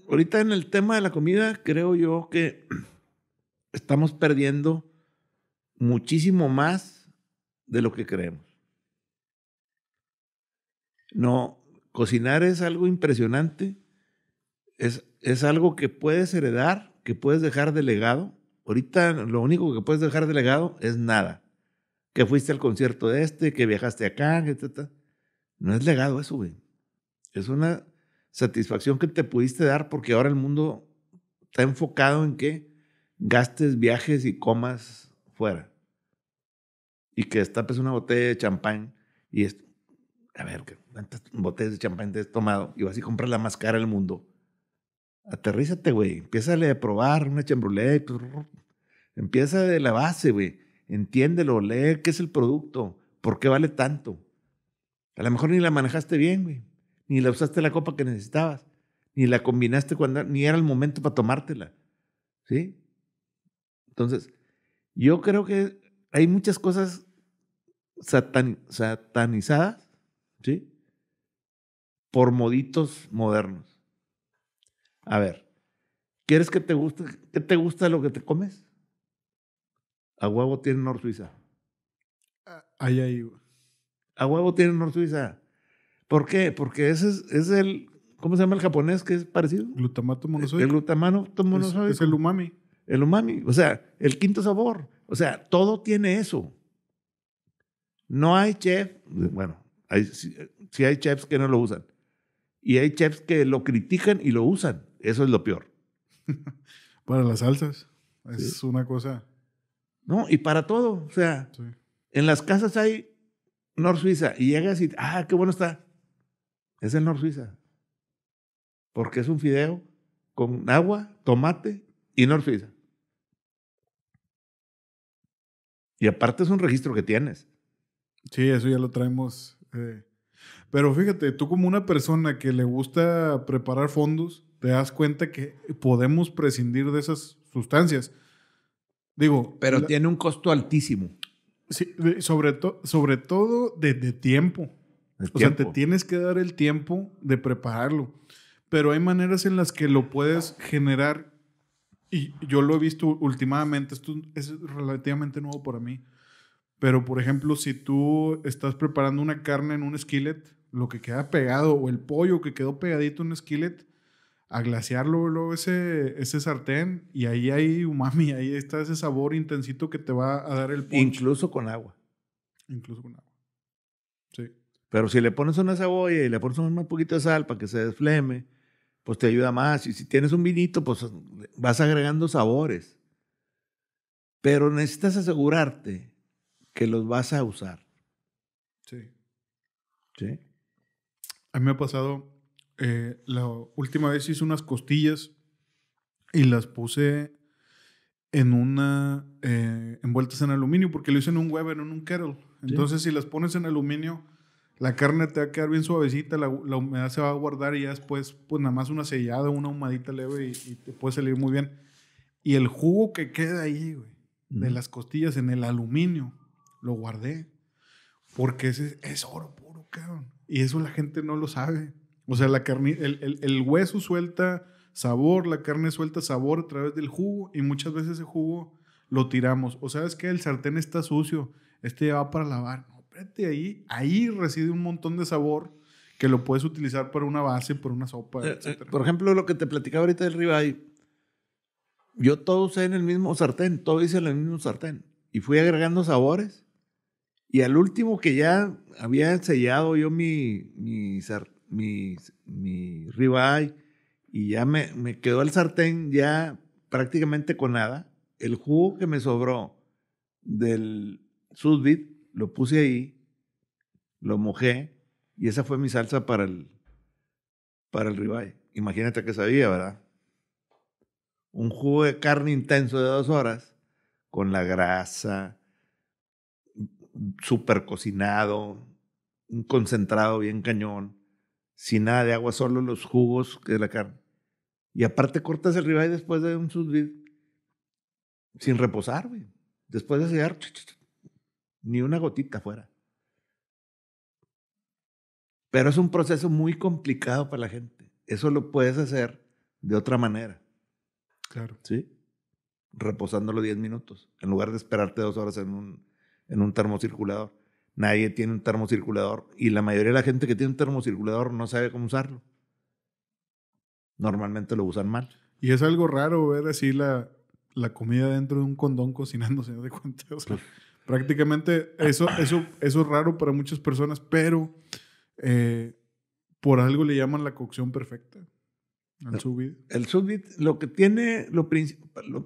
ahorita en el tema de la comida creo yo que estamos perdiendo muchísimo más de lo que creemos. No, cocinar es algo impresionante, es es algo que puedes heredar, que puedes dejar de legado. Ahorita lo único que puedes dejar de legado es nada. Que fuiste al concierto de este, que viajaste acá, que No es legado eso, güey. Es una satisfacción que te pudiste dar porque ahora el mundo está enfocado en que gastes, viajes y comas fuera. Y que destapes una botella de champán y es, a ver, ¿cuántas botellas de champán te has tomado? Y vas y compras la más cara del mundo aterrízate, güey. Empieza a probar una chambrolet. Empieza de la base, güey. Entiéndelo, lee qué es el producto, por qué vale tanto. A lo mejor ni la manejaste bien, güey. Ni la usaste la copa que necesitabas. Ni la combinaste cuando, ni era el momento para tomártela. ¿Sí? Entonces, yo creo que hay muchas cosas satanizadas, ¿sí? Por moditos modernos. A ver, ¿quieres que te guste, qué te gusta lo que te comes? A huevo tiene Nor Suiza. Ah, ahí, ahí. A huevo tiene Nor Suiza. ¿Por qué? Porque ese es, el, ¿cómo se llama el japonés que es parecido? Glutamato monosódico. El glutamato monosódico. Es, el umami. El umami, o sea, el quinto sabor. O sea, todo tiene eso. No hay chef, bueno, hay, hay chefs que no lo usan. Y hay chefs que lo critican y lo usan. Eso es lo peor. para las salsas. Es una cosa. No, y para todo. O sea, en las casas hay Nor Suiza y llegas y, ah, qué bueno está. Es el Nor Suiza. Porque es un fideo con agua, tomate y Nor Suiza. Y aparte es un registro que tienes. Sí, eso ya lo traemos. Eh. Pero fíjate, tú como una persona que le gusta preparar fondos, te das cuenta que podemos prescindir de esas sustancias. Digo. Pero tiene un costo altísimo. Sí, sobre, todo sobre todo de, tiempo. o sea, te tienes que dar el tiempo de prepararlo. Pero hay maneras en las que lo puedes generar. Y yo lo he visto últimamente. Esto es relativamente nuevo para mí. Pero, por ejemplo, si tú estás preparando una carne en un skillet, lo que queda pegado o el pollo que quedó pegadito en un skillet, a glaciar luego, ese, ese, sartén y ahí hay umami, ahí está ese sabor intensito que te va a dar el punch. Incluso con agua. Incluso con agua. Sí. Pero si le pones una cebolla y le pones un poquito de sal para que se desfleme, pues te ayuda más. Y si tienes un vinito, pues vas agregando sabores. Pero necesitas asegurarte que los vas a usar. Sí. Sí. A mí me ha pasado eh, la última vez hice unas costillas y las puse en una eh, envueltas en aluminio porque lo hice en un Weber, en un kettle. Entonces, si las pones en aluminio, la carne te va a quedar bien suavecita, la, la, humedad se va a guardar y ya después, pues nada más una sellada, una humadita leve y, te puede salir muy bien. Y el jugo que queda ahí, de las costillas en el aluminio, lo guardé porque es oro puro, cabrón. Y eso la gente no lo sabe. O sea, la carne, el, hueso suelta sabor, la carne suelta sabor a través del jugo y muchas veces ese jugo lo tiramos. O sea es que el sartén está sucio, este ya va para lavar. No, espérate, ahí, ahí reside un montón de sabor que lo puedes utilizar para una base, para una sopa, eh, eh, por ejemplo, lo que te platicaba ahorita del ribeye, yo todo usé en el mismo sartén, todo hice en el mismo sartén y fui agregando sabores y al último que ya había sellado yo mi, mi sartén, mi, mi ribeye y ya me, me quedó el sartén ya prácticamente con nada. El jugo que me sobró del sudbit lo puse ahí, lo mojé y esa fue mi salsa para el, para el ribeye. Imagínate que sabía, ¿verdad? Un jugo de carne intenso de dos horas con la grasa, mm, super cocinado, un concentrado bien cañón sin nada de agua, solo los jugos de la carne. Y aparte cortas el ribeye después de un sous sin reposar, güey. Después de sellar, ni una gotita fuera. Pero es un proceso muy complicado para la gente. Eso lo puedes hacer de otra manera. Claro. ¿Sí? Reposándolo 10 minutos, en lugar de esperarte dos horas en un, en un termocirculador. Nadie tiene un termocirculador y la mayoría de la gente que tiene un termocirculador no sabe cómo usarlo. Normalmente lo usan mal. Y es algo raro ver así la, la comida dentro de un condón cocinándose, de cuenta. prácticamente eso, eso, es raro para muchas personas, pero eh, por algo le llaman la cocción perfecta. El Subit. El Subit, lo que tiene, lo,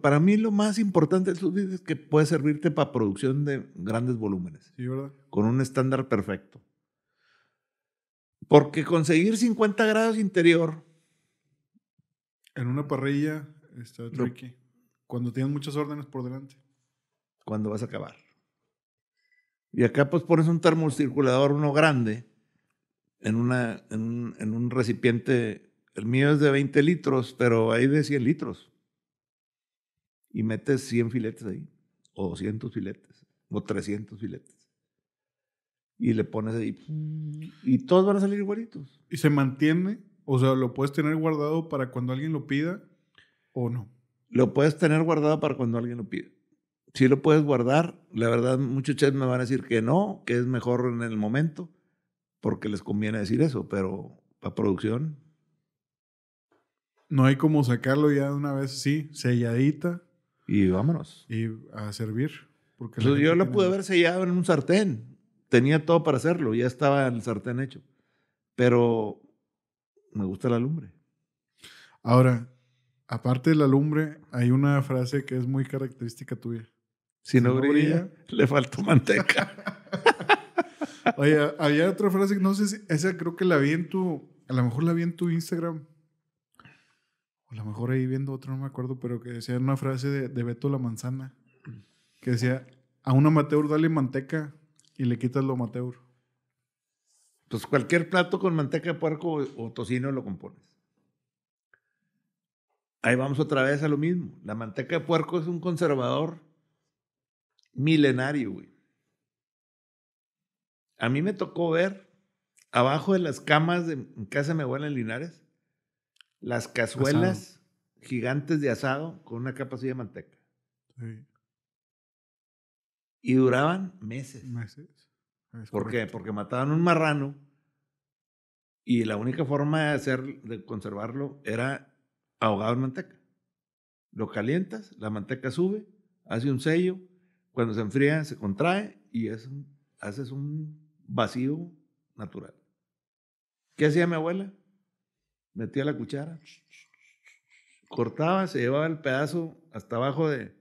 para mí lo más importante del Subit es que puede servirte para producción de grandes volúmenes. Sí, ¿verdad? Con un estándar perfecto. Porque conseguir 50 grados interior. En una parrilla cuando tienes muchas órdenes por delante. Cuando vas a acabar. Y acá pues pones un termocirculador, uno grande, en, una, en un recipiente el mío es de 20 litros, pero hay de 100 litros. Y metes 100 filetes ahí, o 200 filetes, o 300 filetes. Y le pones ahí, mm. y todos van a salir igualitos. ¿Y se mantiene? O sea, ¿lo puedes tener guardado para cuando alguien lo pida o no? Lo puedes tener guardado para cuando alguien lo pida. Si lo puedes guardar, la verdad muchos chefs me van a decir que no, que es mejor en el momento, porque les conviene decir eso, pero para producción no hay como sacarlo ya de una vez, sí, selladita. Y vámonos. Y a servir. Porque pues, yo lo pude haber sellado en un sartén. Tenía todo para hacerlo, ya estaba el sartén hecho. Pero me gusta la lumbre. Ahora, aparte de la lumbre, hay una frase que es muy característica tuya. Si no, le faltó manteca. Oye, había otra frase no sé si, esa creo que la vi en tu, a lo mejor la vi en tu Instagram o a lo mejor ahí viendo otro, no me acuerdo, pero que decía una frase de, Beto La Manzana, que decía, a un amateur dale manteca y le quitas lo amateur. Pues cualquier plato con manteca de puerco o tocino lo compones. Ahí vamos otra vez a lo mismo. La manteca de puerco es un conservador milenario, güey. A mí me tocó ver abajo de las camas de en casa de mi abuela en Linares las cazuelas gigantes de asado con una capa así de manteca. Y duraban meses. Meses. ¿Por qué? Porque mataban un marrano y la única forma de hacer, de conservarlo, era ahogar en manteca. Lo calientas, la manteca sube, hace un sello, cuando se enfría se contrae y es un, haces un vacío natural. ¿Qué hacía mi abuela? metía la cuchara, cortaba, se llevaba el pedazo hasta abajo de,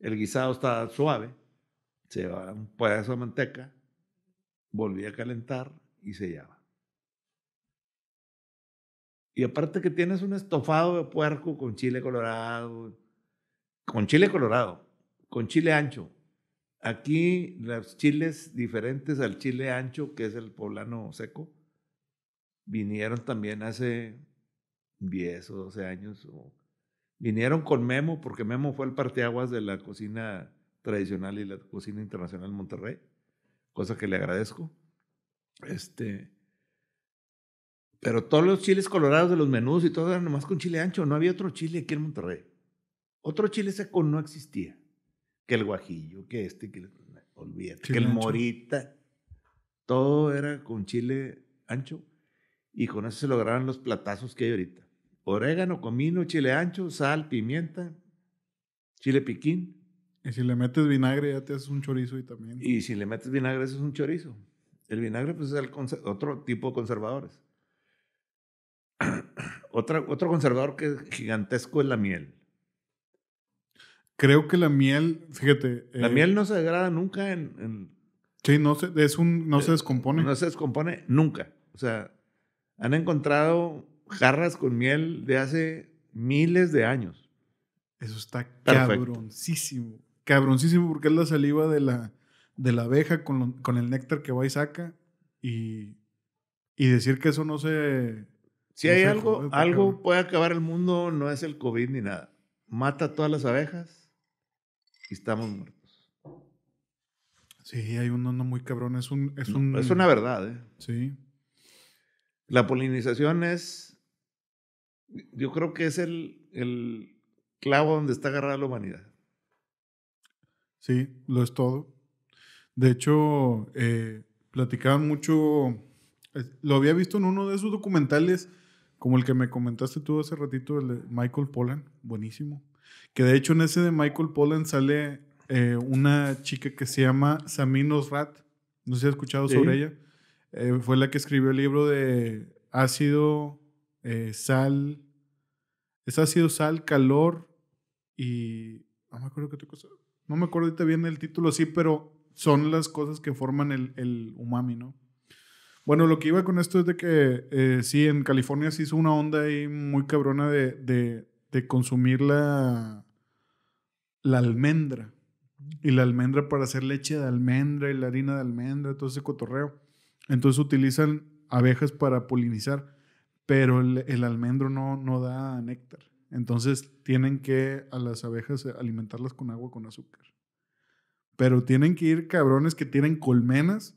el guisado estaba suave, se llevaba un pedazo de manteca, volvía a calentar y sellaba. Y aparte que tienes un estofado de puerco con chile colorado, con chile colorado, con chile ancho. Aquí los chiles diferentes al chile ancho, que es el poblano seco, vinieron también hace 10 o 12 años. vinieron con Memo, porque Memo fue el parteaguas de la cocina tradicional y la cocina internacional en Monterrey, cosa que le agradezco. Este, pero todos los chiles colorados de los menús y todo era nomás con chile ancho, no había otro chile aquí en Monterrey. Otro chile seco no existía. Que el guajillo, que este, que el, que el morita. Todo era con chile ancho y con eso se lograron los platazos que hay ahorita. Orégano, comino, chile ancho, sal, pimienta, chile piquín. Y si le metes vinagre ya te haces un chorizo y también. Y si le metes vinagre eso es un chorizo. El vinagre pues es otro tipo de conservadores. Otra, otro conservador que es gigantesco es la miel. Creo que la miel, fíjate. La eh, miel no se degrada nunca en, sí, no eh, se descompone. No se descompone nunca. O sea, han encontrado jarras con miel de hace miles de años. Eso está cabroncísimo. Cabroncísimo porque es la saliva de la, de la abeja con, el néctar que va y saca. Y, decir que eso no se... Si hay algo, algo puede acabar el mundo, no es el COVID ni nada. Mata a todas las abejas y estamos muertos. Sí, hay un no muy cabrón. Es, es, es una verdad, ¿eh? Sí. La polinización es, yo creo que es el, el clavo donde está agarrada la humanidad. Sí, lo es todo. De hecho, eh, platicaban mucho, eh, lo había visto en uno de esos documentales, como el que me comentaste tú hace ratito, el de Michael Pollan, buenísimo. Que de hecho en ese de Michael Pollan sale eh, una chica que se llama Samin Rat. no sé si has escuchado sobre ella. Eh, fue la que escribió el libro de ácido, eh, sal, es ácido, sal, calor y... No me acuerdo qué otra cosa. No me acuerdo ahorita bien el título, sí, pero son las cosas que forman el, el umami, ¿no? Bueno, lo que iba con esto es de que eh, sí, en California se hizo una onda ahí muy cabrona de, de, consumir la, la almendra. Y la almendra para hacer leche de almendra y la harina de almendra, todo ese cotorreo. Entonces utilizan abejas para polinizar, pero el, almendro no, no da néctar. Entonces tienen que a las abejas eh, alimentarlas con agua con azúcar. Pero tienen que ir cabrones que tienen colmenas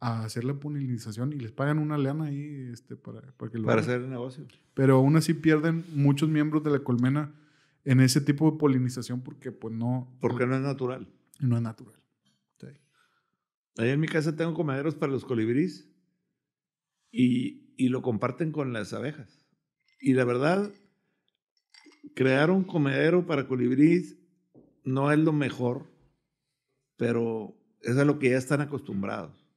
a hacer la polinización y les pagan una leña ahí este, para, para hacer el negocio. Pero aún así pierden muchos miembros de la colmena en ese tipo de polinización porque pues no... Porque no es natural. No es natural. Allá en mi casa tengo comederos para los colibríes y, y lo comparten con las abejas. Y la verdad, crear un comedero para colibríes no es lo mejor, pero es a lo que ya están acostumbrados.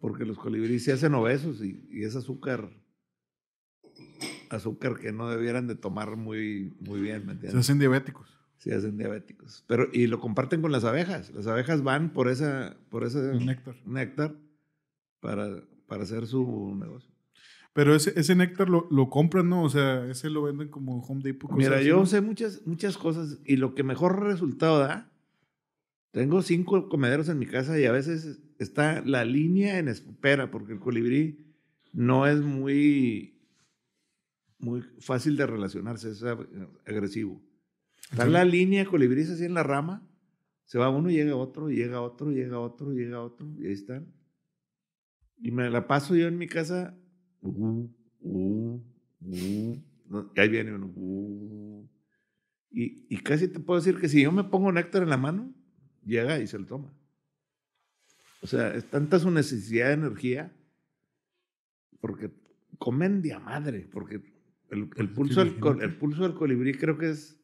Porque los colibríes se hacen obesos y, y es azúcar azúcar que no debieran de tomar muy, muy bien, Se hacen diabéticos se hacen diabéticos. Pero, y lo comparten con las abejas. Las abejas van por, esa, por ese néctar, néctar para, para hacer su negocio. Pero ese, néctar lo, compran, ¿no? O sea, ese lo venden como Home Depot. Mira, yo sé muchas, muchas cosas y lo que mejor resultado da, tengo cinco comederos en mi casa y a veces está la línea en espera porque el colibrí no es muy, muy fácil de relacionarse, es agresivo. Está la línea colibrí así en la rama. Se va uno, llega otro, llega otro, llega otro, llega otro, y ahí están. Y me la paso yo en mi casa. Uh, uh, uh, y ahí viene uno. Y, casi te puedo decir que si yo me pongo néctar en la mano, llega y se lo toma. O sea, es tanta su necesidad de energía, porque comen de a madre, porque el, pues pulso, el pulso del colibrí creo que es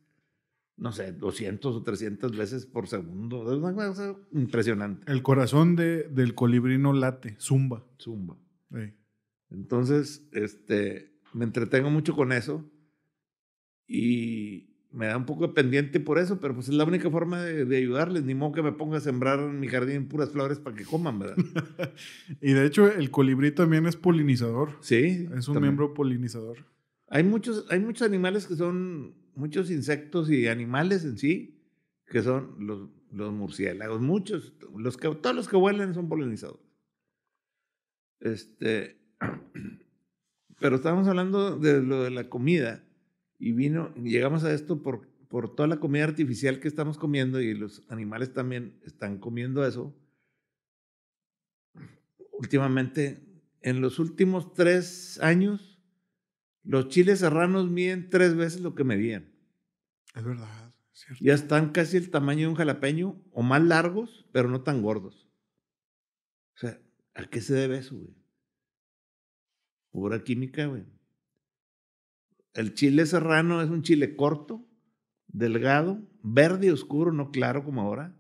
no sé, 200 o 300 veces por segundo. Es una cosa impresionante. El corazón de, del colibrino late, zumba. Zumba. Entonces, este, me entretengo mucho con eso y me da un poco de pendiente por eso, pero pues es la única forma de, ayudarles. Ni modo que me ponga a sembrar en mi jardín puras flores para que coman, ¿verdad? y de hecho, el colibrí también es polinizador. Sí. Es un miembro polinizador. Hay muchos, hay muchos animales que son muchos insectos y animales en sí, que son los, murciélagos, muchos, los que, todos los que vuelan son polinizadores. Este, pero estamos hablando de lo de la comida y vino, llegamos a esto por, por toda la comida artificial que estamos comiendo y los animales también están comiendo eso. Últimamente, en los últimos tres años, los chiles serranos miden tres veces lo que medían. Es verdad, es cierto. Ya están casi el tamaño de un jalapeño o más largos, pero no tan gordos. O sea, ¿a qué se debe eso, güey? Pura química, güey. El chile serrano es un chile corto, delgado, verde oscuro, no claro como ahora,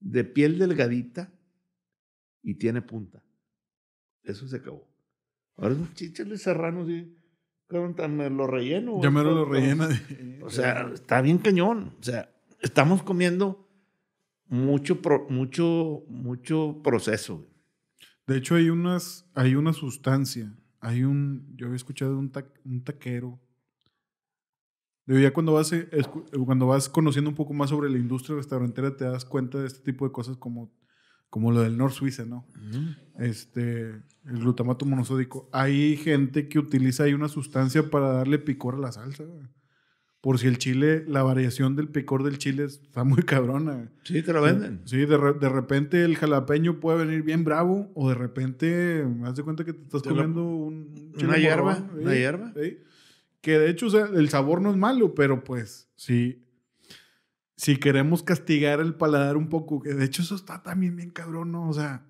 de piel delgadita y tiene punta. Eso se acabó. Ahora es un chile serrano, sí me lo relleno. Ya me lo rellena. O sea, está bien cañón. O sea, estamos comiendo mucho, mucho, mucho proceso. De hecho, hay, unas, hay una sustancia. Hay un, yo había escuchado un, un taquero. de ya cuando vas, eh, cuando vas conociendo un poco más sobre la industria restaurantera, te das cuenta de este tipo de cosas como como lo del Nor Suiza, ¿no? Este, el glutamato monosódico. Hay gente que utiliza ahí una sustancia para darle picor a la salsa, Por si el chile, la variación del picor del chile está muy cabrona. Sí, te lo venden. Sí, de, repente el jalapeño puede venir bien bravo, o de repente, me de cuenta que te estás comiendo un una hierba. Una hierba. Que de hecho, el sabor no es malo, pero pues sí, si queremos castigar el paladar un poco, que de hecho eso está también bien cabrón, ¿no? O sea,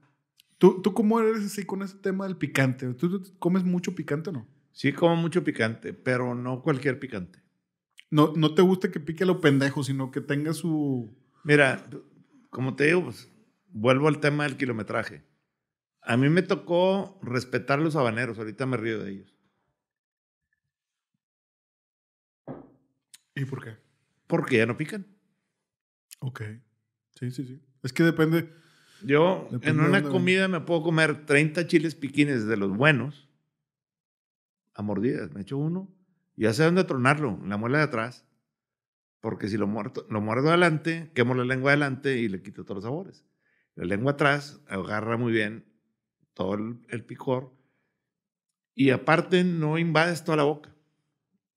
¿tú, tú cómo eres así con ese tema del picante? ¿Tú, comes mucho picante o no? Sí, como mucho picante, pero no cualquier picante. No, no te gusta que pique lo pendejo, sino que tenga su... Mira, como te digo, pues, vuelvo al tema del kilometraje. A mí me tocó respetar los habaneros, ahorita me río de ellos. ¿Y por qué? Porque ya no pican. Ok. Sí, sí, sí. Es que depende. Yo en una comida me puedo comer 30 chiles piquines de los buenos a mordidas. Me echo uno y ya sé dónde tronarlo, en la muela de atrás. Porque si lo, muerto, lo muerdo adelante, quemo la lengua adelante y le quito todos los sabores. La lengua atrás agarra muy bien todo el picor. Y aparte no invades toda la boca.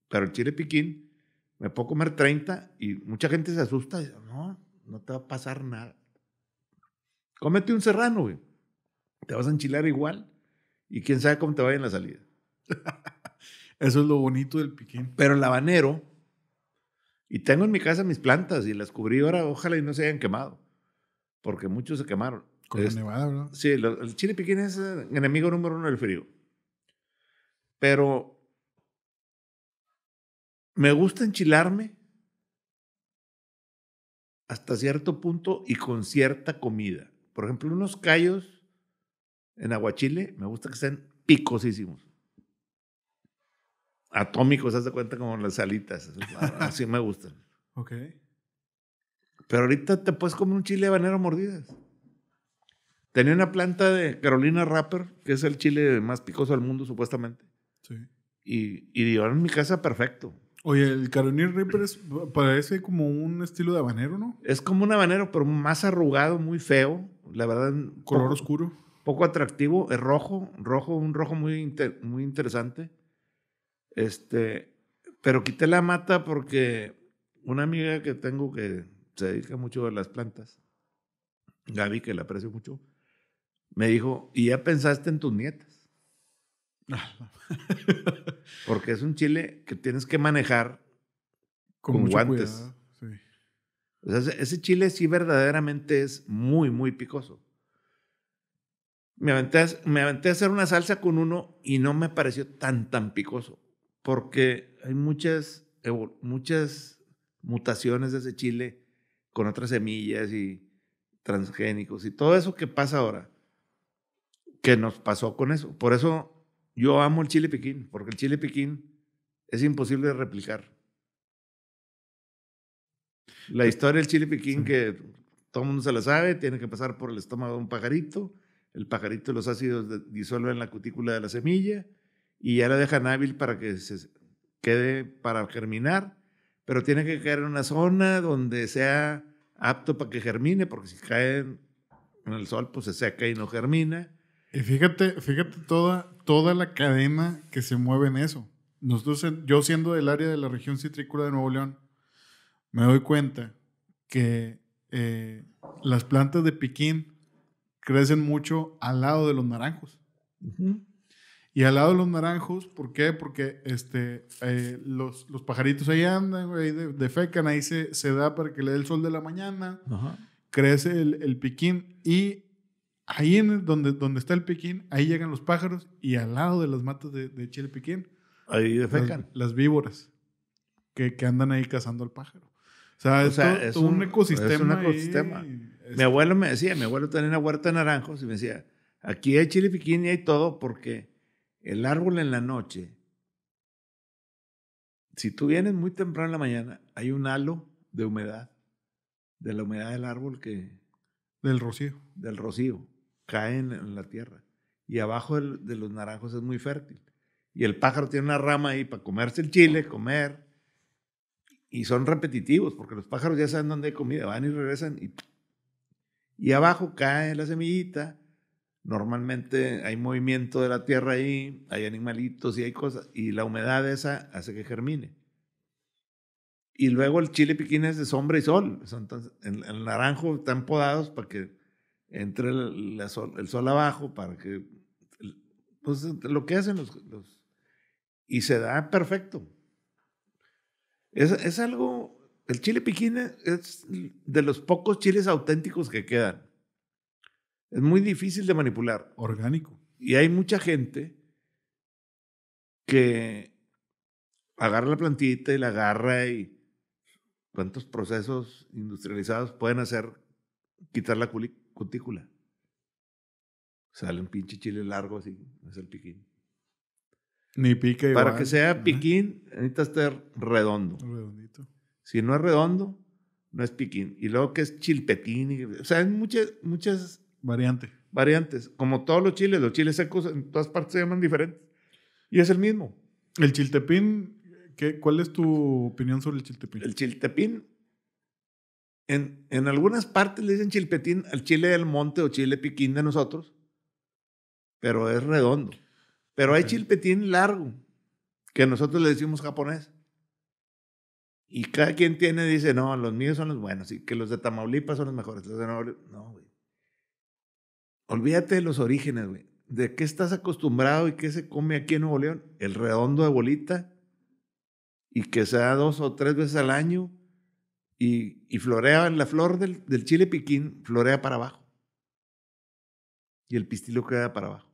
Pero el chile piquín me puedo comer 30 y mucha gente se asusta. Y no, no te va a pasar nada. Cómete un serrano, güey. Te vas a enchilar igual y quién sabe cómo te vaya en la salida. Eso es lo bonito del piquín. Pero el habanero, y tengo en mi casa mis plantas y las cubrí ahora, ojalá y no se hayan quemado, porque muchos se quemaron. Con la nevada, Sí, el chile piquín es el eh, enemigo número uno del frío. Pero me gusta enchilarme hasta cierto punto y con cierta comida. Por ejemplo, unos callos en aguachile, me gusta que sean picosísimos. Atómicos, se de cuenta como las alitas. Ah, así me gustan. Ok. Pero ahorita te puedes comer un chile habanero mordidas. Tenía una planta de Carolina Rapper, que es el chile más picoso del mundo, supuestamente. Sí. Y, y en mi casa perfecto. Oye, el Caroline Reaper parece como un estilo de habanero, ¿no? Es como un habanero, pero más arrugado, muy feo. La verdad. Color oscuro. Poco atractivo. Es rojo, rojo, un rojo muy, muy interesante. Este. Pero quité la mata porque una amiga que tengo que se dedica mucho a las plantas, Gaby, que la aprecio mucho, me dijo: ¿Y ya pensaste en tus nietas? Porque es un chile que tienes que manejar con, guantes. ese chile sí verdaderamente es muy, muy picoso. Me aventé, a, me aventé hacer una salsa con uno y no me pareció tan, tan picoso. Porque hay muchas, muchas mutaciones de ese chile con otras semillas y transgénicos y todo eso que pasa ahora. Que nos pasó con eso. Por eso yo amo el chile piquín, porque el chile piquín es imposible de replicar. La historia del chile piquín que todo el mundo se la sabe, tiene que pasar por el estómago de un pajarito, el pajarito los ácidos disuelven la cutícula de la semilla y ya la dejan hábil para que se quede para germinar, pero tiene que caer en una zona donde sea apto para que germine, porque si cae en el sol, pues se seca y no germina. Y fíjate, fíjate toda, toda la cadena que se mueve en eso. Nosotros, yo siendo del área de la región citrícola de Nuevo León, me doy cuenta que eh, las plantas de piquín crecen mucho al lado de los naranjos. Y al lado de los naranjos, ¿por qué? Porque este, eh, los, pajaritos ahí andan, ahí defecan, ahí se, se, da para que le dé el sol de la mañana, crece el, el piquín y ahí en donde, donde está el piquín, ahí llegan los pájaros y al lado de las matas de, chile piquín. Ahí defecan. Las, víboras que, que, andan ahí cazando al pájaro. O sea, es, un, ecosistema. un ecosistema. Mi abuelo me decía, mi abuelo tenía una huerta de naranjos y me decía, aquí hay chile piquín y hay todo porque el árbol en la noche, si tú vienes muy temprano en la mañana, hay un halo de humedad, de la humedad del árbol que... Del rocío. Del rocío caen en la tierra. Y abajo de los naranjos es muy fértil. Y el pájaro tiene una rama ahí para comerse el chile, comer. Y son repetitivos, porque los pájaros ya saben dónde hay comida, van y regresan. Y, abajo cae la semillita. Normalmente hay movimiento de la tierra ahí, hay animalitos y hay cosas. Y la humedad esa hace que germine. Y luego el chile piquín es de sombra y sol. son el, el naranjo están podados para que entre el, sol, el sol abajo para que, pues lo que hacen los, y se da perfecto. Es, algo, el chile piquín es de los pocos chiles auténticos que quedan. Es muy difícil de manipular. Orgánico. Y hay mucha gente que agarra la plantita y la agarra y cuántos procesos industrializados pueden hacer quitar la culic cutícula. Sale un pinche chile largo así, es el piquín. Ni pica Para que sea piquín, necesita estar redondo. Redondito. Si no es redondo, no es piquín. Y luego que es chilpetín. o sea, hay muchas, muchas... Variantes. Variantes. Como todos los chiles, los chiles secos en todas partes se llaman diferentes. Y es el mismo. El chiltepín, ¿qué, ¿cuál es tu opinión sobre el chiltepín? El chiltepín en, algunas partes le dicen chilpetín al chile del monte o chile piquín de nosotros, pero es redondo. Pero hay chilpetín largo, que nosotros le decimos japonés. Y cada quien tiene, dice, no, los míos son los buenos y que los de Tamaulipas son los mejores. Los de no, güey. Olvídate de los orígenes, güey. ¿De qué estás acostumbrado y qué se come aquí en Nuevo León? El redondo de bolita y que sea dos o tres veces al año y, y florea en la flor del, del chile piquín, florea para abajo. Y el pistilo queda para abajo.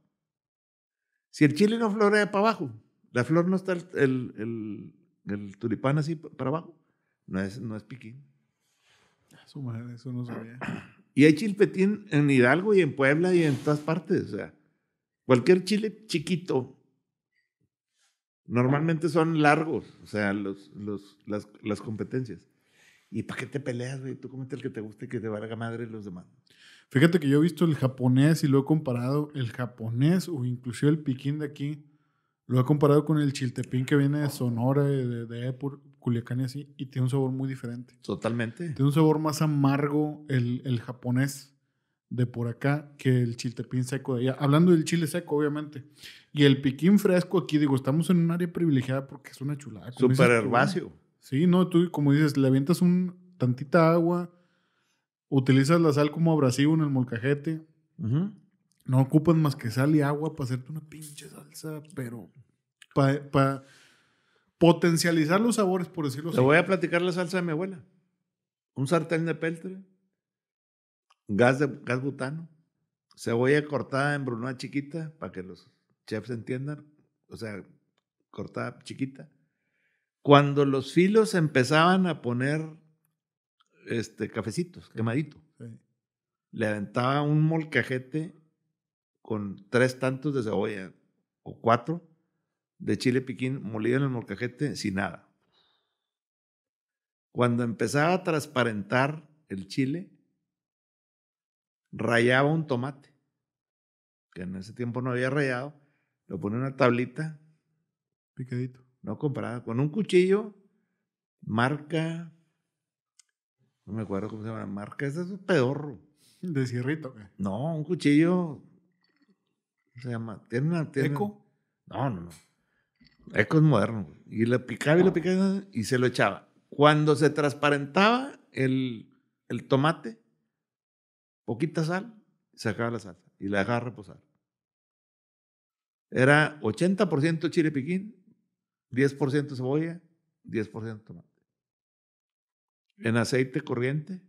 Si el chile no florea para abajo, la flor no está el, el, tulipán así para abajo, no es, no es piquín. Ah, su madre, eso no sabía. Y hay chilpetín en Hidalgo y en Puebla y en todas partes. O sea, cualquier chile chiquito. Normalmente son largos, o sea, los, los, las competencias. ¿Y para qué te peleas, güey? Tú comete el que te guste y que te valga madre los demás. Fíjate que yo he visto el japonés y lo he comparado, el japonés o incluso el piquín de aquí, lo he comparado con el chiltepín que viene de Sonora, de, de Culiacán y así, y tiene un sabor muy diferente. Totalmente. Tiene un sabor más amargo el, el japonés de por acá que el chiltepín seco de allá. Hablando del chile seco, obviamente. Y el piquín fresco aquí, digo, estamos en un área privilegiada porque es una chulada. super herbáceo. Sí, no, tú como dices, le avientas un tantita agua, utilizas la sal como abrasivo en el molcajete. No ocupas más que sal y agua para hacerte una pinche salsa, pero para potencializar los sabores, por decirlo Te así. Te voy a platicar la salsa de mi abuela. Un sartén de peltre, gas, de, gas butano, cebolla cortada en brunoise chiquita, para que los chefs entiendan, o sea, cortada chiquita, cuando los filos empezaban a poner este cafecitos, quemadito, le aventaba un molcajete con tres tantos de cebolla o cuatro de chile piquín molido en el molcajete sin nada. Cuando empezaba a transparentar el chile, rayaba un tomate, que en ese tiempo no había rayado, lo ponía en una tablita. Picadito no comparada con un cuchillo marca, no me acuerdo cómo se llama, marca, ese es un pedorro. De cierrito. No, un cuchillo, se llama? Tiene ¿Eco? No, no, no. Eco es moderno. Y le picaba y le picaba y se lo echaba. Cuando se transparentaba el, el tomate, poquita sal, sacaba la salsa y la dejaba reposar. Era 80% chile piquín, 10% cebolla, 10% tomate. En aceite corriente.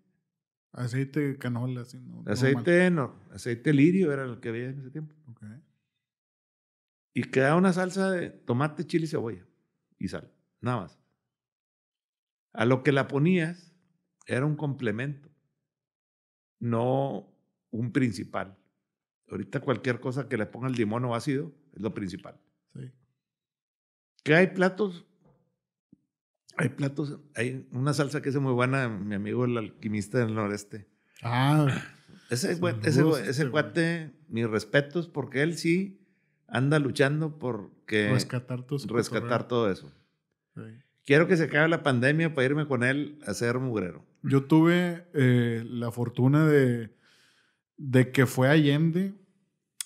Aceite canola, sí, no, Aceite no, aceite lirio era el que había en ese tiempo. Okay. Y quedaba una salsa de tomate, chile, y cebolla y sal, nada más. A lo que la ponías era un complemento, no un principal. Ahorita cualquier cosa que le ponga el limón o ácido es lo principal. Sí. Que hay platos, hay platos, hay una salsa que es muy buena, mi amigo el alquimista del noreste. Ah. Ese, este, cuate, mis respetos, porque él sí anda luchando por rescatar, rescatar todo eso. Quiero que se acabe la pandemia para irme con él a ser mugrero. Yo tuve eh, la fortuna de, de que fue Allende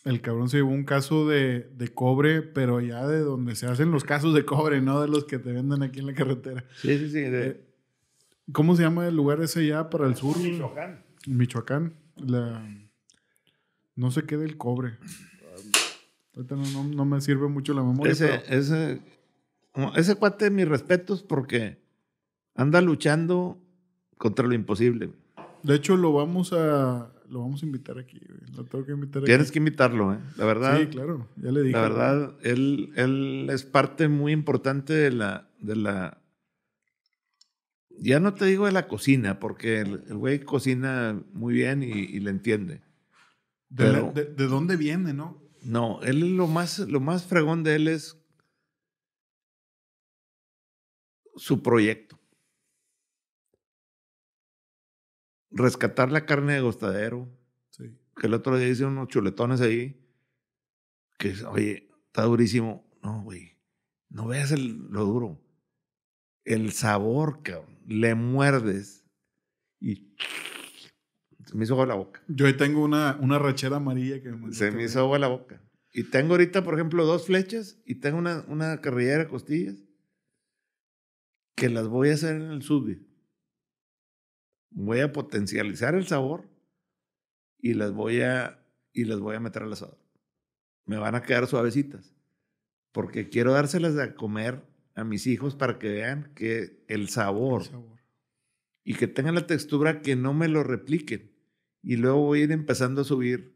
el cabrón se llevó un caso de, cobre, pero ya de donde se hacen los casos de cobre, ¿no? De los que te venden aquí en la carretera. Sí, sí, sí. Eh, ¿Cómo se llama el lugar ese ya para el sur? Michoacán. Michoacán. No sé qué del cobre. No, no, me sirve mucho la memoria. Ese, ese, ese cuate, mis respetos, porque anda luchando contra lo imposible. De hecho, lo vamos a, lo vamos a invitar aquí, Lo tengo que invitar Tienes que invitarlo, ¿eh? La verdad. Sí, claro, ya le dije. La verdad, él, él es parte muy importante de la, de la. Ya no te digo de la cocina, porque el, güey cocina muy bien y, le entiende. De, dónde viene, no? No, él lo más, lo más fregón de él es su proyecto rescatar la carne de gostadero. Sí. Que el otro día hice unos chuletones ahí. Que, oye, está durísimo. No, güey. No veas lo duro. El sabor, cabrón. Le muerdes y se me hizo agua la boca. Yo ahí tengo una, una rachera amarilla que Se este me hizo agua la boca. Y tengo ahorita, por ejemplo, dos flechas y tengo una, una carrillera costillas que las voy a hacer en el subway voy a potencializar el sabor y las voy a, y las voy a meter al asador. Me van a quedar suavecitas porque quiero dárselas a comer a mis hijos para que vean que el sabor, y que tengan la textura que no me lo repliquen. Y luego voy a ir empezando a subir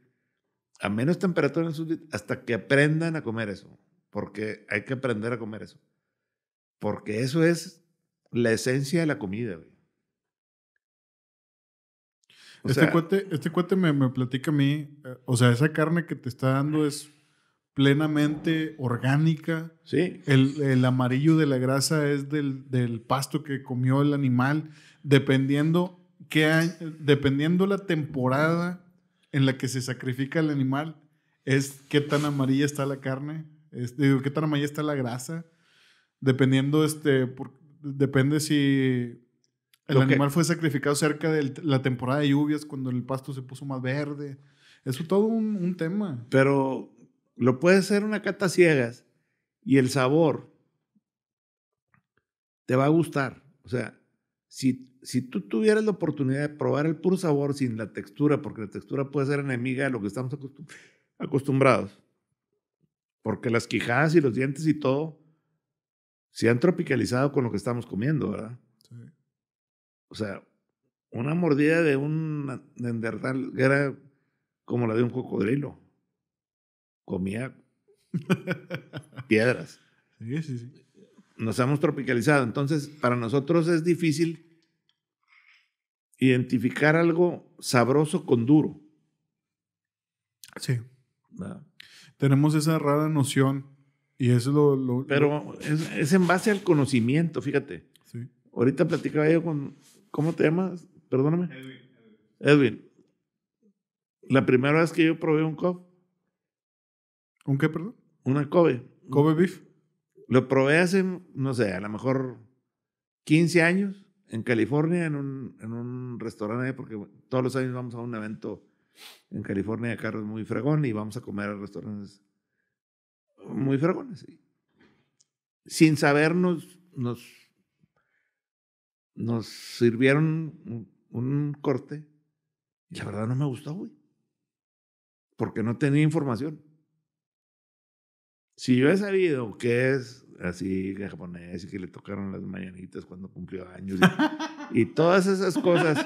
a menos temperatura hasta que aprendan a comer eso, porque hay que aprender a comer eso. Porque eso es la esencia de la comida, güey. Este, este, cuate, me, platica a mí, eh, o sea, esa carne que te está dando es plenamente orgánica. Sí. El, amarillo de la grasa es del, pasto que comió el animal, dependiendo, qué dependiendo la temporada en la que se sacrifica el animal, es qué tan amarilla está la carne, es, digo, qué tan amarilla está la grasa, dependiendo, este, depende si el animal fue sacrificado cerca de la temporada de lluvias cuando el pasto se puso más verde. Eso todo un, tema. Pero lo puede hacer una cata ciegas y el sabor te va a gustar. O sea, si, si tú tuvieras la oportunidad de probar el puro sabor sin la textura, porque la textura puede ser enemiga de lo que estamos acostumbrados, porque las quijadas y los dientes y todo se han tropicalizado con lo que estamos comiendo, ¿verdad? O sea, una mordida de un denderal era como la de un cocodrilo. Comía piedras. Sí, sí, sí. Nos hemos tropicalizado. Entonces, para nosotros es difícil identificar algo sabroso con duro. Sí. Tenemos esa rara noción y eso es lo... Pero Es, en base al conocimiento, fíjate. Ahorita platicaba yo con ¿Cómo te llamas? Perdóname. Edwin. Edwin. La primera vez que yo probé un cob. ¿Un qué, perdón? Una Kobe. Kobe beef. Lo probé hace, no sé, a lo mejor 15 años en California, en un, restaurante, porque todos los años vamos a un evento en California de carros muy fregón y vamos a comer a restaurantes muy fregones. Sin sabernos, nos nos sirvieron un corte y la verdad no me gustó, güey. Porque no tenía información. Si yo he sabido que es así que japonés y que le tocaron las mañanitas cuando cumplió años y, todas esas cosas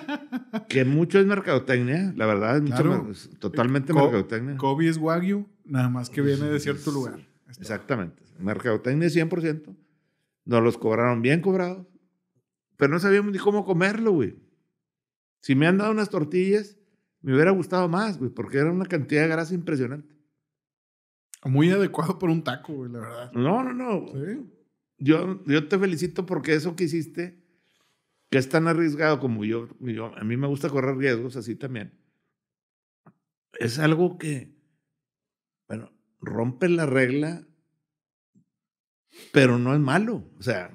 que mucho es mercadotecnia, la verdad, es totalmente mercadotecnia. Kobe es Wagyu, nada más que viene de cierto lugar. Exactamente. Mercadotecnia 100%. Nos los cobraron bien cobrados pero no sabíamos ni cómo comerlo, güey. Si me han dado unas tortillas, me hubiera gustado más, güey, porque era una cantidad de grasa impresionante. Muy adecuado por un taco, güey, la verdad. No, no, no. ¿Sí? Yo, yo te felicito porque eso que hiciste, que es tan arriesgado como yo, yo, a mí me gusta correr riesgos así también, es algo que, bueno, rompe la regla, pero no es malo. O sea,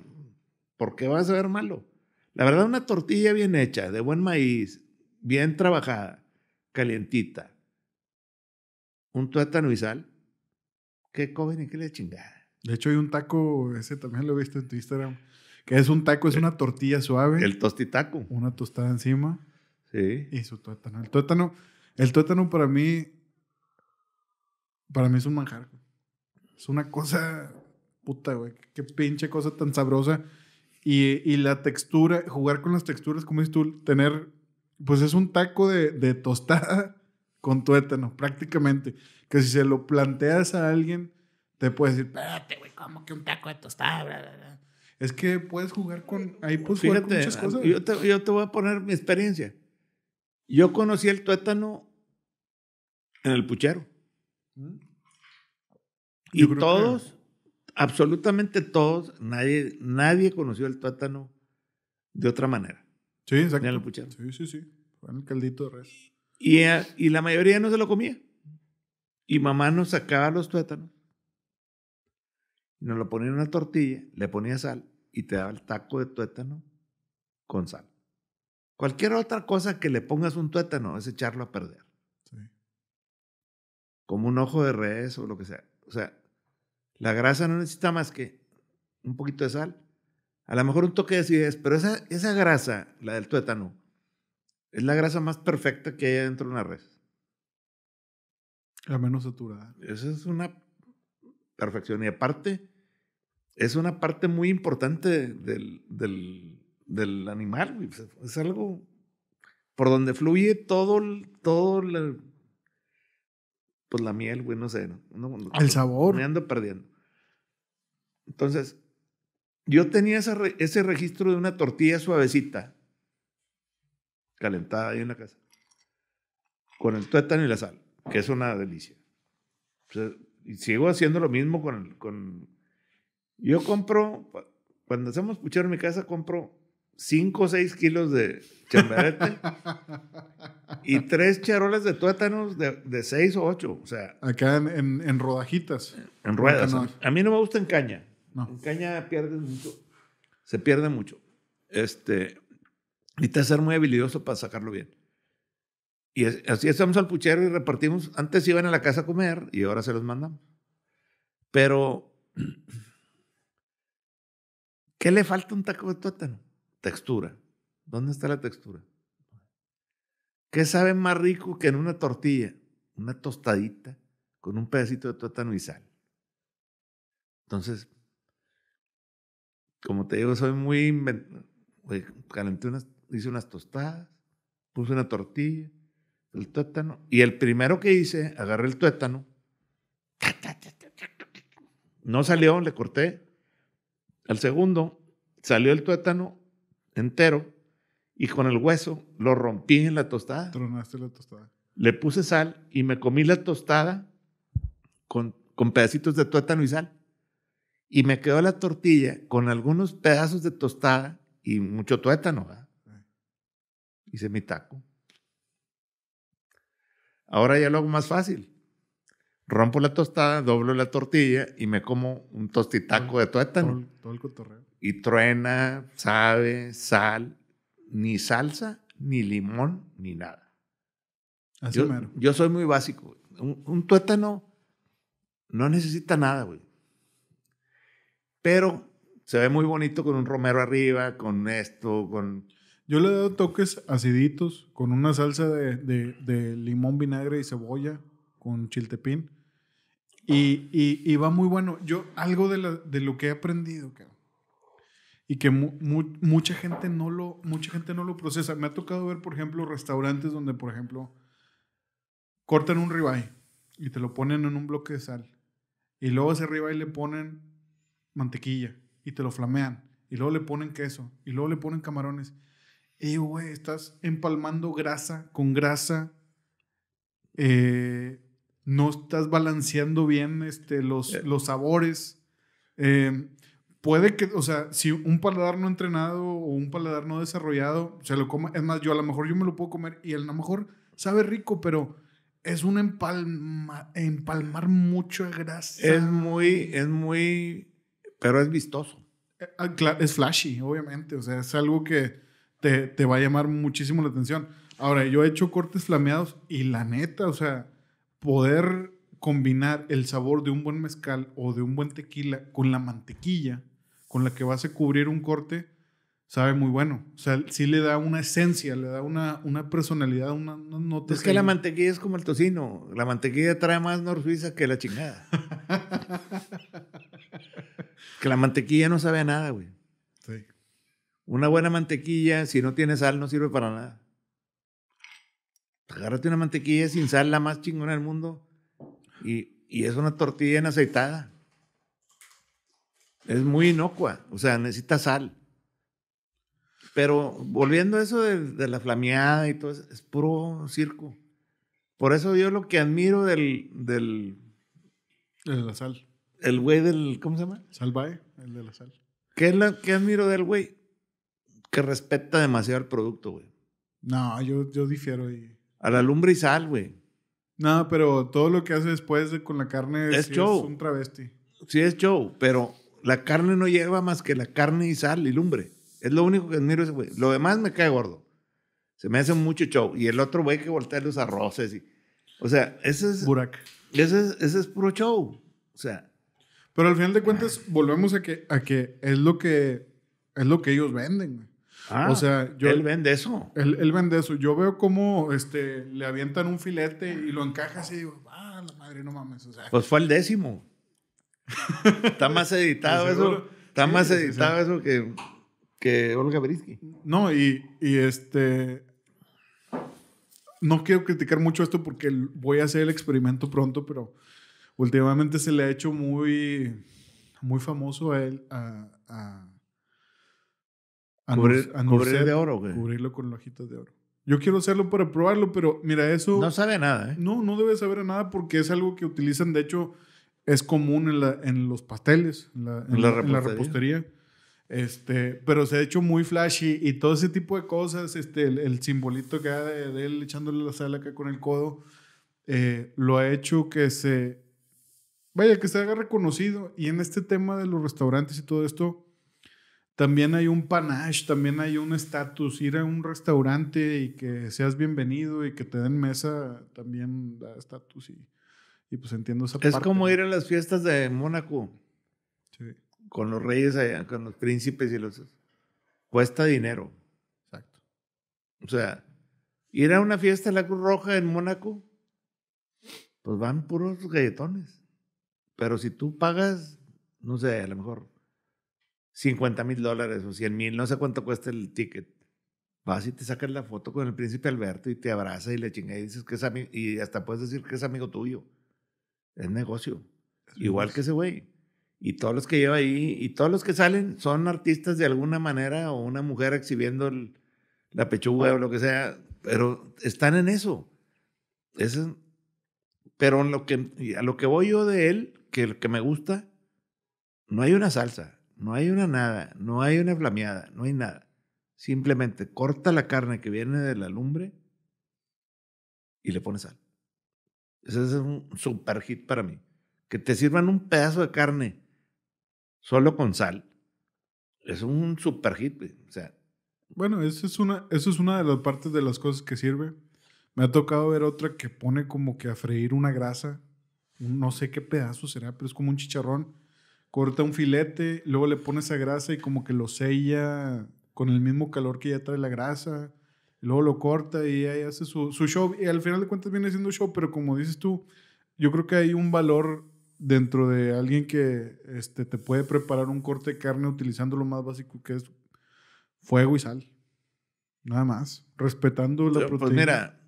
¿por qué vas a ser malo? La verdad, una tortilla bien hecha, de buen maíz, bien trabajada, calientita, un tuétano y sal, qué coven y qué le chingada. De hecho, hay un taco, ese también lo he visto en tu Instagram, que es un taco, es eh, una tortilla suave. El tostitaco. Una tostada encima. Sí. Y su tuétano. El tuétano, el tuétano para mí, para mí es un manjar. Es una cosa, puta, güey, qué pinche cosa tan sabrosa y, y, la textura, jugar con las texturas, como dices tú, tener, pues es un taco de, de tostada con tuétano, prácticamente. Que si se lo planteas a alguien, te puedes decir, espérate, güey, ¿cómo que un taco de tostada? Es que puedes jugar con, ahí puedes muchas cosas. Yo te, yo te voy a poner mi experiencia. Yo conocí el tuétano en el puchero. Mm. Y todos, absolutamente todos, nadie, nadie conoció el tuétano de otra manera. Sí, exacto. sí, sí, sí. Fue en el caldito de res. Y, eh, y la mayoría no se lo comía. Y mamá nos sacaba los tuétanos. Nos lo ponía en una tortilla, le ponía sal y te daba el taco de tuétano con sal. Cualquier otra cosa que le pongas un tuétano es echarlo a perder. Sí. Como un ojo de res o lo que sea. O sea, la grasa no necesita más que un poquito de sal, a lo mejor un toque de acidez, pero esa, esa grasa, la del tuétano, es la grasa más perfecta que hay dentro de una res. La menos saturada. Esa es una perfección. Y aparte, es una parte muy importante del, del animal. Pues, es algo por donde fluye todo, todo el pues la miel, güey, no sé. ¿no? el pues, sabor. Me ando perdiendo. Entonces, yo tenía ese, ese registro de una tortilla suavecita, calentada ahí en la casa, con el tuétano y la sal, que es una delicia. y sigo haciendo lo mismo con, con... Yo compro, cuando hacemos puchero en mi casa, compro 5 o 6 kilos de chamberete y 3 charolas de tuétanos de 6 o 8. O sea, Acá en, en, rodajitas. En ruedas. A, mí no me gusta en caña. En caña pierdes mucho. Se pierde mucho. Este, necesitas ser muy habilidoso para sacarlo bien. Y así estamos al puchero y repartimos. Antes iban a la casa a comer y ahora se los mandamos. Pero, ¿qué le falta a un taco de tuétano? Textura. ¿Dónde está la textura? ¿Qué sabe más rico que en una tortilla? Una tostadita con un pedacito de tuétano y sal. Entonces, como te digo, soy muy inventado. Calenté hice unas tostadas, puse una tortilla, el tuétano, y el primero que hice, agarré el tuétano, no salió, le corté. Al segundo, salió el tuétano entero y con el hueso lo rompí en la tostada. Tronaste la tostada. Le puse sal y me comí la tostada con, pedacitos de tuétano y sal. Y me quedó la tortilla con algunos pedazos de tostada y mucho tuétano. Eh. Hice mi taco. Ahora ya lo hago más fácil rompo la tostada, doblo la tortilla y me como un tostitaco de tuétano. Todo, el cotorreo. Y truena, sabe, sal, ni salsa, ni limón, ni nada. Así yo, soy muy básico. Un, tuétano no necesita nada, güey. Pero se ve muy bonito con un romero arriba, con esto, con... Yo le doy toques aciditos, con una salsa de limón, vinagre y cebolla, con chiltepín. Y, va muy bueno. Yo, algo de, lo que he aprendido, y que mucha, gente no lo, mucha gente no lo procesa. Me ha tocado ver, por ejemplo, restaurantes donde, por ejemplo, cortan un ribeye y te lo ponen en un bloque de sal. Y luego a ese ribeye le ponen mantequilla y te lo flamean. Y luego le ponen queso y luego le ponen camarones. Y, güey, estás empalmando grasa con grasa. Eh, no estás balanceando bien este, los, eh. los sabores. Eh, puede que, o sea, si un paladar no entrenado o un paladar no desarrollado se lo coma, es más, yo a lo mejor yo me lo puedo comer y a lo mejor sabe rico, pero es un empalmar mucho grasa. Es muy, es muy, pero es vistoso. Eh, ah, es flashy, obviamente, o sea, es algo que te, te va a llamar muchísimo la atención. Ahora, yo he hecho cortes flameados y la neta, o sea, poder combinar el sabor de un buen mezcal o de un buen tequila con la mantequilla con la que vas a cubrir un corte, sabe muy bueno. O sea, sí le da una esencia, le da una, una personalidad, una, nota. Es que la mantequilla es como el tocino. La mantequilla trae más suiza que la chingada. que la mantequilla no sabe a nada, güey. Sí. Una buena mantequilla, si no tiene sal, no sirve para nada. Agárrate una mantequilla sin sal, la más chingona del mundo. Y, es una tortilla en aceitada. Es muy inocua, o sea, necesita sal. Pero volviendo a eso de, la flameada y todo eso, es puro circo. Por eso yo lo que admiro del. del el de la sal. El güey del. ¿Cómo se llama? Salvae, el de la sal. ¿Qué es lo que admiro del güey? Que respeta demasiado el producto, güey. No, yo, yo difiero ahí. A la lumbre y sal, güey. No, pero todo lo que hace después con la carne es, un travesti. Sí es show, pero la carne no lleva más que la carne y sal y lumbre. Es lo único que admiro ese güey. Lo demás me cae gordo. Se me hace mucho show. Y el otro güey que voltea los arroces. Y, o sea, ese es... Burak. Ese es, ese es puro show. O sea... Pero al final de cuentas, volvemos a que, a que es lo que es lo que ellos venden. güey. Ah, él vende eso. Él, vende eso. Yo veo como este, le avientan un filete y lo encajas y digo, ah, la madre, no mames. pues fue el décimo. Está más editado eso. Está más editado eso que, que Olga Berisky. No, y, este. No quiero criticar mucho esto porque voy a hacer el experimento pronto, pero últimamente se le ha hecho muy, muy famoso a él, a ¿Cubrir, de oro, Cubrirlo con hojitas de oro. Yo quiero hacerlo para probarlo, pero mira, eso... No sabe nada, ¿eh? No, no debe saber nada porque es algo que utilizan, de hecho, es común en, la, en los pasteles, en la, repostería? Este, pero se ha hecho muy flashy y todo ese tipo de cosas, este, el, simbolito que da de, él echándole la sal acá con el codo, eh, lo ha hecho que se... Vaya, que se haga reconocido. Y en este tema de los restaurantes y todo esto, también hay un panache, también hay un estatus, ir a un restaurante y que seas bienvenido y que te den mesa, también da estatus y, pues entiendo esa es parte. Es como ir a las fiestas de Mónaco. Sí. Con los reyes allá, con los príncipes y los... Cuesta dinero. Exacto. O sea, ir a una fiesta de la Cruz Roja en Mónaco, pues van puros galletones. Pero si tú pagas, no sé, a lo mejor 50 mil dólares o 100 mil, no sé cuánto cuesta el ticket. Vas y te sacas la foto con el príncipe Alberto y te abraza y le chingas y dices que es amigo, y hasta puedes decir que es amigo tuyo. Es negocio. Igual que ese güey. Y todos los que lleva ahí y todos los que salen son artistas de alguna manera o una mujer exhibiendo la pechuga o lo que sea, pero están en eso. pero lo que, a lo que voy yo de él, que, lo que me gusta, no hay una salsa. No hay una nada, no hay una flameada, no hay nada. Simplemente corta la carne que viene de la lumbre y le pones sal. Ese es un super hit para mí. Que te sirvan un pedazo de carne solo con sal. Es un super hit, o sea. Bueno, eso es, una, eso es una de las partes de las cosas que sirve. Me ha tocado ver otra que pone como que a freír una grasa. No sé qué pedazo será, pero es como un chicharrón corta un filete, luego le pone esa grasa y como que lo sella con el mismo calor que ya trae la grasa, luego lo corta y ahí hace su, show. Y al final de cuentas viene siendo show, pero como dices tú, yo creo que hay un valor dentro de alguien que este, te puede preparar un corte de carne utilizando lo más básico que es fuego y sal. Nada más. Respetando la pues proteína. mira,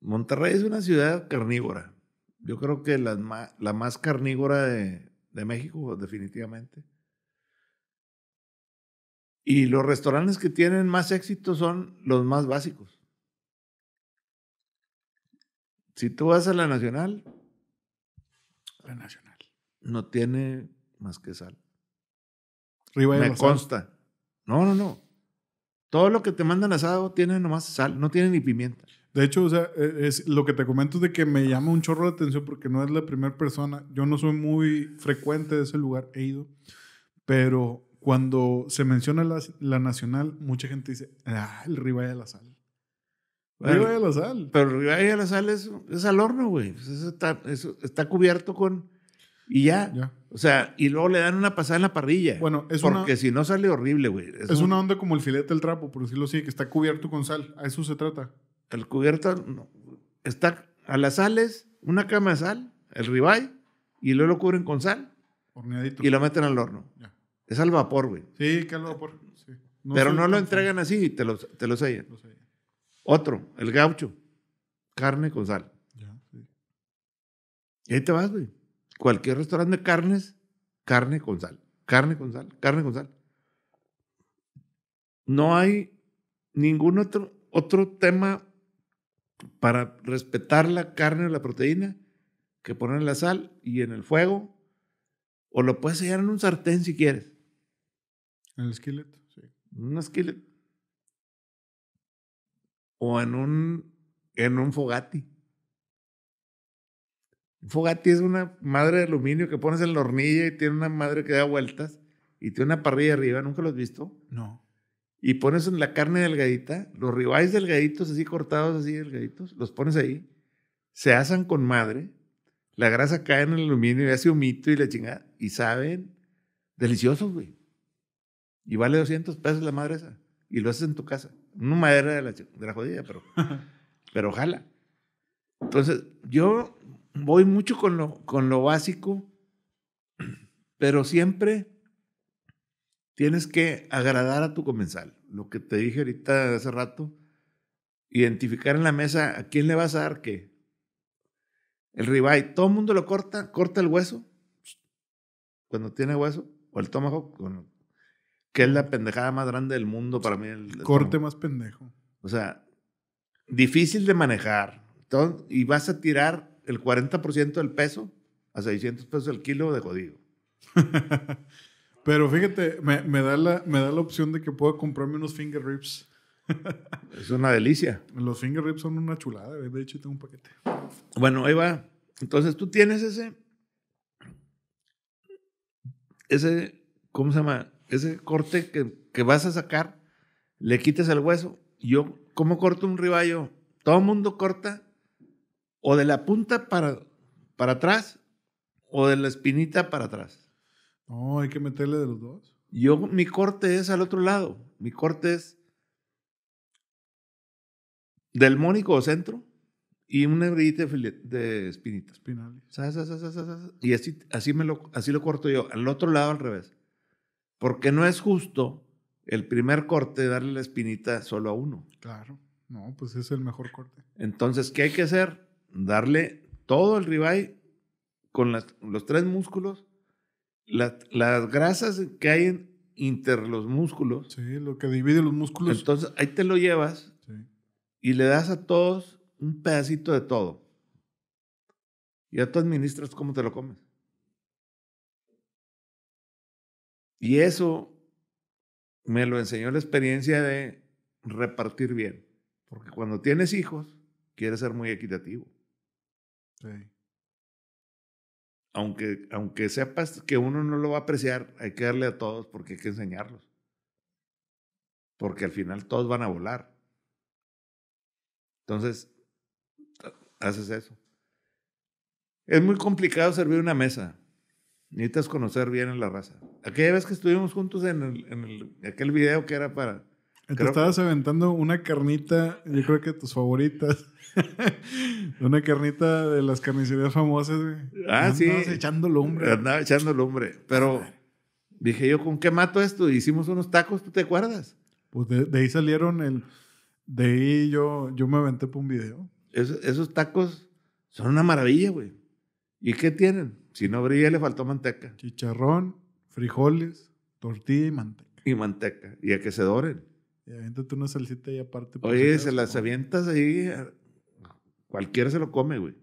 Monterrey es una ciudad carnívora. Yo creo que la más carnívora de, de México, definitivamente. Y los restaurantes que tienen más éxito son los más básicos. Si tú vas a la Nacional, la Nacional no tiene más que sal. Me consta. No, no, no. Todo lo que te mandan asado tiene nomás sal, no tiene ni pimienta. De hecho, o sea, e, es, lo que te comento es de que me llama un chorro de atención porque no es la primera persona. Yo no soy muy frecuente de ese lugar, he ido. Pero cuando se menciona la, la nacional, mucha gente dice, ah, el ribeye de la sal. Ribeye de la sal. Pero el ribeye de la sal es, al horno, güey. está, cubierto con... Y ya. O sea, y luego le dan una pasada en la parrilla. Bueno, es Porque si no sale horrible, güey. Es, una onda como el filete del trapo, por decirlo así, que está cubierto con sal. A eso se trata el cubierto está a las sales, una cama de sal, el ribeye, y luego lo cubren con sal. Horneadito. Y lo meten al horno. Es al vapor, güey. Sí, que al vapor. Pero no lo entregan así y te lo, te sellan. Otro, el gaucho. Carne con sal. Ya, sí. Y ahí te vas, güey. Cualquier restaurante de carnes, carne con sal. Carne con sal, carne con sal. No hay ningún otro, otro tema para respetar la carne o la proteína, que poner la sal y en el fuego, o lo puedes sellar en un sartén si quieres. En el esqueleto? sí. En un esqueleto. O en un, en un fogati. Un fogati es una madre de aluminio que pones en la hornilla y tiene una madre que da vueltas y tiene una parrilla arriba. ¿Nunca lo has visto? No y pones en la carne delgadita, los ribeyes delgaditos, así cortados, así delgaditos, los pones ahí, se asan con madre, la grasa cae en el aluminio y hace humito y la chingada, y saben deliciosos, güey. Y vale 200 pesos la madre esa, y lo haces en tu casa. No madera de la, de la jodida, pero, pero ojalá. Entonces, yo voy mucho con con lo básico, pero siempre Tienes que agradar a tu comensal. Lo que te dije ahorita hace rato, identificar en la mesa a quién le vas a dar qué. El ribeye, todo el mundo lo corta, corta el hueso, cuando tiene hueso, o el tomahawk, que es la pendejada más grande del mundo para mí. El, corte más pendejo. O sea, difícil de manejar. y vas a tirar el 40% del peso a 600 pesos el kilo de jodido. Pero fíjate, me, da la, me da la opción de que pueda comprarme unos finger ribs. es una delicia. Los finger ribs son una chulada, de hecho tengo un paquete. Bueno, ahí va. Entonces tú tienes ese. Ese. ¿Cómo se llama? Ese corte que, vas a sacar, le quites el hueso. Yo, ¿cómo corto un riballo? Todo el mundo corta o de la punta para, para atrás o de la espinita para atrás. No, hay que meterle de los dos. Yo, mi corte es al otro lado. Mi corte es del Mónico centro y una hebridita de, espinita. espinitas. y así, así, me lo, así lo corto yo, al otro lado al revés. Porque no es justo el primer corte darle la espinita solo a uno. Claro, no, pues es el mejor corte. Entonces, ¿qué hay que hacer? Darle todo el ribeye con los tres músculos las grasas que hay entre los músculos. Sí, lo que divide los músculos. Entonces ahí te lo llevas y le das a todos un pedacito de todo. Ya tú administras cómo te lo comes. Y eso me lo enseñó la experiencia de repartir bien. Porque cuando tienes hijos, quieres ser muy equitativo. Sí aunque, aunque sepas que uno no lo va a apreciar, hay que darle a todos porque hay que enseñarlos. Porque al final todos van a volar. Entonces, haces eso. Es muy complicado servir una mesa. Necesitas conocer bien a la raza. Aquella vez que estuvimos juntos en, en el, aquel video que era para te estabas aventando una carnita, yo creo que tus favoritas. una carnita de las carnicerías famosas, güey. Ah, sí. echando lumbre. Andaba echando lumbre. Pero dije yo, ¿con qué mato esto? Hicimos unos tacos, ¿tú te acuerdas? Pues de, ahí salieron el... De ahí yo, yo me aventé por un video. esos tacos son una maravilla, güey. ¿Y qué tienen? Si no brilla, le faltó manteca. Chicharrón, frijoles, tortilla y manteca. Y manteca. Y a que se doren. Y aviéntate una salsita y aparte. Oye, se las avientas ahí. Cualquiera se lo come, güey.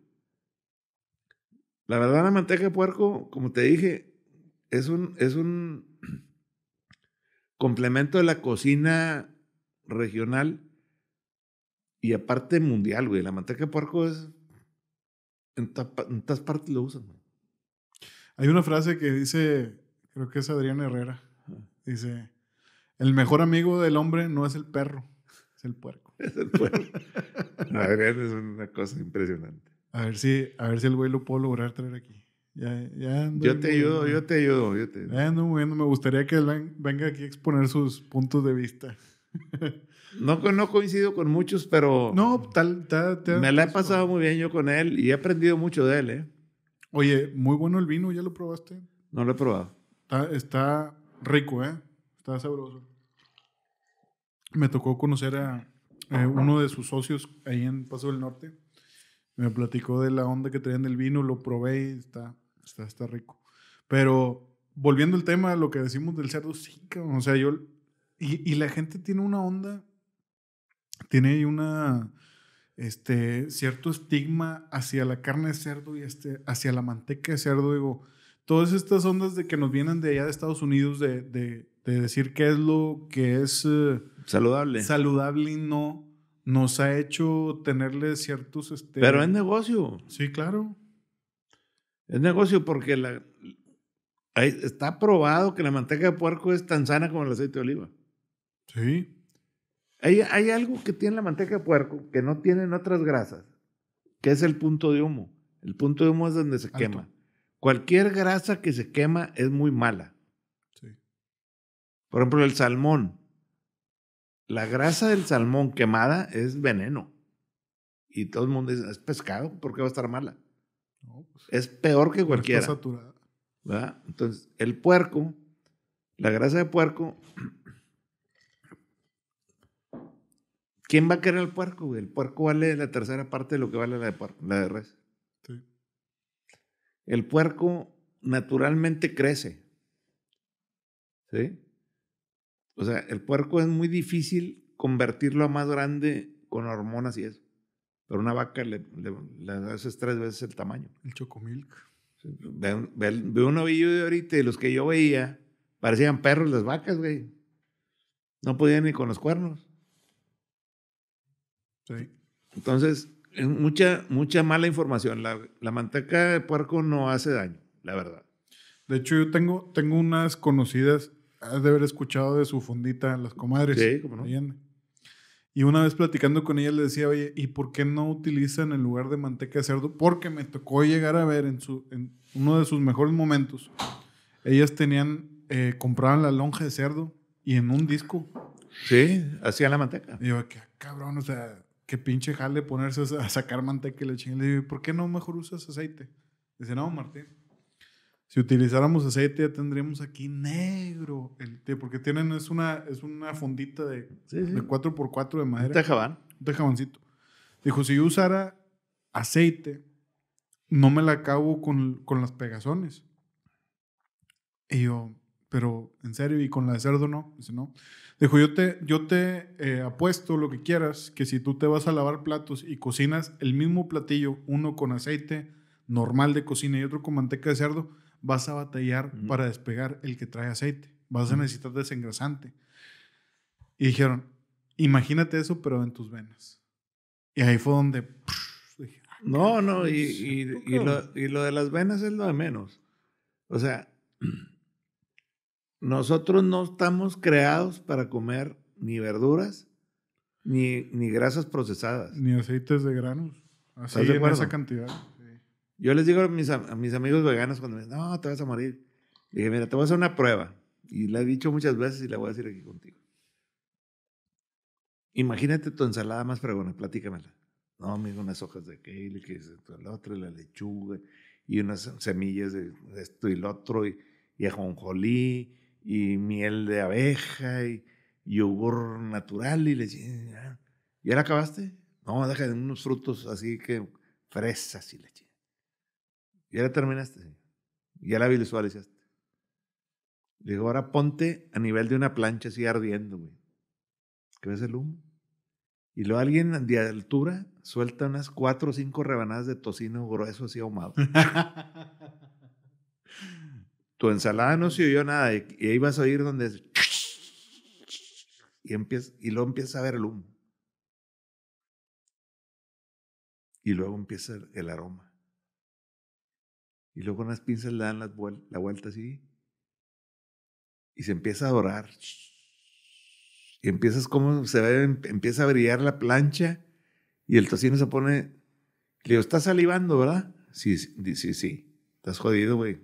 La verdad, la manteca de puerco, como te dije, es un, es un complemento de la cocina regional y aparte mundial, güey. La manteca de puerco es. En, todas partes lo usan, güey. Hay una frase que dice, creo que es Adrián Herrera. Dice, el mejor amigo del hombre no es el perro, es el puerco. Es el puerco. A ver, es una cosa impresionante. A ver si, a ver si el güey lo puedo lograr traer aquí. Ya, ya yo, te ayudo, yo te ayudo, yo te Me gustaría que venga aquí a exponer sus puntos de vista. no, no coincido con muchos, pero. No, tal, tal, tal Me la he pues, pasado muy bien yo con él y he aprendido mucho de él, ¿eh? Oye, muy bueno el vino, ¿ya lo probaste? No lo he probado. está rico, ¿eh? Está sabroso. Me tocó conocer a eh, uno de sus socios ahí en Paso del Norte. Me platicó de la onda que traían del vino, lo probé y está, está, está rico. Pero volviendo al tema, lo que decimos del cerdo, sí, cabrón. O sea, yo. Y, la gente tiene una onda. Tiene una. Este, cierto estigma hacia la carne de cerdo y este, hacia la manteca de cerdo. Digo, todas estas ondas de que nos vienen de allá de Estados Unidos, de de decir qué es lo que es eh, saludable. Saludable y no nos ha hecho tenerle ciertos... Este, Pero es negocio. Sí, claro. Es negocio porque la, está probado que la manteca de puerco es tan sana como el aceite de oliva. Sí. Hay, algo que tiene la manteca de puerco que no tienen otras grasas, que es el punto de humo. El punto de humo es donde se quema. Cualquier grasa que se quema es muy mala. Por ejemplo, el salmón. La grasa del salmón quemada es veneno. Y todo el mundo dice, es pescado, ¿por qué va a estar mala? Pues, es peor que cualquiera. ¿verdad? Entonces, el puerco, la grasa de puerco, ¿quién va a querer el puerco? El puerco vale la tercera parte de lo que vale la de, la de res. El puerco naturalmente crece. ¿Sí? O sea, el puerco es muy difícil convertirlo a más grande con hormonas y eso. Pero una vaca le, haces tres veces el tamaño. El chocomilk. Veo ve, un ovillo de ahorita y los que yo veía parecían perros las vacas, güey. No podían ni con los cuernos. Sí. Entonces, mucha, mucha mala información. La, manteca de puerco no hace daño, la verdad. De hecho, yo tengo, tengo unas conocidas de haber escuchado de su fundita, las comadres. Sí, no. Y una vez platicando con ella le decía, oye, ¿y por qué no utilizan en lugar de manteca de cerdo? Porque me tocó llegar a ver en, su, en uno de sus mejores momentos, ellas tenían, eh, compraban la lonja de cerdo y en un disco. Sí, hacían la manteca. Y yo, qué cabrón, o sea, qué pinche jale ponerse a sacar manteca y le Y le digo, ¿por qué no mejor usas aceite? Dice, no, Martín, si utilizáramos aceite ya tendríamos aquí negro el té, porque tienen, es una, es una fondita de, de 4x4 de madera. Un tejabán. Un tejabancito. Dijo, si yo usara aceite, no me la acabo con, con las pegazones. Y yo, pero en serio, y con la de cerdo no. Dice, no. Dijo, yo te, yo te eh, apuesto lo que quieras, que si tú te vas a lavar platos y cocinas el mismo platillo, uno con aceite normal de cocina y otro con manteca de cerdo, vas a batallar para despegar el que trae aceite. Vas a necesitar desengrasante. Y dijeron, imagínate eso, pero en tus venas. Y ahí fue donde... Ah, no, no, y, y, lo, de las venas es lo de menos. O sea, nosotros no estamos creados para comer ni verduras, ni, ni grasas procesadas. Ni aceites de granos. Así en esa cantidad. Yo les digo a mis, amigos veganos cuando me dicen, no, te vas a morir. Le dije, mira, te voy a hacer una prueba. Y la he dicho muchas veces y la voy a decir aquí contigo. Imagínate tu ensalada más fregona, platícamela. No, mira, unas hojas de kale, que es esto, el otro, la lechuga, y unas semillas de esto y lo otro, y, ajonjolí, y miel de abeja, y yogur natural, y le dije, ¿ya la acabaste? No, deja unos frutos así que fresas y le ya la terminaste, Ya la visualizaste. Le digo, ahora ponte a nivel de una plancha así ardiendo, güey. ¿Que ves el humo? Y luego alguien de altura suelta unas cuatro o cinco rebanadas de tocino grueso así ahumado. tu ensalada no se oyó nada y ahí vas a oír donde es... y, y luego empiezas a ver el humo. Y luego empieza el aroma. Y luego unas pinzas le dan la, la vuelta así. Y se empieza a dorar. Y empiezas como se ve, em, empieza a brillar la plancha. Y el tocino se pone. Le digo, estás salivando, ¿verdad? Sí, sí, sí. sí. Estás jodido, güey.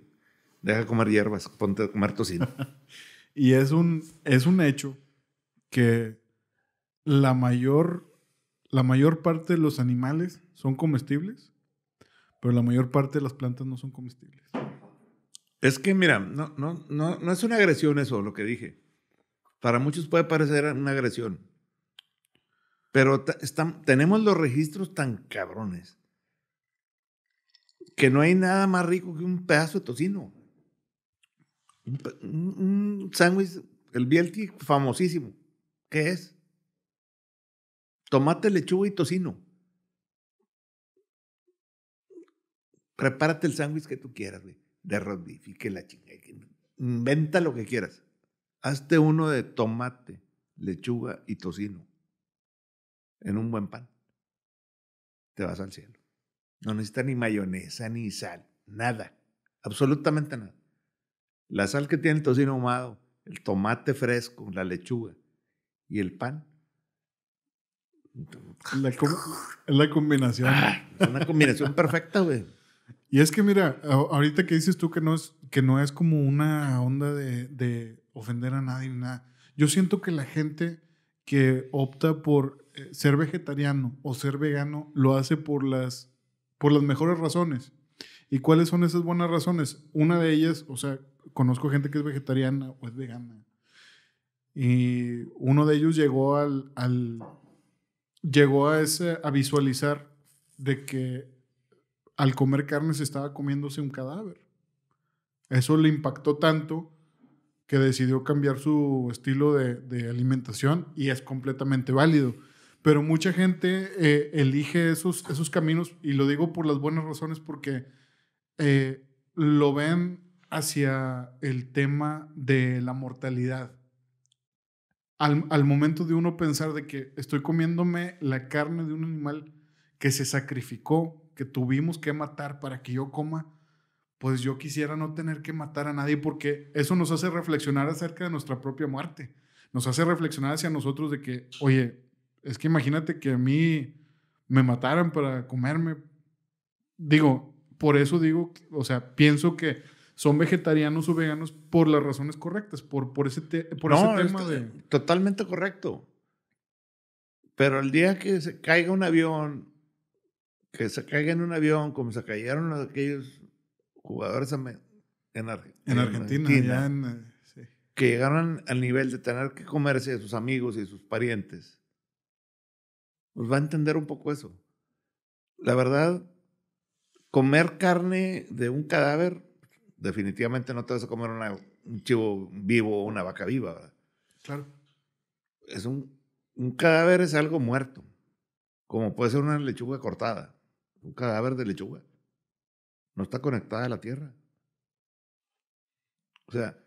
Deja comer hierbas, ponte a comer tocino. y es un, es un hecho que la mayor, la mayor parte de los animales son comestibles pero la mayor parte de las plantas no son comestibles. Es que, mira, no, no, no, no es una agresión eso, lo que dije. Para muchos puede parecer una agresión. Pero tenemos los registros tan cabrones que no hay nada más rico que un pedazo de tocino. Un, sándwich, el Bielti, famosísimo. ¿Qué es? Tomate, lechuga y tocino. prepárate el sándwich que tú quieras, güey, de la chingada. Inventa lo que quieras. Hazte uno de tomate, lechuga y tocino en un buen pan. Te vas al cielo. No necesitas ni mayonesa, ni sal, nada, absolutamente nada. La sal que tiene el tocino ahumado, el tomate fresco, la lechuga y el pan. Es la combinación. Ah, es una combinación perfecta, güey. Y es que mira, ahorita que dices tú que no es, que no es como una onda de, de ofender a nadie ni nada. Yo siento que la gente que opta por eh, ser vegetariano o ser vegano lo hace por las, por las mejores razones. ¿Y cuáles son esas buenas razones? Una de ellas, o sea, conozco gente que es vegetariana o es vegana. Y uno de ellos llegó al, al llegó a, ese, a visualizar de que al comer carne se estaba comiéndose un cadáver. Eso le impactó tanto que decidió cambiar su estilo de, alimentación y es completamente válido. Pero mucha gente eh, elige esos, esos caminos y lo digo por las buenas razones porque eh, lo ven hacia el tema de la mortalidad. Al, al, momento de uno pensar de que estoy comiéndome la carne de un animal que se sacrificó que tuvimos que matar para que yo coma, pues yo quisiera no tener que matar a nadie porque eso nos hace reflexionar acerca de nuestra propia muerte. Nos hace reflexionar hacia nosotros de que, oye, es que imagínate que a mí me mataran para comerme. Digo, por eso digo, o sea, pienso que son vegetarianos o veganos por las razones correctas, por, por ese, por tema de... Totalmente correcto. Pero el día que se caiga un avión que se caiga en un avión, como se cayeron aquellos jugadores en, Argentina, en eh, sí. que llegaron al nivel de tener que comerse de sus amigos y sus parientes, pues va a entender un poco eso. La verdad, comer carne de un cadáver, definitivamente no te vas a comer un chivo vivo o una vaca viva. ¿verdad? Claro. Es un, un cadáver es algo muerto, como puede ser una lechuga cortada un cadáver de lechuga. No está conectada a la tierra. O sea.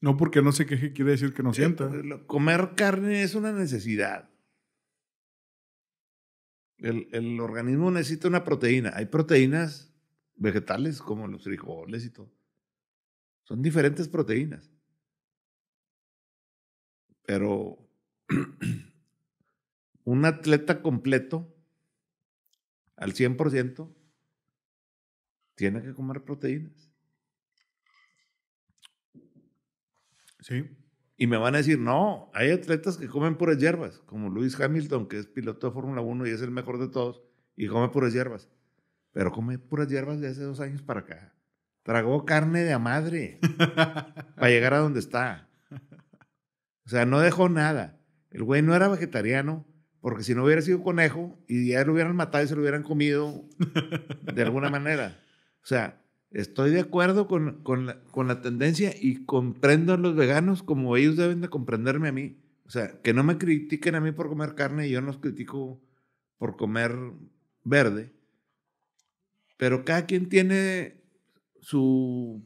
No porque no sé qué quiere decir que no eh, sienta. Comer carne es una necesidad. El, el organismo necesita una proteína. Hay proteínas vegetales como los frijoles y todo. Son diferentes proteínas. Pero un atleta completo al 100%, tiene que comer proteínas. Sí. Y me van a decir, no, hay atletas que comen puras hierbas, como Luis Hamilton, que es piloto de Fórmula 1 y es el mejor de todos, y come puras hierbas. Pero come puras hierbas de hace dos años para acá. Tragó carne de a madre para llegar a donde está. O sea, no dejó nada. El güey no era vegetariano, porque si no hubiera sido conejo y ya lo hubieran matado y se lo hubieran comido de alguna manera. O sea, estoy de acuerdo con, con, la, con, la, tendencia y comprendo a los veganos como ellos deben de comprenderme a mí. O sea, que no me critiquen a mí por comer carne y yo no los critico por comer verde. Pero cada quien tiene su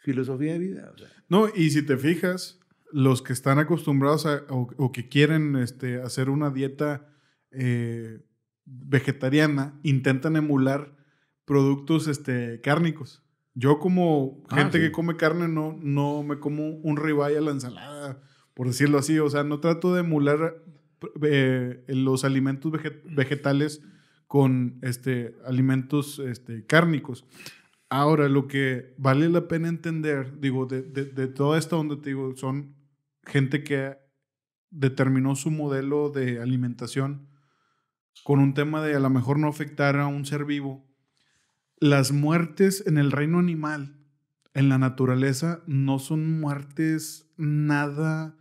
filosofía de vida. No, y si te fijas, los que están acostumbrados o, que quieren este, hacer una dieta eh, vegetariana intentan emular productos este, cárnicos. Yo como ah, gente que come carne no, no me como un ribeye a la ensalada, por decirlo así. O sea, no trato de emular eh, los alimentos vegetales con este, alimentos este, cárnicos. Ahora, lo que vale la pena entender, digo, de, todo esto toda te digo, son gente que determinó su modelo de alimentación con un tema de a lo mejor no afectar a un ser vivo, las muertes en el reino animal, en la naturaleza, no son muertes nada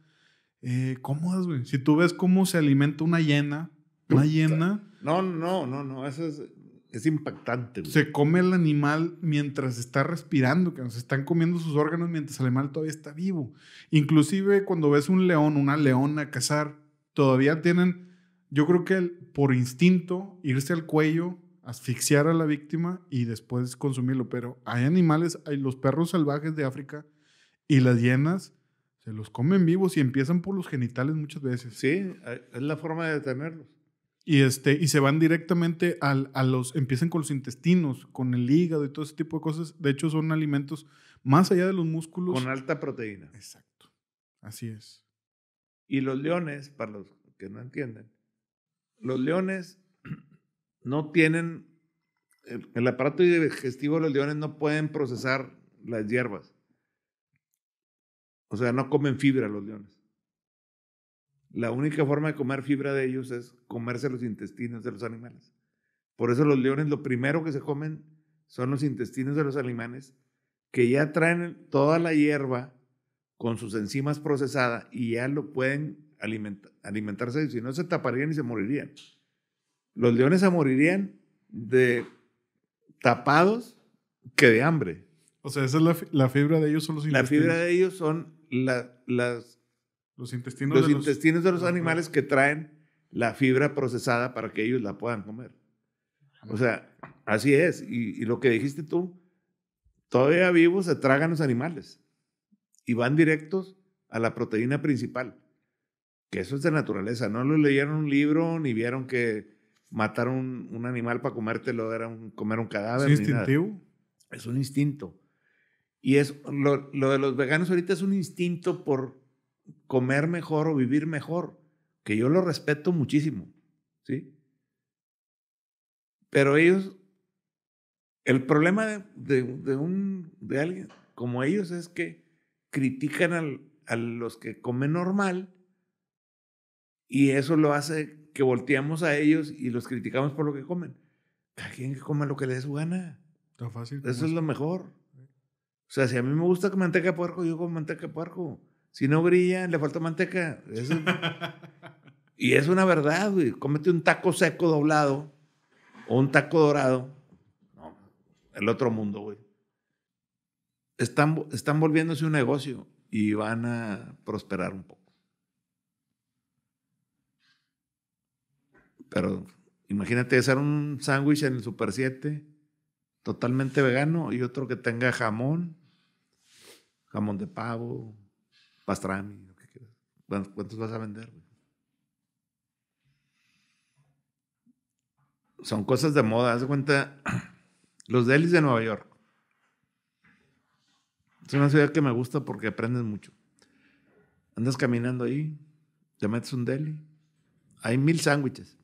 eh, cómodas, güey. Si tú ves cómo se alimenta una hiena, una hiena... No, no, no, no, eso es... Es impactante, Se come el animal mientras está respirando, que nos están comiendo sus órganos mientras el animal todavía está vivo. Inclusive cuando ves un león, una leona cazar, todavía tienen, yo creo que por instinto, irse al cuello, asfixiar a la víctima y después consumirlo. Pero hay animales, hay los perros salvajes de África y las hienas se los comen vivos y empiezan por los genitales muchas veces. Sí, es la forma de detenerlos. Y, este, y se van directamente a los, empiezan con los intestinos, con el hígado y todo ese tipo de cosas. De hecho, son alimentos más allá de los músculos. Con alta proteína. Exacto. Así es. Y los leones, para los que no entienden, los leones no tienen, el, el aparato digestivo de los leones no pueden procesar las hierbas. O sea, no comen fibra los leones. La única forma de comer fibra de ellos es comerse los intestinos de los animales. Por eso los leones lo primero que se comen son los intestinos de los animales que ya traen toda la hierba con sus enzimas procesadas y ya lo pueden alimentarse, si no se taparían y se morirían. Los leones se morirían de tapados que de hambre. O sea, esa es la, fibra de ellos son los intestinos. La fibra de ellos son las los intestinos, de, los... animales que traen la fibra procesada para que ellos la puedan comer. O sea, así es. Y, lo que dijiste tú, todavía vivos se tragan los animales y van directos a la proteína principal, que eso es de naturaleza. No lo leyeron un libro ni vieron que mataron un, animal para comértelo era comer un cadáver. Es instintivo. Es un instinto. Y es lo, lo de los veganos ahorita es un instinto por comer mejor o vivir mejor, que yo lo respeto muchísimo, ¿sí? Pero ellos, el problema de, de, un, de alguien como ellos es que critican al, a los que comen normal y eso lo hace que volteamos a ellos y los criticamos por lo que comen. Cada quien que coma lo que le dé su gana. Tan fácil. Eso es lo mejor. O sea, si a mí me gusta que manteca puerco, yo como manteca puerco. Si no brillan, le falta manteca. y es una verdad, güey. Cómete un taco seco doblado o un taco dorado. el otro mundo, güey. Están, están volviéndose un negocio y van a prosperar un poco. Pero imagínate hacer un sándwich en el Super 7 totalmente vegano y otro que tenga jamón, jamón de pavo, pastrami, lo que quieras. ¿Cuántos vas a vender? Son cosas de moda. Haz de cuenta, los delis de Nueva York. Es una ciudad que me gusta porque aprendes mucho. Andas caminando ahí, te metes un deli. Hay mil sándwiches.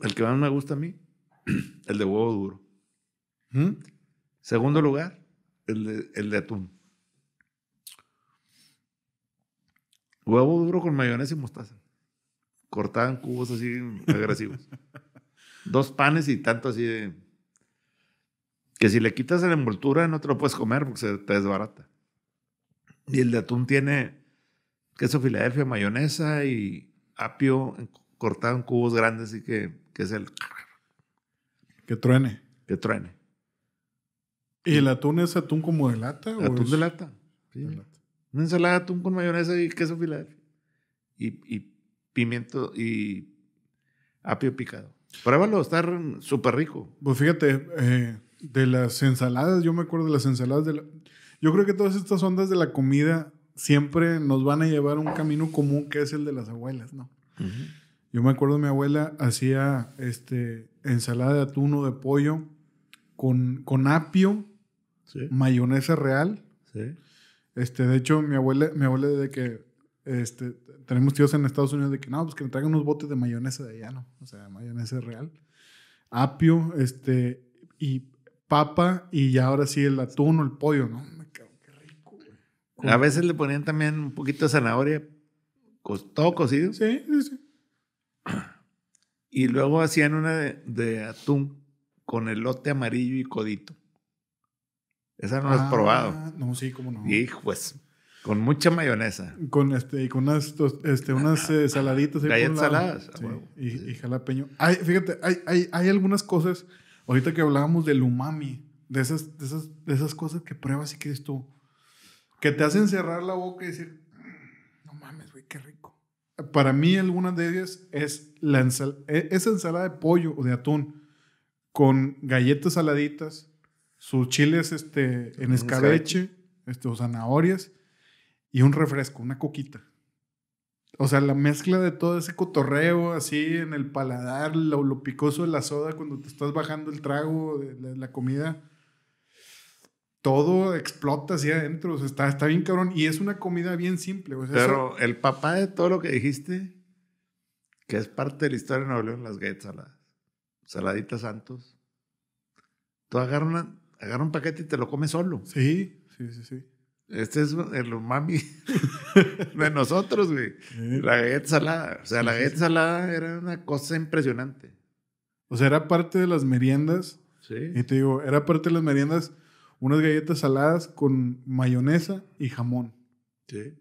El que más me gusta a mí, el de huevo duro. ¿Mm? Segundo lugar, el de, atún. Huevo duro con mayonesa y mostaza. Cortado en cubos así agresivos. Dos panes y tanto así de. Que si le quitas la envoltura no te lo puedes comer porque se te desbarata. Y el de atún tiene queso Filadelfia, mayonesa y apio cortado en cubos grandes, así que es el. Que truene. Que truene. ¿Y el atún es atún como de lata? Atún de lata. Sí. De lata. Una ensalada de atún con mayonesa y queso Filadelfia. Y, pimiento y apio picado. Pruébalo, está súper rico. Pues fíjate, eh, de las ensaladas, yo me acuerdo de las ensaladas. De la... Yo creo que todas estas ondas de la comida siempre nos van a llevar a un camino común que es el de las abuelas, ¿no? Yo me acuerdo mi abuela hacía este, ensalada de atún o de pollo con, con apio mayonesa real. Este, de hecho, mi abuela, mi de que este, tenemos tíos en Estados Unidos de que no, pues que me traigan unos botes de mayonesa de allá, ¿no? O sea, mayonesa real. Apio, este, y papa, y ya ahora sí el atún o el pollo, ¿no? A veces le ponían también un poquito de zanahoria, todo cocido. Sí, sí, sí. Y luego hacían una de, de atún con elote amarillo y codito. Esa no la has probado. Ah, no, sí, cómo no. Y pues, con mucha mayonesa. Con este, y con unas, este, unas eh, saladitas. Galletas saladas. y, jalapeño. fíjate, hay, algunas cosas, ahorita que hablábamos del umami, de esas, de esas, cosas que pruebas y que dices tú, que te hacen cerrar la boca y decir, mm, no mames, güey, qué rico. Para mí, algunas de ellas es e, esa ensalada de pollo o de atún con galletas saladitas sus chiles este, en, escabeche, este, o zanahorias, y un refresco, una coquita. O sea, la mezcla de todo ese cotorreo así en el paladar, lo, picoso de la soda cuando te estás bajando el trago, de la, comida, todo explota así adentro. está, está bien cabrón. Y es una comida bien simple. O Pero el papá de todo lo que dijiste, que es parte de la historia de Nuevo León, las galletas Saladitas Santos. Tú agarras una, agarra un paquete y te lo come solo. Sí, sí, sí, sí. Este es el mami de nosotros, güey. La galleta salada. O sea, la galleta salada era una cosa impresionante. O sea, era parte de las meriendas. Sí. Y te digo, era parte de las meriendas unas galletas saladas con mayonesa y jamón. Sí.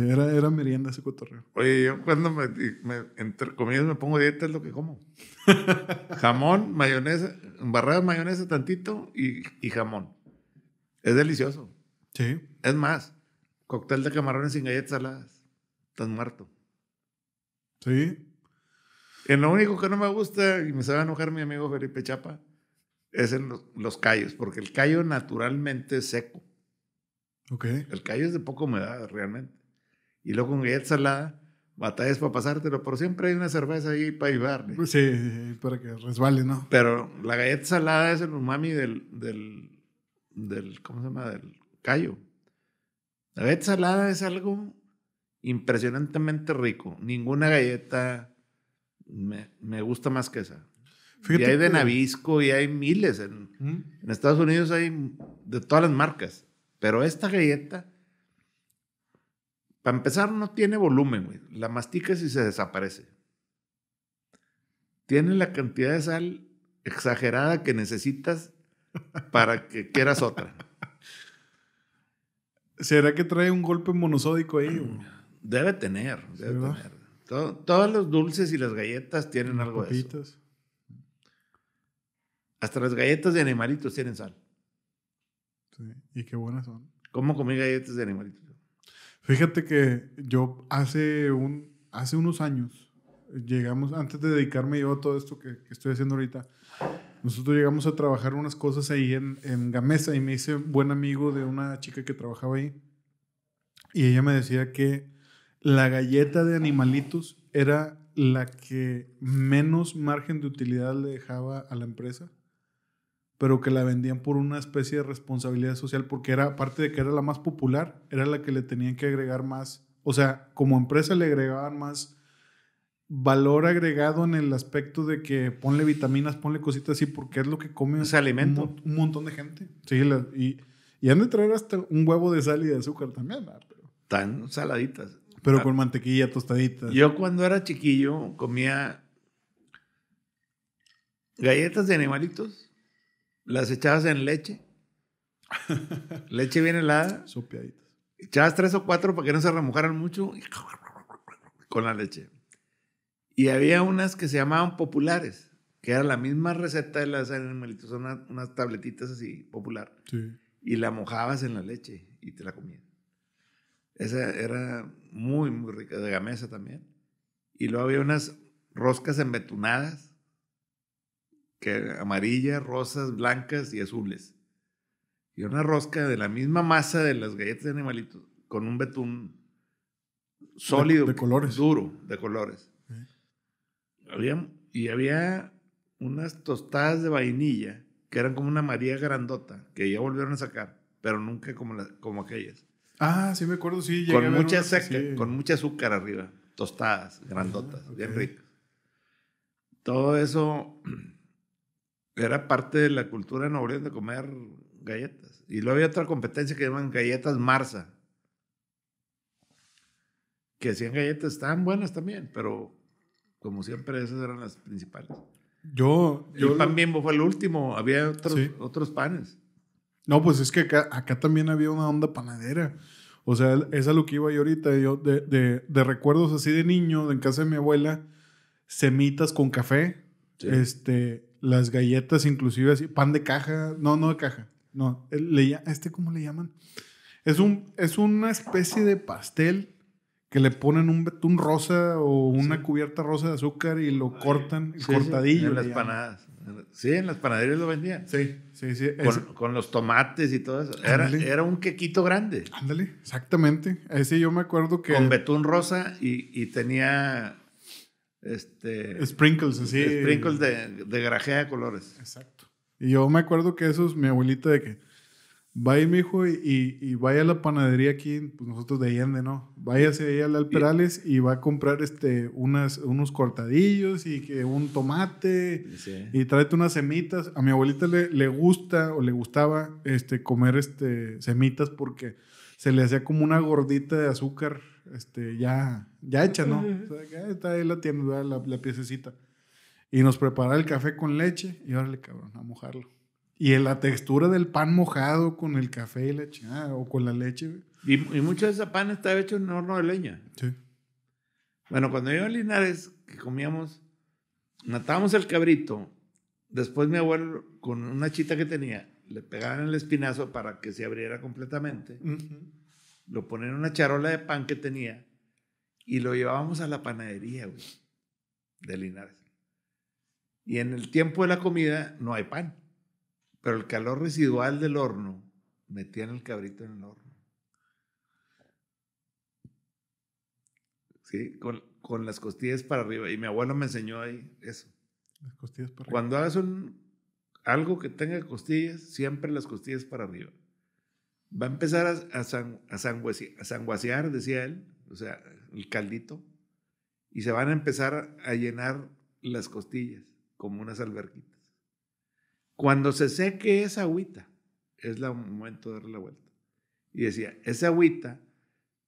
era, era merienda ese cotorreo. Oye, yo cuando me, me me pongo dieta es lo que como. jamón, mayonesa, barradas mayonesa tantito y, jamón. Es delicioso. Sí. Es más, cóctel de camarones sin galletas saladas. Estás muerto. Sí. En lo único que no me gusta, y me sabe enojar mi amigo Felipe Chapa, es en los, callos, porque el callo naturalmente es seco. Ok. El callo es de poca humedad, realmente. Y luego con galletas salada, batallas para pasártelo, pero siempre hay una cerveza ahí para ayudarle. ¿eh? sí, para que resbale, ¿no? Pero la galleta salada es el umami del, del, del ¿cómo se llama? Del callo. La galleta salada es algo impresionantemente rico. Ninguna galleta me, me gusta más que esa. y hay de Nabisco y hay miles. En, en Estados Unidos hay de todas las marcas. Pero esta galleta para empezar, no tiene volumen, güey. La masticas y se desaparece. Tiene la cantidad de sal exagerada que necesitas para que quieras otra. ¿Será que trae un golpe monosódico ahí? Debe tener, debe tener. todos los dulces y las galletas tienen algo de eso. Hasta las galletas de animalitos tienen sal. Sí, y qué buenas son. ¿Cómo comí galletas de animalitos? Fíjate que yo hace, un, hace unos años, eh, llegamos, antes de dedicarme yo a todo esto que, estoy haciendo ahorita, nosotros llegamos a trabajar unas cosas ahí en, en Gamesa y me hice buen amigo de una chica que trabajaba ahí. Y ella me decía que la galleta de animalitos era la que menos margen de utilidad le dejaba a la empresa pero que la vendían por una especie de responsabilidad social, porque era, aparte de que era la más popular, era la que le tenían que agregar más, o sea, como empresa le agregaban más valor agregado en el aspecto de que ponle vitaminas, ponle cositas así, porque es lo que come alimento. Un, montón de gente. Sí, y, y han de traer hasta un huevo de sal y de azúcar también. Pero, Tan saladitas. Pero ah. con mantequilla, tostadita. Yo cuando era chiquillo comía galletas de animalitos las echabas en leche. leche bien helada. Sopeaditas. Echabas tres o cuatro para que no se remojaran mucho. Con la leche. Y había unas que se llamaban populares, que era la misma receta de las animalitos, son unas, tabletitas así, popular. Y la mojabas en la leche y te la comías. Esa era muy, muy rica, de gamesa también. Y luego había unas roscas embetunadas, amarillas, rosas, blancas y azules. Y una rosca de la misma masa de las galletas de animalitos con un betún sólido. De, colores. Duro, de colores. Eh. y había unas tostadas de vainilla que eran como una María grandota, que ya volvieron a sacar, pero nunca como, como aquellas. Ah, sí me acuerdo, sí. Con mucha, con mucha azúcar arriba, tostadas, grandotas, ah, bien ricas. Todo eso era parte de la cultura en Nuevo de comer galletas. Y luego había otra competencia que llaman galletas Marsa. Que hacían galletas tan buenas también, pero como siempre esas eran las principales. Yo, yo el pan bimbo fue el último, había otros, otros panes. No, pues es que acá, también había una onda panadera. O sea, esa es lo que iba yo ahorita. Yo de, de, de recuerdos así de niño, en casa de mi abuela, semitas con café. Este, las galletas inclusive así, pan de caja, no, no de caja, no, le, este cómo le llaman. Es, un, es una especie de pastel que le ponen un betún rosa o una cubierta rosa de azúcar y lo cortan, cortadillo. Sí, en las panadas. Sí, en las panaderías lo vendían. Sí, sí, sí. Con, los tomates y todo eso. Era, era, un quequito grande. Ándale, exactamente. Ese yo me acuerdo que. Con betún rosa y, y tenía este, sprinkles, así. Sprinkles de, de grajea de colores. Exacto. Y yo me acuerdo que eso es mi abuelita de que vaya mi hijo y, vaya a la panadería aquí, pues nosotros de Allende, ¿no? Váyase ahí al Alperales y, va a comprar este, unas, unos cortadillos y que un tomate y tráete unas semitas. A mi abuelita le, le, gusta o le gustaba este, comer este, semitas porque se le hacía como una gordita de azúcar este, ya, ya hecha, ¿no? Eh, está ahí la tienda, la, la, piececita. Y nos prepara el café con leche y órale, cabrón, a mojarlo. Y la textura del pan mojado con el café y leche, o con la leche. Y, y mucho de ese pan está hecho en horno de leña. Sí. Bueno, cuando yo en Linares, que comíamos, matábamos el cabrito. Después mi abuelo, con una chita que tenía, le pegaban el espinazo para que se abriera completamente. Lo ponía en una charola de pan que tenía y lo llevábamos a la panadería, güey, de Linares. Y en el tiempo de la comida no hay pan, pero el calor residual del horno metían el cabrito en el horno. Sí, con, las costillas para arriba. Y mi abuelo me enseñó ahí eso. Las costillas para arriba. Cuando hagas un, algo que tenga costillas, siempre las costillas para arriba. Va a empezar a, sanguasear, decía él, o sea, el caldito, y se van a empezar a llenar las costillas como unas alberquitas. Cuando se seque esa agüita, es el momento de darle la vuelta. Y decía, esa agüita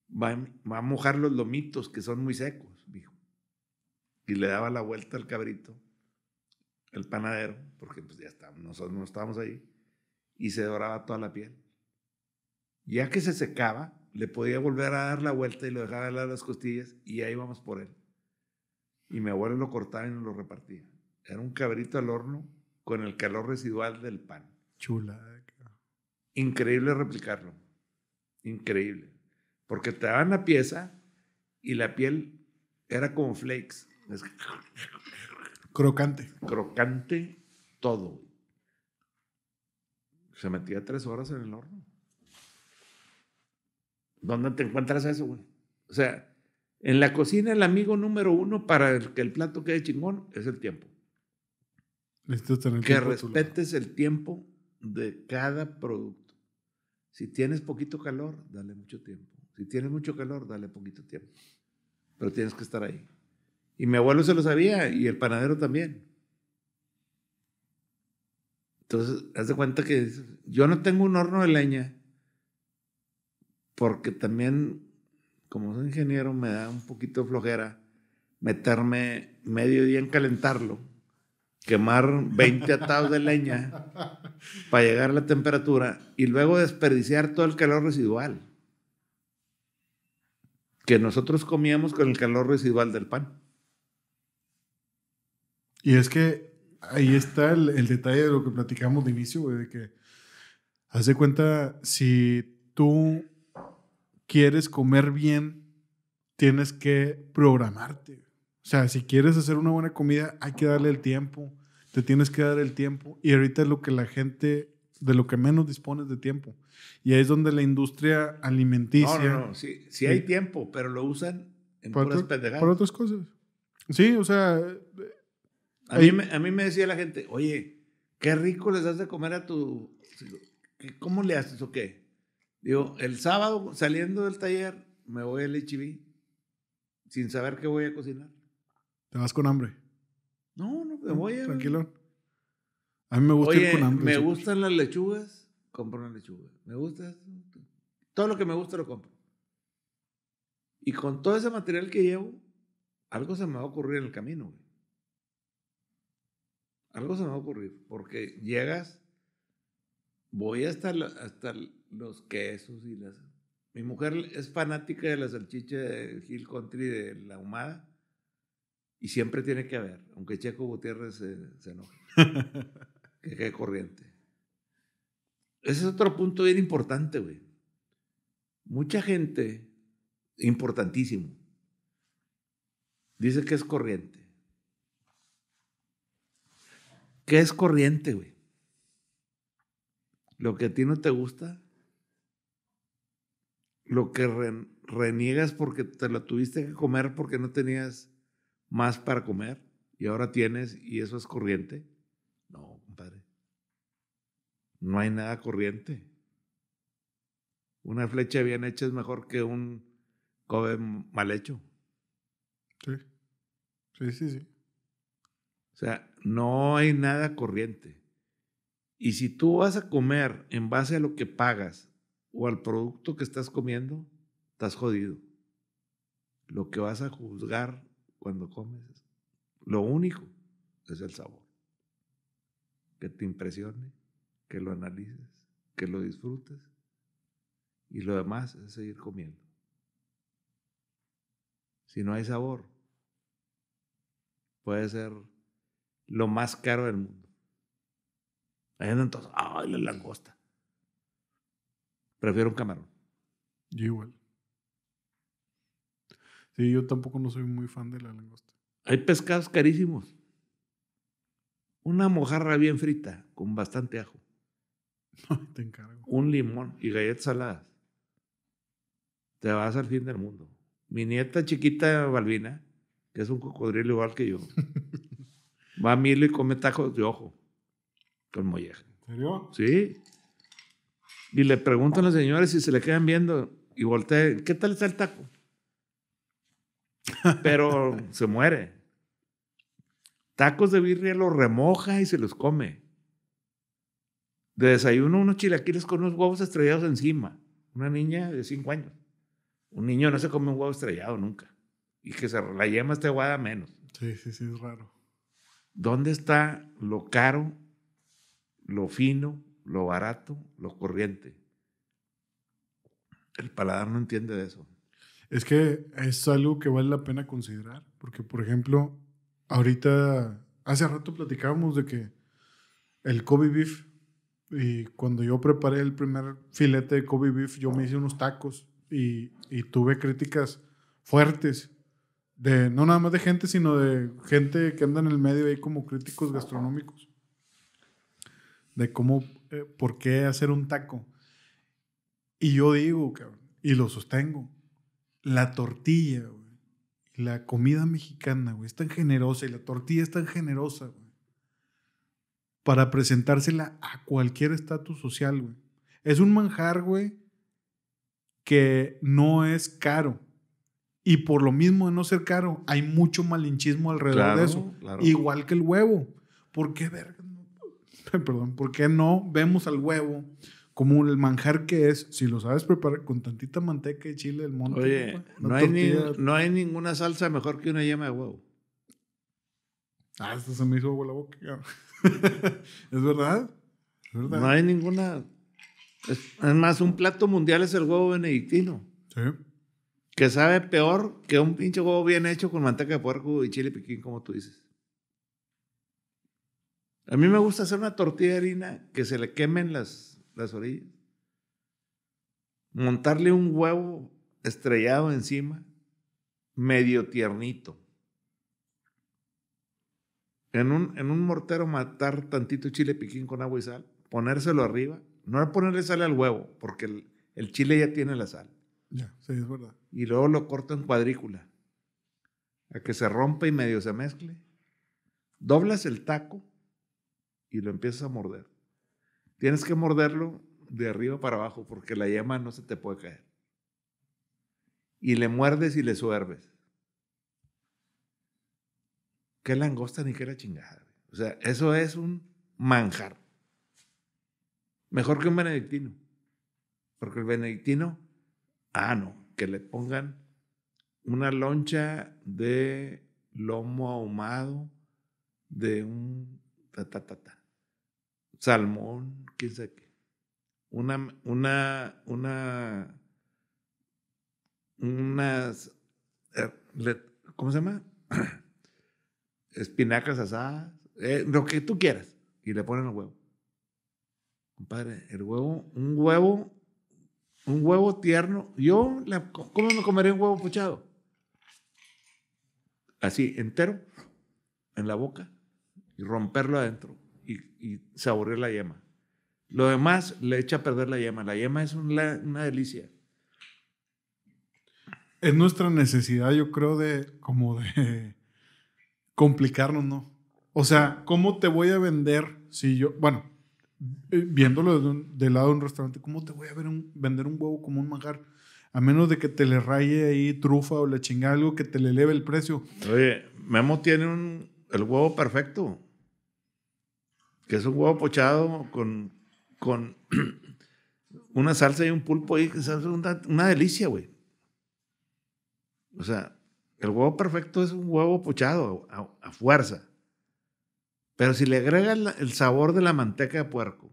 va a, mojar los lomitos que son muy secos, dijo. Y le daba la vuelta al cabrito, el panadero, porque pues, ya estábamos, nosotros no estábamos ahí, y se doraba toda la piel. Ya que se secaba, le podía volver a dar la vuelta y lo dejaba de las costillas y ahí íbamos por él. Y mi abuelo lo cortaba y nos lo repartía. Era un cabrito al horno con el calor residual del pan. Chula. Eh, Increíble replicarlo. Increíble. Porque te daban la pieza y la piel era como flakes. Crocante. Crocante todo. Se metía tres horas en el horno. ¿dónde te encuentras eso, O sea, en la cocina el amigo número uno para que el plato quede chingón es el tiempo. que respetes el tiempo de cada producto. Si tienes poquito calor, dale mucho tiempo. Si tienes mucho calor, dale poquito tiempo. Pero tienes que estar ahí. Y mi abuelo se lo sabía y el panadero también. Entonces, haz de cuenta que yo no tengo un horno de leña porque también, como soy ingeniero, me da un poquito flojera meterme medio día en calentarlo, quemar 20 atados de leña para llegar a la temperatura y luego desperdiciar todo el calor residual que nosotros comíamos con el calor residual del pan. Y es que ahí está el, detalle de lo que platicamos de inicio, de que haz de cuenta si tú quieres comer bien, tienes que programarte. O sea, si quieres hacer una buena comida, hay que darle el tiempo. Te tienes que dar el tiempo. Y ahorita es lo que la gente, de lo que menos dispones de tiempo. Y ahí es donde la industria alimenticia. No, no, no. Sí, hay tiempo, pero lo usan en puras pendejadas. otras cosas. Sí, o sea. A mí, me, a mí me decía la gente, oye, qué rico les das de comer a tu. ¿Cómo le haces o qué? Digo, el sábado saliendo del taller me voy al HIV e sin saber qué voy a cocinar. ¿Te vas con hambre? No, no, me voy Tranquilo. A mí me gusta ir con hambre. Me gustan las lechugas, compro una lechuga. Me gusta... Todo lo que me gusta lo compro. Y con todo ese material que llevo, algo se me va a ocurrir en el camino, Algo se me va a ocurrir, porque llegas, voy hasta, hasta el, los quesos y las... Mi mujer es fanática de la salchicha de Hill Country, de la ahumada, y siempre tiene que haber, aunque Checo Gutiérrez se, enoje, que quede corriente. Ese es otro punto bien importante, güey. Mucha gente, importantísimo, dice que es corriente. que es corriente, güey? Lo que a ti no te gusta lo que reniegas porque te lo tuviste que comer porque no tenías más para comer y ahora tienes y eso es corriente. No, compadre. No hay nada corriente. Una flecha bien hecha es mejor que un cobre mal hecho. Sí. Sí, sí, sí. O sea, no hay nada corriente. Y si tú vas a comer en base a lo que pagas, o al producto que estás comiendo, estás jodido. Lo que vas a juzgar cuando comes, lo único es el sabor. Que te impresione, que lo analices, que lo disfrutes y lo demás es seguir comiendo. Si no hay sabor, puede ser lo más caro del mundo. Ahí andan ¡ay, la langosta! Prefiero un camarón. Yo igual. Sí, yo tampoco no soy muy fan de la langosta. Hay pescados carísimos. Una mojarra bien frita, con bastante ajo. No, te encargo. Un limón y galletas saladas. Te vas al fin del mundo. Mi nieta chiquita, Balbina, que es un cocodrilo igual que yo, va a Milo y come tacos de ojo con molleja. ¿En serio? Sí. Y le preguntan a los señores si se le quedan viendo y voltea, ¿qué tal está el taco? Pero se muere. Tacos de birria los remoja y se los come. De desayuno unos chilaquiles con unos huevos estrellados encima. Una niña de 5 años. Un niño no se come un huevo estrellado nunca. Y que se la yema esté guada menos. Sí, sí, sí, es raro. ¿Dónde está lo caro, lo fino, lo barato, lo corriente. El paladar no entiende de eso. Es que es algo que vale la pena considerar, porque por ejemplo, ahorita, hace rato platicábamos de que el Kobe Beef, y cuando yo preparé el primer filete de Kobe Beef, yo me hice unos tacos y, y tuve críticas fuertes, de no nada más de gente, sino de gente que anda en el medio ahí como críticos gastronómicos, de cómo eh, por qué hacer un taco. Y yo digo, cabrón, y lo sostengo, la tortilla, la comida mexicana, güey, es tan generosa y la tortilla es tan generosa, para presentársela a cualquier estatus social, güey. Es un manjar, güey, que no es caro. Y por lo mismo de no ser caro, hay mucho malinchismo alrededor de eso. Igual que el huevo. ¿Por qué ver? perdón, ¿por qué no vemos al huevo como el manjar que es? Si lo sabes preparar con tantita manteca y chile del monte. Oye, no hay, ninguna salsa mejor que una yema de huevo. Ah, esto se me hizo huevo la boca. ¿Es verdad? verdad? No hay ninguna... Es, más, un plato mundial es el huevo benedictino. Sí que sabe peor que un pinche huevo bien hecho con manteca de puerco y chile piquín, como tú dices. A mí me gusta hacer una tortilla de harina que se le quemen las, orillas. Montarle un huevo estrellado encima, medio tiernito. En un, en un mortero matar tantito chile piquín con agua y sal, ponérselo arriba. No ponerle sal al huevo, porque el, chile ya tiene la sal. Ya, sí, es verdad. Y luego lo corto en cuadrícula, a que se rompa y medio se mezcle. Doblas el taco y lo empiezas a morder. Tienes que morderlo de arriba para abajo porque la yema no se te puede caer. Y le muerdes y le suerves. Qué langosta ni qué la chingada. O sea, eso es un manjar. Mejor que un benedictino. Porque el benedictino, ah, no, que le pongan una loncha de lomo ahumado de un ta, ta, ta, ta salmón, quién sabe qué. Una, una, una, unas, eh, ¿cómo se llama? Espinacas asadas, eh, lo que tú quieras. Y le ponen el huevo. Compadre, el huevo, un huevo, un huevo tierno. Yo, ¿cómo me comeré un huevo pochado? Así, entero, en la boca, y romperlo adentro y, saborear la yema. Lo demás le echa a perder la yema. La yema es una, delicia. Es nuestra necesidad, yo creo, de como de complicarnos, ¿no? O sea, ¿cómo te voy a vender si yo, bueno, eh, viéndolo de del lado de un restaurante, ¿cómo te voy a vender un huevo como un manjar? A menos de que te le raye ahí trufa o le chinga algo que te le eleve el precio. Oye, Memo tiene un, el huevo perfecto que es un huevo pochado con, con una salsa y un pulpo ahí, es una, delicia, güey. O sea, el huevo perfecto es un huevo pochado a, fuerza. Pero si le agregas el sabor de la manteca de puerco,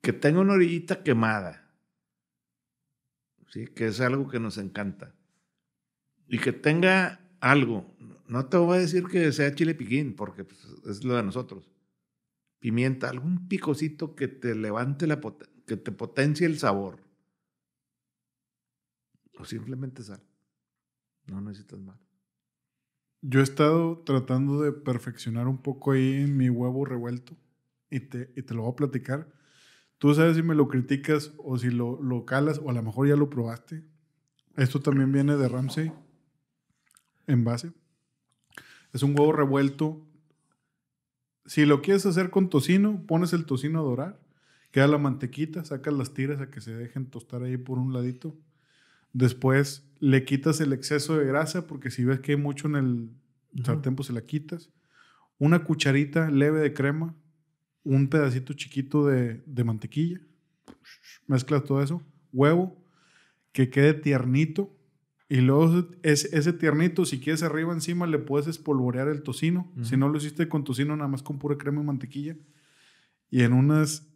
que tenga una orillita quemada, ¿sí? que es algo que nos encanta, y que tenga algo, no te voy a decir que sea chile piquín, porque pues, es lo de nosotros, pimienta, algún picocito que te levante la que te potencie el sabor. O simplemente sal. No necesitas más. Yo he estado tratando de perfeccionar un poco ahí en mi huevo revuelto y te, te lo voy a platicar. Tú sabes si me lo criticas o si lo, lo calas o a lo mejor ya lo probaste. Esto también viene de Ramsey en base. Es un huevo revuelto si lo quieres hacer con tocino, pones el tocino a dorar, queda la mantequita, sacas las tiras a que se dejen tostar ahí por un ladito. Después le quitas el exceso de grasa, porque si ves que hay mucho en el sartén, pues se la quitas. Una cucharita leve de crema, un pedacito chiquito de, de mantequilla, mezclas todo eso, huevo, que quede tiernito y luego es, ese tiernito, si quieres arriba encima, le puedes espolvorear el tocino. Si no lo hiciste con tocino, nada más con pura crema y mantequilla. Y en unas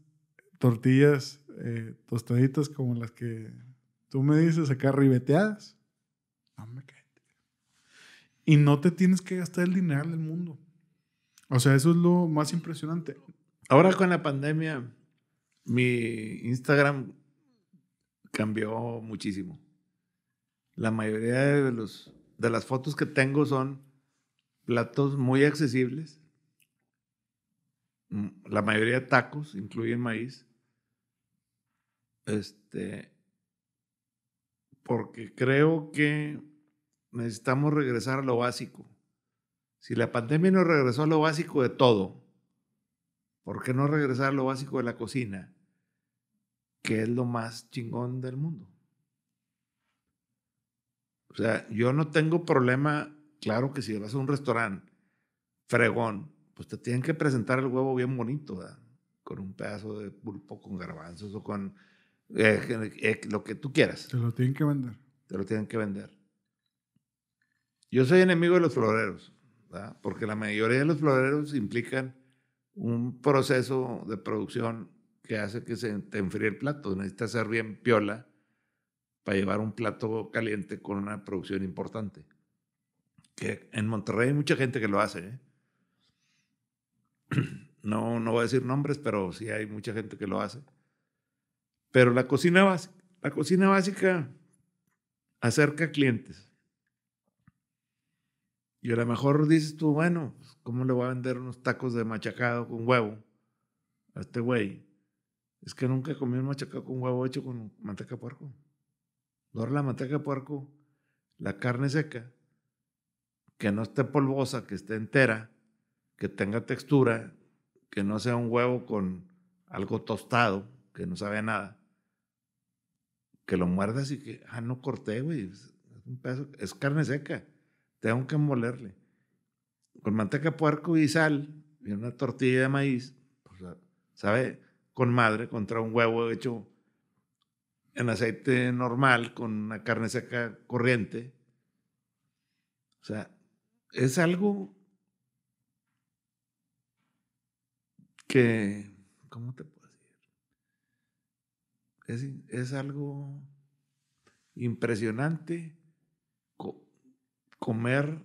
tortillas eh, tostaditas como las que tú me dices acá, ribeteadas. No me Y no te tienes que gastar el dinero del mundo. O sea, eso es lo más impresionante. Ahora con la pandemia, mi Instagram cambió muchísimo la mayoría de, los, de las fotos que tengo son platos muy accesibles. Mm, la mayoría de tacos incluyen maíz. Este, porque creo que necesitamos regresar a lo básico. Si la pandemia nos regresó a lo básico de todo, ¿por qué no regresar a lo básico de la cocina? Que es lo más chingón del mundo. O sea, yo no tengo problema, claro que si vas a un restaurante fregón, pues te tienen que presentar el huevo bien bonito, ¿verdad? con un pedazo de pulpo, con garbanzos o con eh, eh, lo que tú quieras. Te lo tienen que vender. Te lo tienen que vender. Yo soy enemigo de los floreros, ¿verdad? porque la mayoría de los floreros implican un proceso de producción que hace que se te enfríe el plato. Necesitas ser bien piola para llevar un plato caliente con una producción importante. Que en Monterrey hay mucha gente que lo hace. ¿eh? No, no voy a decir nombres, pero sí hay mucha gente que lo hace. Pero la cocina básica, la cocina básica acerca clientes. Y a lo mejor dices tú, bueno, pues, ¿cómo le voy a vender unos tacos de machacado con huevo a este güey? Es que nunca comí un machacado con huevo hecho con manteca puerco. Dor la manteca de puerco, la carne seca, que no esté polvosa, que esté entera, que tenga textura, que no sea un huevo con algo tostado, que no sabe nada. Que lo muerdas y que, ah, no corté, güey, es, carne seca, tengo que molerle. Con manteca de puerco y sal, y una tortilla de maíz, sabe con madre contra un huevo hecho en aceite normal con una carne seca corriente. O sea, es algo que, ¿cómo te puedo decir? Es, algo impresionante comer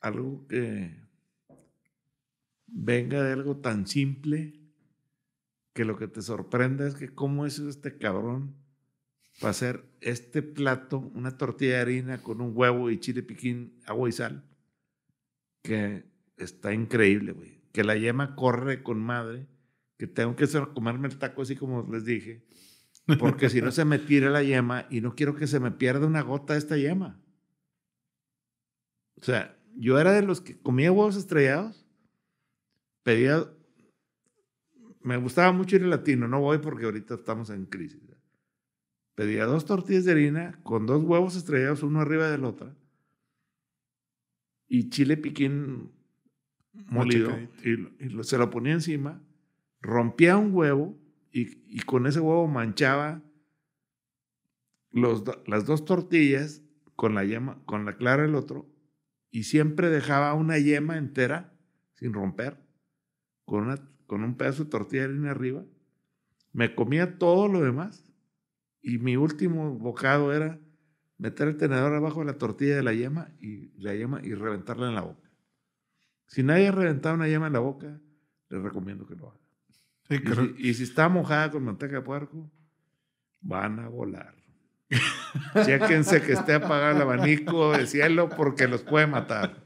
algo que venga de algo tan simple que lo que te sorprenda es que cómo es este cabrón para hacer este plato, una tortilla de harina con un huevo y chile piquín, agua y sal, que está increíble, güey. Que la yema corre con madre, que tengo que comerme el taco así como les dije, porque si no se me tira la yema y no quiero que se me pierda una gota de esta yema. O sea, yo era de los que comía huevos estrellados, pedía me gustaba mucho ir al latino, no voy porque ahorita estamos en crisis pedía dos tortillas de harina con dos huevos estrellados uno arriba del otro y chile piquín molido y, se lo ponía encima, rompía un huevo y, con ese huevo manchaba las dos tortillas con la yema, con la clara del otro y siempre dejaba una yema entera sin romper con, una, con un pedazo de tortilla de harina arriba. Me comía todo lo demás y mi último bocado era meter el tenedor abajo de la tortilla de la yema y la yema y reventarla en la boca. Si nadie ha reventado una yema en la boca, les recomiendo que lo hagan. y, si, está mojada con manteca de puerco, van a volar. Chéquense que esté apagado el abanico del cielo porque los puede matar.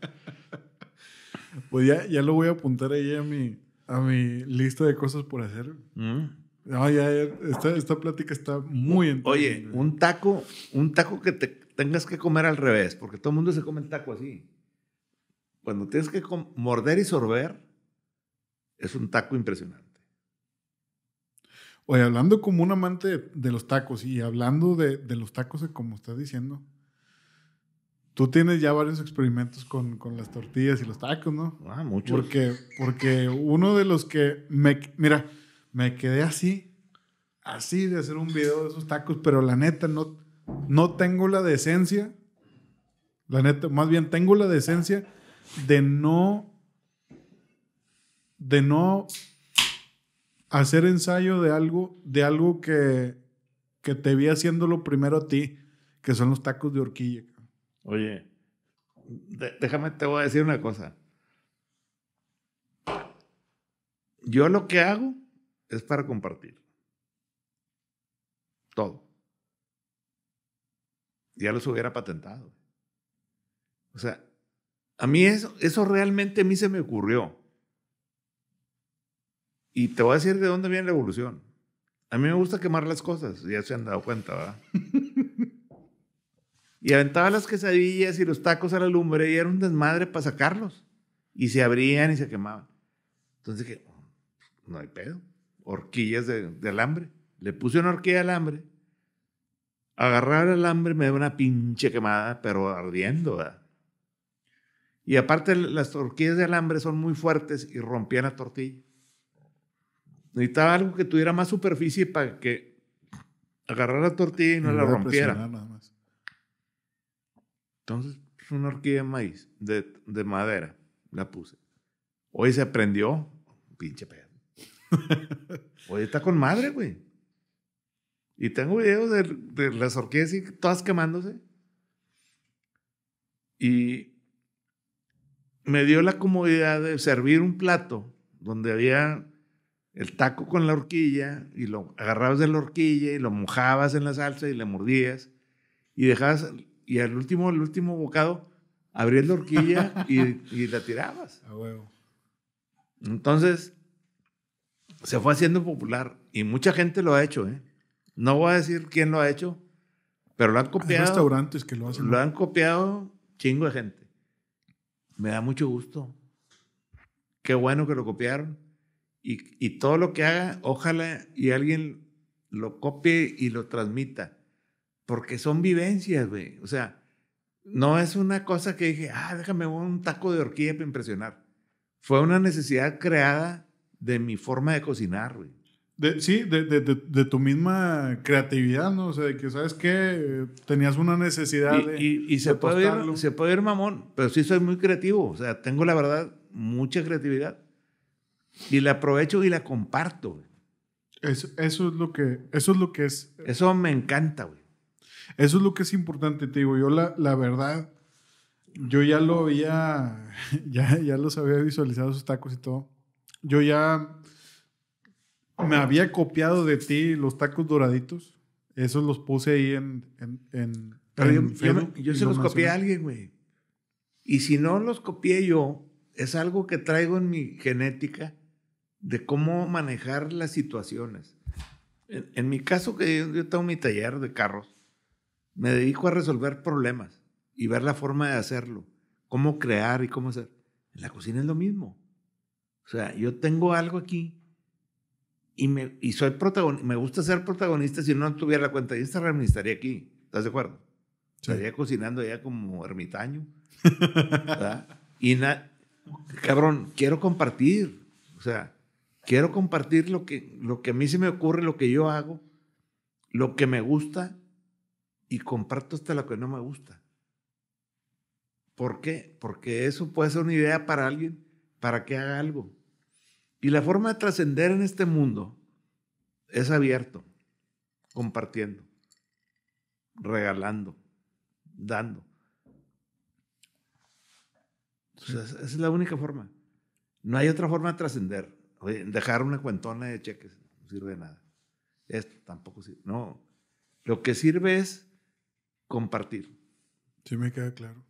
Pues ya, lo voy a apuntar ahí a mi, a mi lista de cosas por hacer. Mm esta, esta plática está muy entera. Oye, un taco, un taco que te tengas que comer al revés, porque todo el mundo se come el taco así. Cuando tienes que morder y sorber, es un taco impresionante. Oye, hablando como un amante de, los tacos y hablando de, los tacos, como estás diciendo, tú tienes ya varios experimentos con, las tortillas y los tacos, ¿no? Ah, muchos. Porque, porque uno de los que me. Mira me quedé así, así de hacer un video de esos tacos, pero la neta no, no tengo la decencia, la neta, más bien tengo la decencia de no, de no hacer ensayo de algo, de algo que, que te vi haciéndolo primero a ti, que son los tacos de horquilla. Oye, déjame, te voy a decir una cosa. Yo lo que hago es para compartir. Todo. Ya los hubiera patentado. O sea, a mí eso, eso realmente a mí se me ocurrió. Y te voy a decir de dónde viene la evolución. A mí me gusta quemar las cosas, ya se han dado cuenta, ¿verdad? y aventaba las quesadillas y los tacos a la lumbre y era un desmadre para sacarlos. Y se abrían y se quemaban. Entonces dije, oh, no hay pedo horquillas de, alambre. Le puse una horquilla de alambre. Agarrar el alambre me da una pinche quemada, pero ardiendo. Y aparte las horquillas de alambre son muy fuertes y rompían la tortilla. Necesitaba algo que tuviera más superficie para que agarrar la tortilla y no, la rompiera. Nada más. Entonces, pues, una horquilla de maíz, de, madera, la puse. Hoy se aprendió. pinche pedo. Oye, está con madre, güey. Y tengo videos de, las orquídeas y todas quemándose. Y me dio la comodidad de servir un plato donde había el taco con la horquilla y lo agarrabas de la horquilla y lo mojabas en la salsa y le mordías y dejabas y al último último bocado abrías la horquilla y, y, la tirabas. A huevo. Entonces se fue haciendo popular y mucha gente lo ha hecho. ¿eh? No voy a decir quién lo ha hecho, pero lo han copiado. Hay restaurantes que lo hacen. Lo han copiado chingo de gente. Me da mucho gusto. Qué bueno que lo copiaron. Y, y todo lo que haga, ojalá y alguien lo copie y lo transmita. Porque son vivencias, güey. O sea, no es una cosa que dije, ah, déjame un taco de horquilla para impresionar. Fue una necesidad creada de mi forma de cocinar, güey. sí, de, tu misma creatividad, ¿no? O sea, de que, ¿sabes qué? Tenías una necesidad y, de. Y, se, puede ir, mamón, pero sí soy muy creativo. O sea, tengo la verdad mucha creatividad. Y la aprovecho y la comparto, Eso, es lo que, eso es lo que es. Eso me encanta, güey. Eso es lo que es importante, te digo. Yo, la, la verdad, yo ya lo había, ya, ya los había visualizado, sus tacos y todo. Yo ya me había copiado de ti los tacos doraditos. Esos los puse ahí en. Pero yo, se los copié a alguien, güey. Y si no los copié yo, es algo que traigo en mi genética de cómo manejar las situaciones. En, mi caso, que yo, yo tengo mi taller de carros, me dedico a resolver problemas y ver la forma de hacerlo, cómo crear y cómo hacer. En la cocina es lo mismo. O sea, yo tengo algo aquí y, me, y soy protagonista, me gusta ser protagonista. Si no tuviera la cuenta de Instagram, estaría aquí. ¿Estás de acuerdo? Estaría cocinando ya como ermitaño. Y na, cabrón, quiero compartir. O sea, quiero compartir lo que, lo que a mí se me ocurre, lo que yo hago, lo que me gusta y comparto hasta lo que no me gusta. ¿Por qué? Porque eso puede ser una idea para alguien para que haga algo. Y la forma de trascender en este mundo es abierto, compartiendo, regalando, dando. esa es la única forma. No hay otra forma de trascender. Dejar una cuentona de cheques no sirve de nada. Esto tampoco sirve. No. Lo que sirve es compartir. Sí, me queda claro.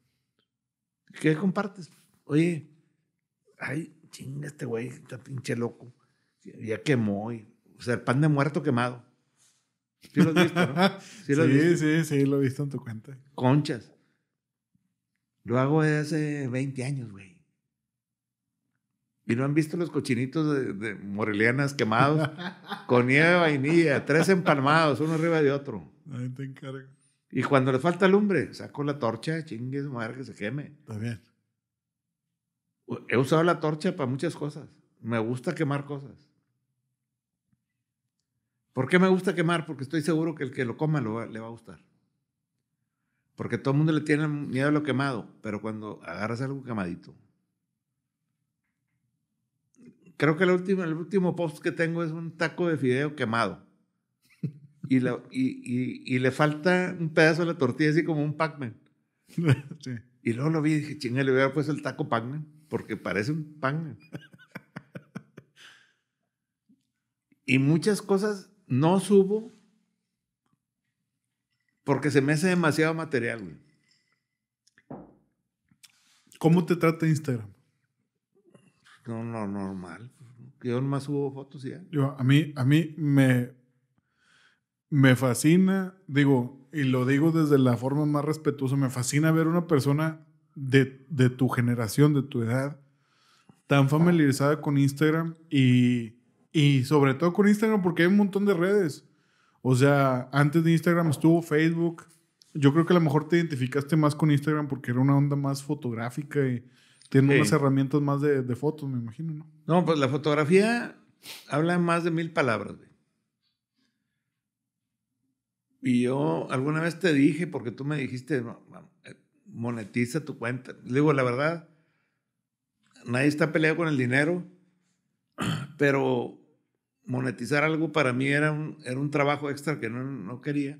¿Qué compartes? Oye, hay, chinga este güey, está pinche loco. Ya quemó. Y, o sea, el pan de muerto quemado. Sí lo has visto, Sí, sí, sí, lo he visto en tu cuenta. Conchas. Lo hago desde hace 20 años, güey. Y no han visto los cochinitos de, de morelianas quemados con nieve y vainilla, tres empalmados, uno arriba de otro. Ahí te encargo. Y cuando le falta lumbre, saco la torcha, chingues, madre, que se queme. Está bien. He usado la torcha para muchas cosas. Me gusta quemar cosas. ¿Por qué me gusta quemar? Porque estoy seguro que el que lo coma le va a gustar. Porque todo el mundo le tiene miedo a lo quemado, pero cuando agarras algo quemadito. Creo que el último, el último post que tengo es un taco de fideo quemado. Y, le falta un pedazo de la tortilla, así como un Pac-Man. Y luego lo vi y dije, chingale le hubiera puesto el taco Pac-Man porque parece un pan. y muchas cosas no subo porque se me hace demasiado material, güey. ¿Cómo te trata Instagram? No, no, normal. Yo nomás subo fotos y ya. Yo, a mí, a mí me, me fascina, digo, y lo digo desde la forma más respetuosa, me fascina ver una persona de, tu generación, de tu edad, tan familiarizada con Instagram y, sobre todo con Instagram porque hay un montón de redes. O sea, antes de Instagram estuvo Facebook. Yo creo que a lo mejor te identificaste más con Instagram porque era una onda más fotográfica y tiene más unas herramientas más de, fotos, me imagino, ¿no? pues la fotografía habla más de mil palabras. Y yo alguna vez te dije, porque tú me dijiste, monetiza tu cuenta. digo, la verdad, nadie está peleado con el dinero, pero monetizar algo para mí era un, era un trabajo extra que no, quería.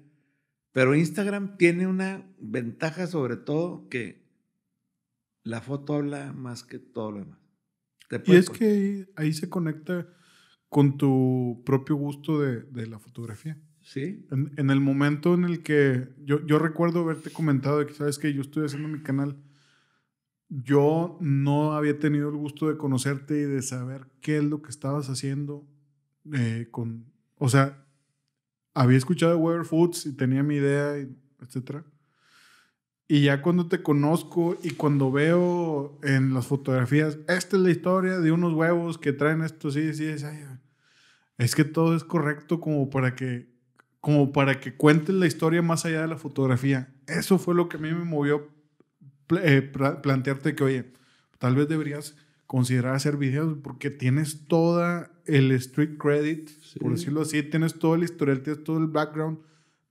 Pero Instagram tiene una ventaja sobre todo que la foto habla más que todo lo demás. Y es que ahí, se conecta con tu propio gusto de la fotografía. Sí. En, el momento en el que yo, yo recuerdo haberte comentado que, sabes que yo estoy haciendo mi canal, yo no había tenido el gusto de conocerte y de saber qué es lo que estabas haciendo eh, con, o sea, había escuchado de Weber Foods y tenía mi idea, y etcétera. Y ya cuando te conozco y cuando veo en las fotografías, esta es la historia de unos huevos que traen esto, sí, sí, es que todo es correcto como para que como para que cuentes la historia más allá de la fotografía. Eso fue lo que a mí me movió eh, plantearte que, oye, tal vez deberías considerar hacer videos porque tienes toda el street credit, por decirlo así, tienes todo el historial, tienes todo el background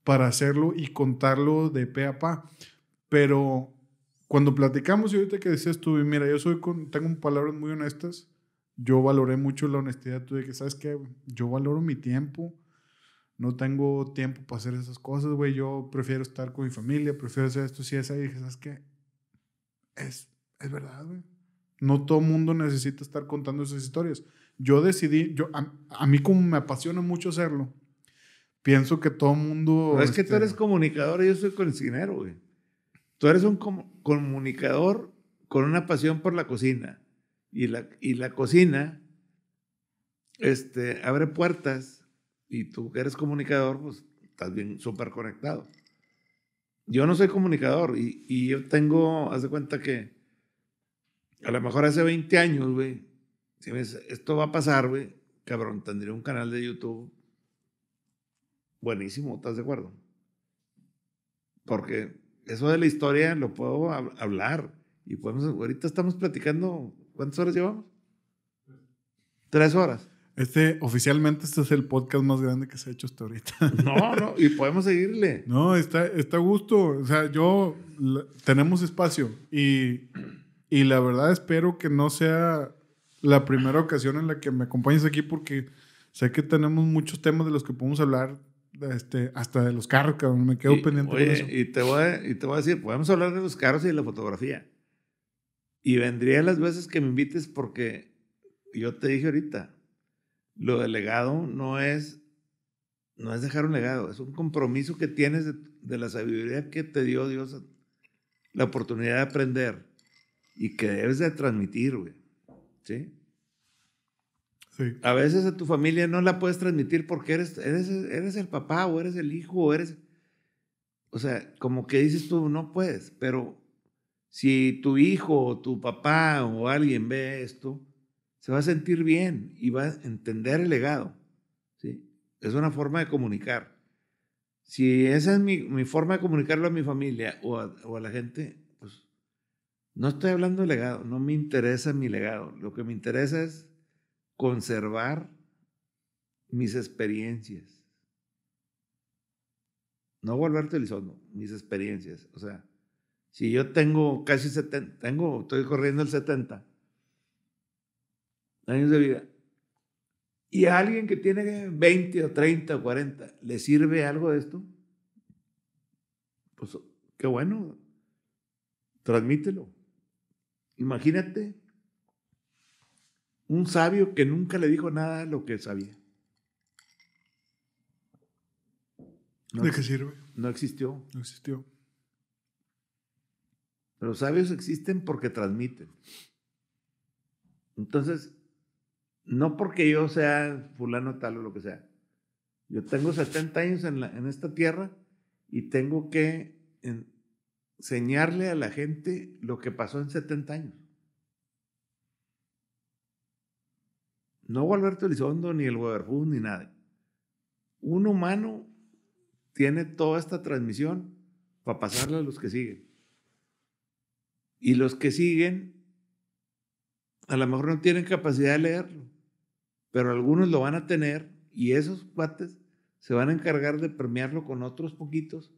para hacerlo y contarlo de pe a pa. Pero cuando platicamos y ahorita que decías tú, mira, yo soy tengo palabras muy honestas, yo valoré mucho la honestidad tuya, que sabes que yo valoro mi tiempo, no tengo tiempo para hacer esas cosas, güey, yo prefiero estar con mi familia, prefiero hacer esto, si es y dije, ¿sabes qué? Es, verdad, güey. No todo mundo necesita estar contando esas historias. Yo decidí, yo, a, mí como me apasiona mucho hacerlo, pienso que todo mundo... es que tú este, eres comunicador y yo soy cocinero, güey. Tú eres un comunicador con una pasión por la cocina. Y la, y la cocina este, abre puertas y tú que eres comunicador, pues estás bien súper conectado. Yo no soy comunicador y, yo tengo, haz de cuenta que a lo mejor hace 20 años, güey, si esto va a pasar, güey, cabrón, tendría un canal de YouTube buenísimo, ¿estás de acuerdo? Porque eso de la historia lo puedo hablar y podemos, ahorita estamos platicando, ¿cuántas horas llevamos? Tres horas. Este, oficialmente este es el podcast más grande que se ha hecho hasta ahorita. No, no, y podemos seguirle. No, está, está a gusto. O sea, yo, tenemos espacio y, la verdad espero que no sea la primera ocasión en la que me acompañes aquí porque sé que tenemos muchos temas de los que podemos hablar este, hasta de los carros, cabrón. Me quedo pendiente de eso. Y te, voy a, y te voy a decir, podemos hablar de los carros y de la fotografía. Y vendría las veces que me invites porque yo te dije ahorita, lo delegado no es, no es dejar un legado, es un compromiso que tienes de, la sabiduría que te dio Dios la oportunidad de aprender y que debes de transmitir, A veces a tu familia no la puedes transmitir porque eres, eres, eres el papá o eres el hijo o eres... O sea, como que dices tú, no puedes, pero si tu hijo o tu papá o alguien ve esto, se va a sentir bien y va a entender el legado. ¿sí? Es una forma de comunicar. Si esa es mi, mi forma de comunicarlo a mi familia o a, o la gente, pues no estoy hablando de legado, no me interesa mi legado. Lo que me interesa es conservar mis experiencias. No volverte elizondo, mis experiencias. O sea, si yo tengo casi 70, tengo, estoy corriendo el 70, años de vida. Y a alguien que tiene 20 o 30 o 40, ¿le sirve algo de esto? Pues qué bueno, transmítelo. Imagínate un sabio que nunca le dijo nada a lo que sabía. ¿De qué sirve? No existió. No existió. Los sabios existen porque transmiten. Entonces, no porque yo sea fulano tal o lo que sea. Yo tengo 70 años en, esta tierra y tengo que enseñarle a la gente lo que pasó en 70 años. No Alberto Elizondo, ni el Weberfund, ni nadie. Un humano tiene toda esta transmisión para pasarla a los que siguen. Y los que siguen, a lo mejor no tienen capacidad de leerlo pero algunos lo van a tener y esos cuates se van a encargar de premiarlo con otros poquitos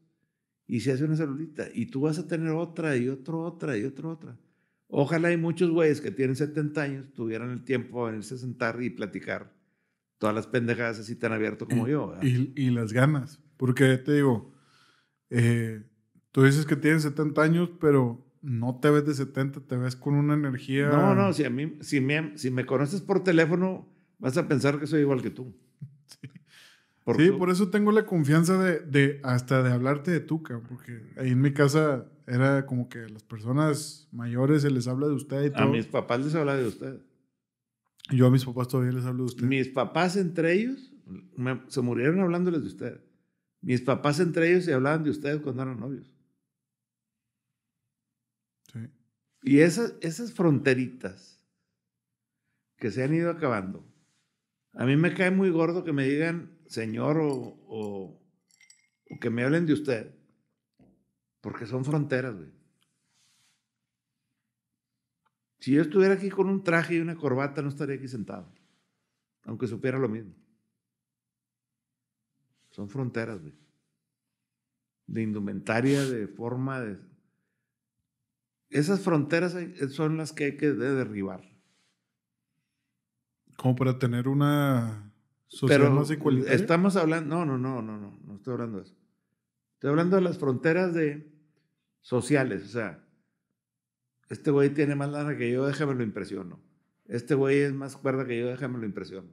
y se hace una celulita y tú vas a tener otra y otra, otra y otra, otra. Ojalá hay muchos güeyes que tienen 70 años tuvieran el tiempo de venirse a sentar y platicar todas las pendejadas así tan abierto como yo. Y, las ganas, porque te digo, eh, tú dices que tienes 70 años, pero no te ves de 70, te ves con una energía. No, no, si a mí, si si me conoces por teléfono, Vas a pensar que soy igual que tú. Sí, ¿Por, eso tengo la confianza de, hasta de hablarte de tú, porque ahí en mi casa era como que a las personas mayores se les habla de usted y todo. A mis papás les habla de usted. Yo a mis papás todavía les hablo de usted. Mis papás entre ellos se murieron hablándoles de usted. Mis papás entre ellos se hablaban de ustedes cuando eran novios. Sí. Y esas fronteritas que se han ido acabando a mí me cae muy gordo que me digan señor o, que me hablen de usted, porque son fronteras, güey. Si yo estuviera aquí con un traje y una corbata, no estaría aquí sentado, aunque supiera lo mismo. Son fronteras, güey. De indumentaria, de forma, de... Esas fronteras eh, son las que hay que derribar. Como para tener una sociedad más igualitaria. Estamos hablando, no, no, no, no, no, no estoy hablando de eso. Estoy hablando de las fronteras de sociales, o sea, este güey tiene más lana que yo, déjame lo impresiono. Este güey es más cuerda que yo, déjame lo impresiono.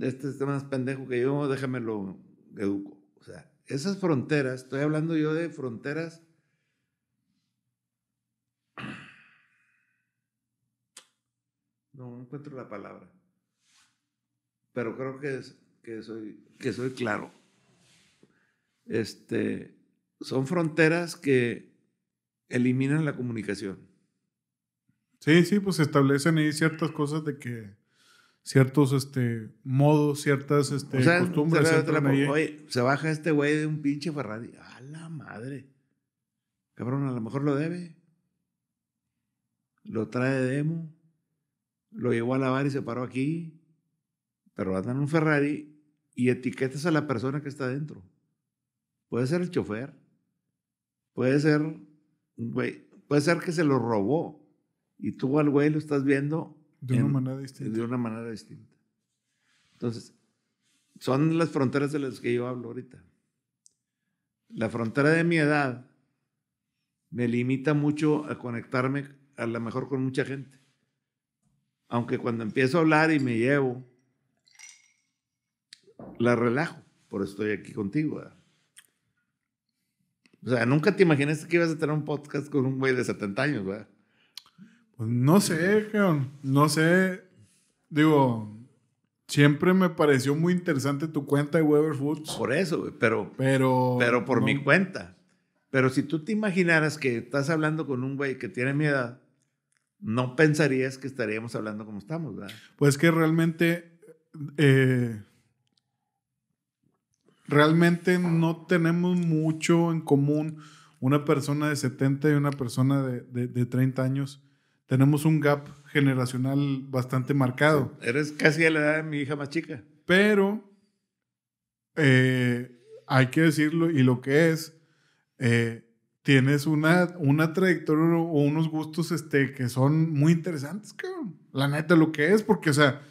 Este es más pendejo que yo, déjame lo educo. O sea, esas fronteras, estoy hablando yo de fronteras no encuentro la palabra pero creo que, que, soy, que soy claro. Este, son fronteras que eliminan la comunicación. Sí, sí, pues se establecen ahí ciertas cosas de que ciertos este modos, ciertas este, costumbres. Se, Oye, se baja este güey de un pinche Ferrari. A la madre. Cabrón, a lo mejor lo debe. Lo trae de demo. Lo llevó a lavar y se paró aquí pero andan en un Ferrari y etiquetas a la persona que está dentro. Puede ser el chofer, puede ser güey, puede ser que se lo robó y tú al güey lo estás viendo de manera distinta. De una manera distinta. Entonces, son las fronteras de las que yo hablo ahorita. La frontera de mi edad me limita mucho a conectarme a lo mejor con mucha gente. Aunque cuando empiezo a hablar y me llevo, la relajo, por eso estoy aquí contigo. O sea, nunca te imaginaste que ibas a tener un podcast con un güey de 70 años, ¿verdad? Pues no sé, No sé. Digo, siempre me pareció muy interesante tu cuenta de Weber Foods. Por eso, güey. Pero, pero, pero por mi cuenta. Pero si tú te imaginaras que estás hablando con un güey que tiene mi edad, no pensarías que estaríamos hablando como estamos, ¿verdad? Pues que realmente eh, realmente no tenemos mucho en común una persona de 70 y una persona de, de, 30 años. Tenemos un gap generacional bastante marcado. Eres casi a la edad de mi hija más chica. Pero eh, hay que decirlo y lo que es, eh, tienes una, una trayectoria o unos gustos este, que son muy interesantes, cabrón. La neta, lo que es, porque, o sea,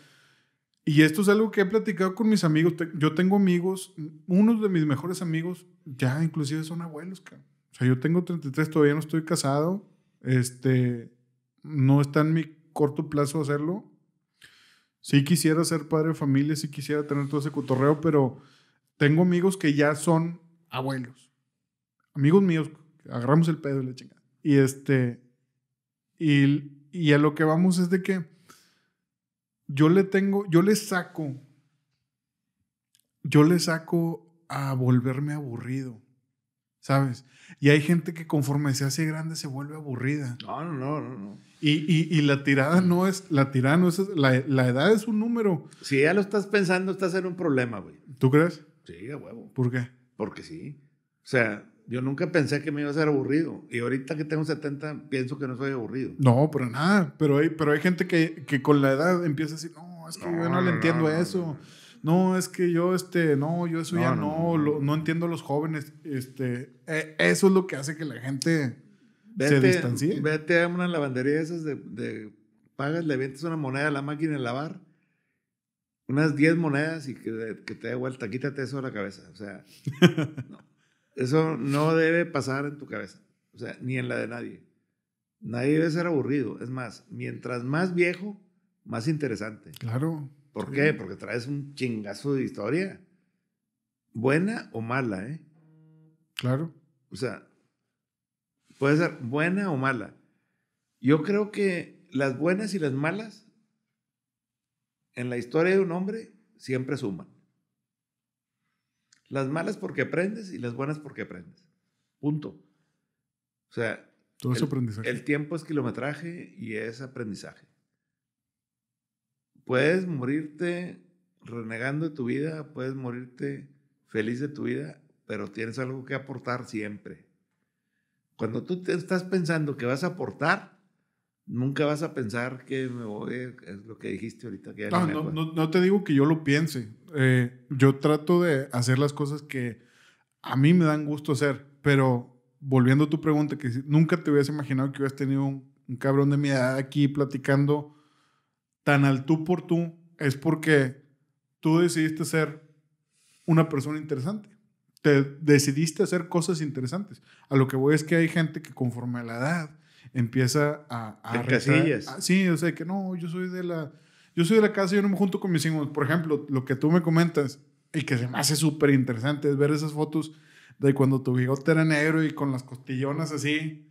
y esto es algo que he platicado con mis amigos. Yo tengo amigos, unos de mis mejores amigos ya inclusive son abuelos, cara. O sea, yo tengo 33, todavía no estoy casado. Este, no está en mi corto plazo hacerlo. Sí quisiera ser padre de familia, sí quisiera tener todo ese cotorreo, pero tengo amigos que ya son abuelos. Amigos míos, agarramos el pedo y la chingada. Y este, y, y a lo que vamos es de que yo le tengo, yo le saco, yo le saco a volverme aburrido, ¿sabes? Y hay gente que conforme se hace grande se vuelve aburrida. No, no, no, no. Y, y, la tirada no es, la tirada no es, la, edad es un número. Si ya lo estás pensando, estás en un problema, güey. ¿Tú crees? Sí, de huevo. ¿Por qué? Porque sí. O sea, yo nunca pensé que me iba a ser aburrido. Y ahorita que tengo 70, pienso que no soy aburrido. No, pero nada. Pero hay, pero hay gente que, con la edad empieza a decir, no, es que yo no, le entiendo eso. No, es que yo, este, no, yo eso ya no, no, entiendo a los jóvenes. Este, e, eso es lo que hace que la gente se distancie. Vete a una lavandería de esas de, pagas, le vientes una moneda a la máquina de lavar, unas 10 monedas y que, que te dé vuelta, quítate eso de la cabeza. O sea, no. Eso no debe pasar en tu cabeza, o sea, ni en la de nadie. Nadie debe ser aburrido. Es más, mientras más viejo, más interesante. Claro. ¿Por qué? Porque traes un chingazo de historia. Buena o mala, ¿eh? Claro. O sea, puede ser buena o mala. Yo creo que las buenas y las malas en la historia de un hombre siempre suman. Las malas porque aprendes y las buenas porque aprendes. Punto. O sea, todo el, tiempo es kilometraje y es aprendizaje. Puedes morirte renegando de tu vida, puedes morirte feliz de tu vida, pero tienes algo que aportar siempre. Cuando tú te estás pensando que vas a aportar, Nunca vas a pensar que me voy, es lo que dijiste ahorita. Que no, no, no, te digo que yo lo piense. Eh, yo trato de hacer las cosas que a mí me dan gusto hacer, pero volviendo a tu pregunta, que nunca te hubieras imaginado que hubieras tenido un, un cabrón de mi edad aquí platicando tan al tú por tú, es porque tú decidiste ser una persona interesante. Te decidiste hacer cosas interesantes. A lo que voy es que hay gente que conforme a la edad empieza a... a casillas. Ah, sí, o sea, que no, yo soy de la... Yo soy de la casa y yo no me junto con mis hijos. Por ejemplo, lo que tú me comentas y que se me hace súper interesante es ver esas fotos de cuando tu bigote era negro y con las costillonas así,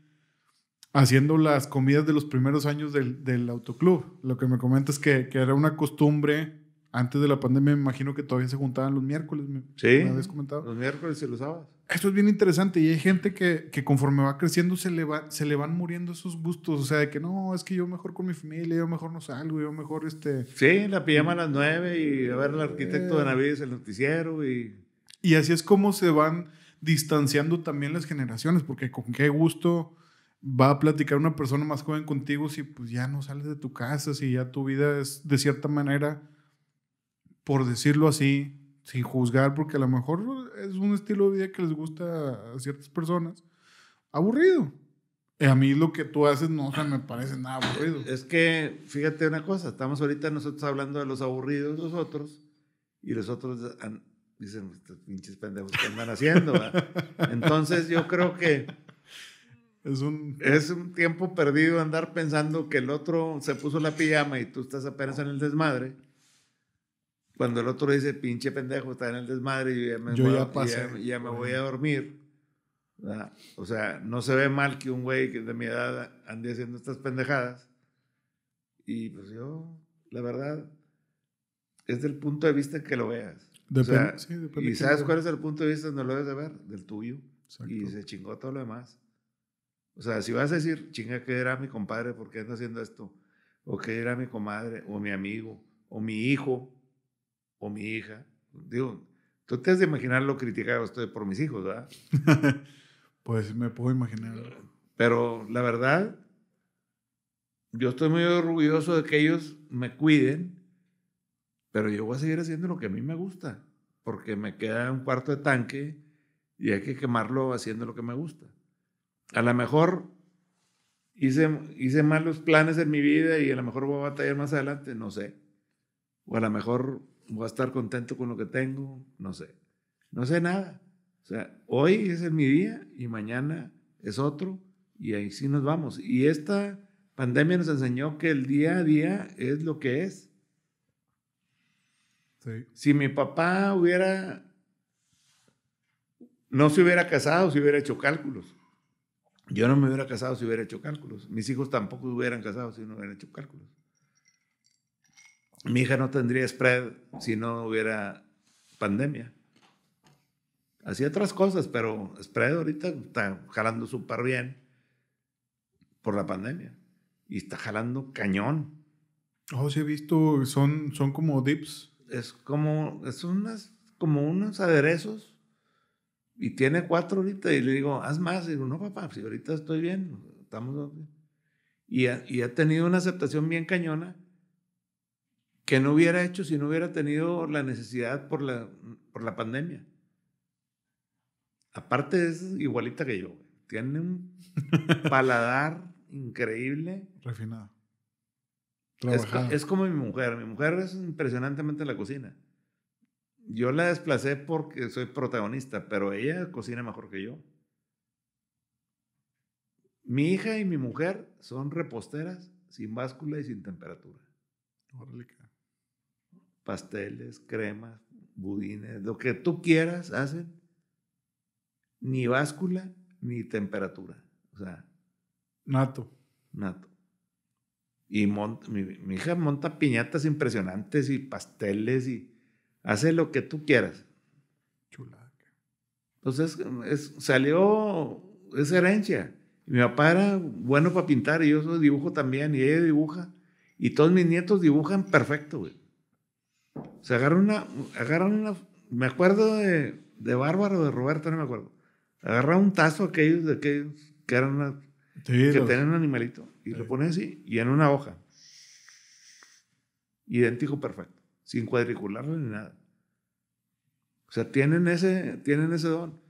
haciendo las comidas de los primeros años del, autoclub. Lo que me comentas es que, que era una costumbre antes de la pandemia me imagino que todavía se juntaban los miércoles. Sí. Me habías comentado. Los miércoles y los sábados. Eso es bien interesante y hay gente que, conforme va creciendo se le, va, se le van muriendo esos gustos. O sea, de que no, es que yo mejor con mi familia, yo mejor no salgo, yo mejor este... Sí, la pijama a las nueve y a ver el arquitecto de eh. Navides el noticiero y... Y así es como se van distanciando también las generaciones, porque con qué gusto va a platicar una persona más joven contigo si pues ya no sales de tu casa, si ya tu vida es de cierta manera por decirlo así, sin juzgar, porque a lo mejor es un estilo de vida que les gusta a ciertas personas, aburrido. a mí lo que tú haces no me parece nada aburrido. Es que, fíjate una cosa, estamos ahorita nosotros hablando de los aburridos, los otros, y los otros dicen, estos pinches pendejos ¿qué andan haciendo. Entonces yo creo que es un... es un tiempo perdido andar pensando que el otro se puso la pijama y tú estás apenas en el desmadre cuando el otro dice, pinche pendejo, está en el desmadre, yo ya me, voy, ya me voy a dormir. O sea, no se ve mal que un güey que de mi edad ande haciendo estas pendejadas. Y pues yo, la verdad, es del punto de vista que lo veas. Depende, y sabes cuál es el punto de vista donde lo debes de ver, del tuyo. Y se chingó todo lo demás. O sea, si vas a decir, chinga, que era mi compadre? ¿Por qué anda haciendo esto? ¿O que era mi comadre? ¿O mi amigo? ¿O mi hijo? o mi hija. Digo, tú te has de imaginar lo criticado estoy por mis hijos, ¿verdad? pues me puedo imaginar. Pero la verdad, yo estoy muy orgulloso de que ellos me cuiden, pero yo voy a seguir haciendo lo que a mí me gusta, porque me queda un cuarto de tanque y hay que quemarlo haciendo lo que me gusta. A lo mejor hice, hice malos planes en mi vida y a lo mejor voy a batallar más adelante, no sé. O a lo mejor voy a estar contento con lo que tengo, no sé. No sé nada. O sea, hoy es mi día y mañana es otro y ahí sí nos vamos. Y esta pandemia nos enseñó que el día a día es lo que es. Si mi papá hubiera, no se hubiera casado, si hubiera hecho cálculos. Yo no me hubiera casado si hubiera hecho cálculos. Mis hijos tampoco hubieran casado si no hubieran hecho cálculos. Mi hija no tendría spread si no hubiera pandemia. Hacía otras cosas, pero spread ahorita está jalando súper bien por la pandemia. Y está jalando cañón. Oh, sí he visto, son, son como dips. Es como, unas, como unos aderezos. Y tiene cuatro ahorita. Y le digo, haz más. Y digo, no, papá, si ahorita estoy bien, estamos. Bien. y ha tenido una aceptación bien cañona que no hubiera hecho si no hubiera tenido la necesidad por la, pandemia. Aparte es igualita que yo. Tiene un paladar increíble. Refinado. Es, como mi mujer. Mi mujer es impresionantemente la cocina. Yo la desplacé porque soy protagonista, pero ella cocina mejor que yo. Mi hija y mi mujer son reposteras sin báscula y sin temperatura pasteles, cremas, budines, lo que tú quieras hacen, ni báscula ni temperatura. O sea. Nato. Nato. Y mi, hija monta piñatas impresionantes y pasteles y hace lo que tú quieras. Chulaca. Entonces salió, es herencia. Mi papá era bueno para pintar y yo dibujo también y ella dibuja. Y todos mis nietos dibujan perfecto, güey se agarran una, agarran una, me acuerdo de, de Bárbara o de Roberto, no me acuerdo. Agarran un tazo aquellos de aquellos que eran que tenían un animalito y lo ponen así y en una hoja. Idéntico perfecto, sin cuadricularlo ni nada. O sea, tienen ese, tienen ese don.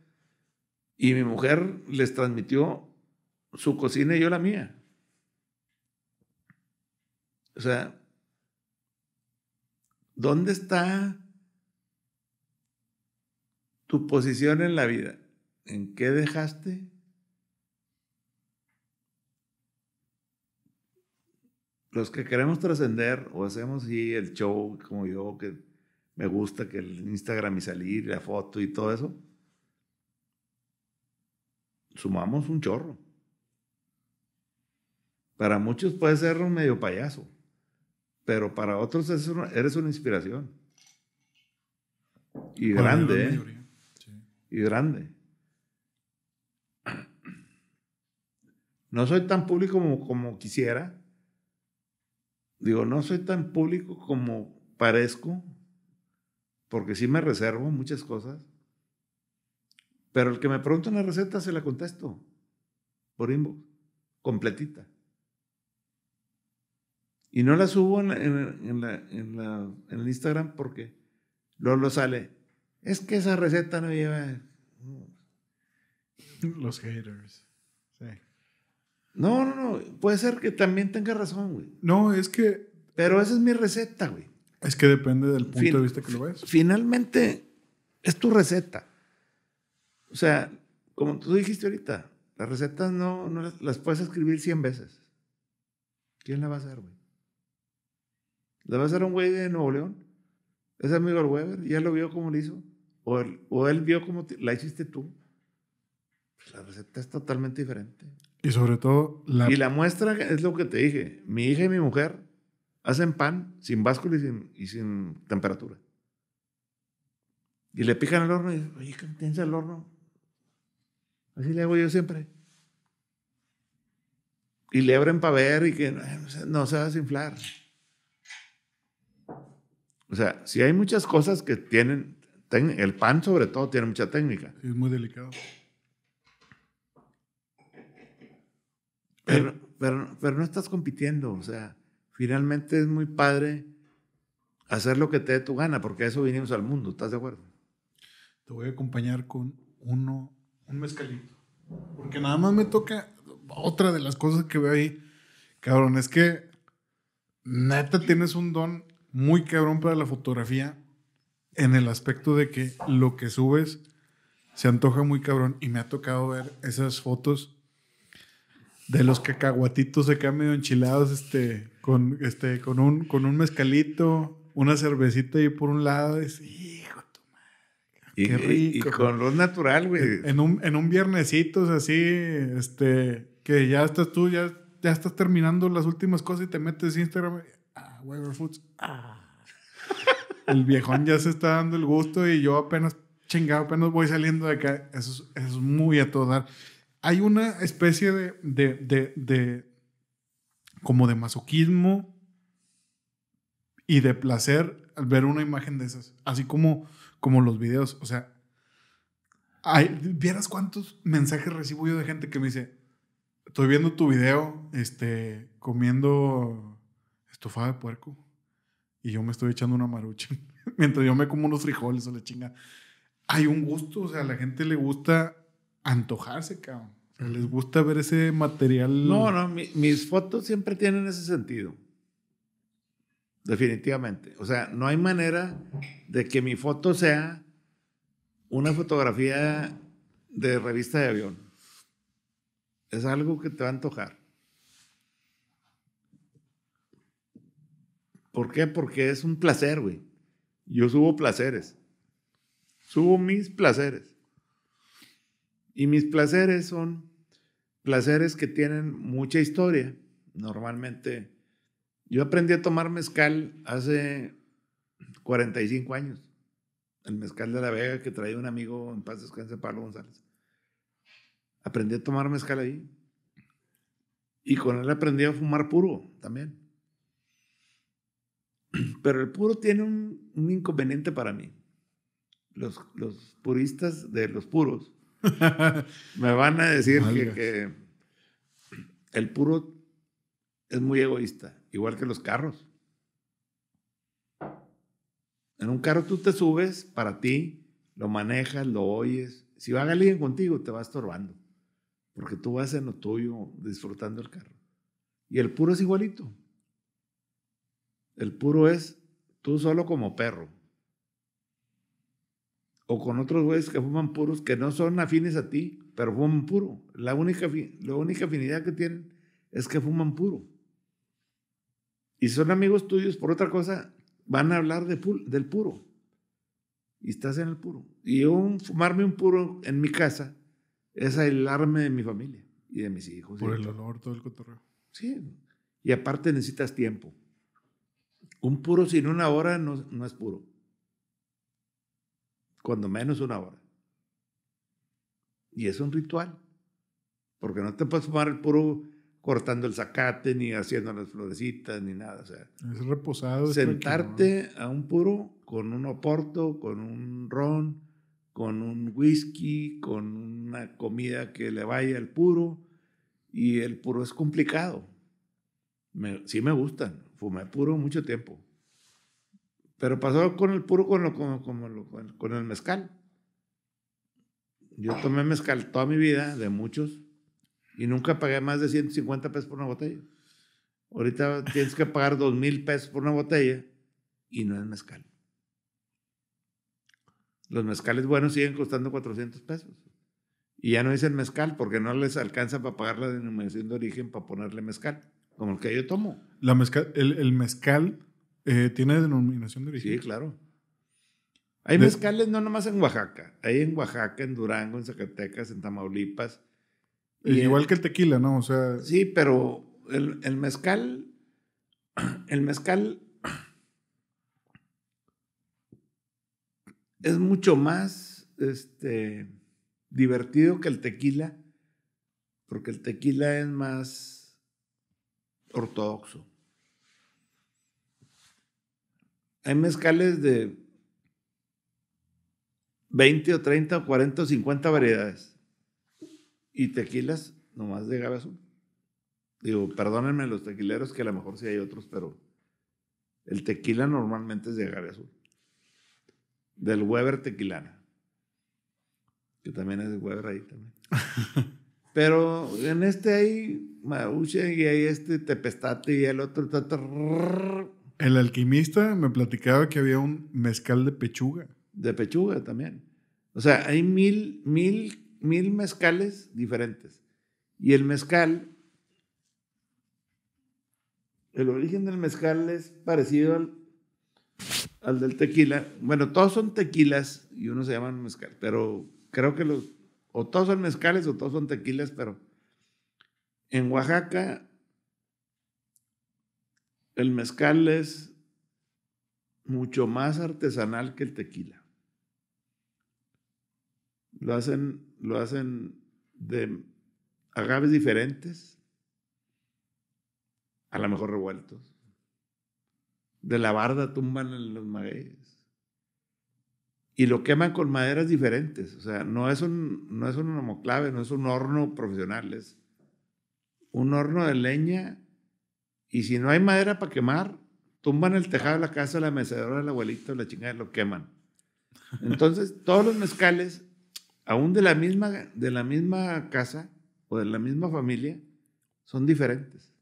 Y mi mujer les transmitió su cocina y yo la mía. O sea, ¿Dónde está tu posición en la vida? ¿En qué dejaste? Los que queremos trascender o hacemos el show como yo, que me gusta que el Instagram y salir, la foto y todo eso, sumamos un chorro. Para muchos puede ser un medio payaso pero para otros eres una, inspiración. Y grande, ¿eh? Y grande. No soy tan público como, como quisiera. Digo, no soy tan público como parezco, porque sí me reservo muchas cosas. Pero el que me pregunta una receta se la contesto por inbox, completita. Y no la subo en, en, en, la, en el Instagram porque luego lo sale. Es que esa receta no lleva. Los haters. Sí. No, no, no. Puede ser que también tenga razón, güey. No, es que. Pero esa es mi receta, güey. Es que depende del punto de vista que lo ves. Finalmente, es tu receta. O sea, como tú dijiste ahorita, las recetas no, no las, las puedes escribir 100 veces. ¿Quién la va a hacer, güey? ¿Le vas a hacer un güey de Nuevo León? ¿Es amigo del Weber? ¿Ya lo vio cómo lo hizo? ¿O él, vio cómo la hiciste tú? Pues, la receta es totalmente diferente. Y sobre todo la... Y la muestra es lo que te dije. Mi hija y mi mujer hacen pan sin básculo y sin, temperatura. Y le pican el horno y dicen, oye, ¿qué piensa el horno? Así le hago yo siempre. Y le abren para ver y que no, no se va a desinflar. O sea, si hay muchas cosas que tienen, el pan sobre todo tiene mucha técnica. es muy delicado. Pero, pero, pero, no estás compitiendo, o sea, finalmente es muy padre hacer lo que te dé tu gana, porque a eso vinimos al mundo, ¿estás de acuerdo? Te voy a acompañar con uno, un mezcalito, porque nada más me toca otra de las cosas que veo ahí, cabrón, es que neta tienes un don muy cabrón para la fotografía en el aspecto de que lo que subes se antoja muy cabrón y me ha tocado ver esas fotos de los cacahuatitos acá medio enchilados este con este con un con un mezcalito, una cervecita ahí por un lado, es, hijo tu madre. Qué rico. con luz natural, güey. En un en un así este que ya estás tú ya ya estás terminando las últimas cosas y te metes Instagram Foods. Ah. el viejón ya se está dando el gusto y yo apenas, chingado, apenas voy saliendo de acá. Eso es, muy a todo dar. Hay una especie de, como de masoquismo y de placer al ver una imagen de esas, así como, como los videos. O sea, vieras cuántos mensajes recibo yo de gente que me dice, estoy viendo tu video, este, comiendo estofada de puerco. Y yo me estoy echando una marucha mientras yo me como unos frijoles o la chinga. Hay un gusto, o sea, a la gente le gusta antojarse, cabrón. les gusta ver ese material. No, no, mis fotos siempre tienen ese sentido. Definitivamente. O sea, no hay manera de que mi foto sea una fotografía de revista de avión. Es algo que te va a antojar. ¿Por qué? Porque es un placer, güey. Yo subo placeres. Subo mis placeres. Y mis placeres son placeres que tienen mucha historia. Normalmente, yo aprendí a tomar mezcal hace 45 años. El mezcal de la Vega que traía un amigo en paz descanse, Pablo González. Aprendí a tomar mezcal ahí. Y con él aprendí a fumar puro también. Pero el puro tiene un, inconveniente para mí. Los, puristas de los puros me van a decir que, el puro es muy egoísta, igual que los carros. En un carro tú te subes para ti, lo manejas, lo oyes. Si va a alguien contigo, te va estorbando, porque tú vas en lo tuyo disfrutando el carro. Y el puro es igualito. El puro es tú solo como perro. O con otros güeyes que fuman puros que no son afines a ti, pero fuman puro. La única, la única afinidad que tienen es que fuman puro. Y son amigos tuyos por otra cosa, van a hablar del puro. Y estás en el puro. Y un fumarme un puro en mi casa es aislarme de mi familia y de mis hijos. Por el olor, todo el cotorreo. Sí. Y aparte necesitas tiempo. Un puro sin una hora no, es puro. Cuando menos una hora. Y es un ritual. Porque no te puedes fumar el puro cortando el zacate, ni haciendo las florecitas, ni nada. es reposado. Sentarte a un puro con un oporto, con un ron, con un whisky, con una comida que le vaya al puro. Y el puro es complicado. sí me gustan fumé puro mucho tiempo. Pero pasó con el puro con, lo, con, con, el mezcal. Yo tomé mezcal toda mi vida, de muchos, y nunca pagué más de 150 pesos por una botella. Ahorita tienes que pagar 2 mil pesos por una botella y no es mezcal. Los mezcales buenos siguen costando 400 pesos. Y ya no dicen mezcal porque no les alcanza para pagar la denominación de origen para ponerle mezcal como el que yo tomo. La el, mezcal eh, tiene denominación de origen. Sí, claro. Hay mezcales no nomás en Oaxaca, hay en Oaxaca, en Durango, en Zacatecas, en Tamaulipas. Eh, igual que el tequila, ¿no? O sea. Sí, pero el, el mezcal, el mezcal es mucho más este, divertido que el tequila, porque el tequila es más ortodoxo. Hay mezcales de 20 o 30 o 40 o 50 variedades y tequilas nomás de agave azul. Digo, perdónenme los tequileros que a lo mejor sí hay otros, pero el tequila normalmente es de agave azul. Del Weber tequilana. Que también es de Weber ahí también. Pero en este hay mauche y hay este Tepestate y el otro. el alquimista me platicaba que había un mezcal de pechuga. De pechuga también. O sea, hay mil, mil, mil mezcales diferentes. Y el mezcal, el origen del mezcal es parecido al, del tequila. Bueno, todos son tequilas y uno se llama mezcal, pero creo que los o todos son mezcales o todos son tequilas, pero en Oaxaca el mezcal es mucho más artesanal que el tequila. Lo hacen, lo hacen de agaves diferentes, a lo mejor revueltos. De la barda tumban en los magueyes y lo queman con maderas diferentes. O sea, no es un, no es un homoclave, no es un horno profesional, es un horno de leña. Y si no hay madera para quemar, tumban el tejado de la casa, la mecedora del abuelito, la chingada, lo queman. Entonces, todos los mezcales, aún de la misma, de la misma casa o de la misma familia, son diferentes.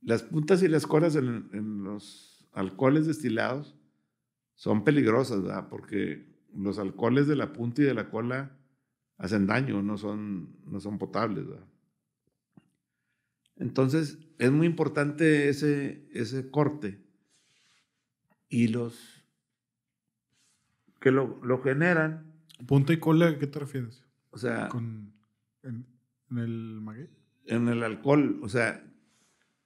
Las puntas y las colas en los alcoholes destilados son peligrosas, ¿verdad? Porque los alcoholes de la punta y de la cola hacen daño, no son, no son potables, ¿verdad? Entonces, es muy importante ese, ese corte. Y los que lo, generan. ¿Punta y cola a qué te refieres? O sea. en, en, el maguey? En el alcohol. O sea,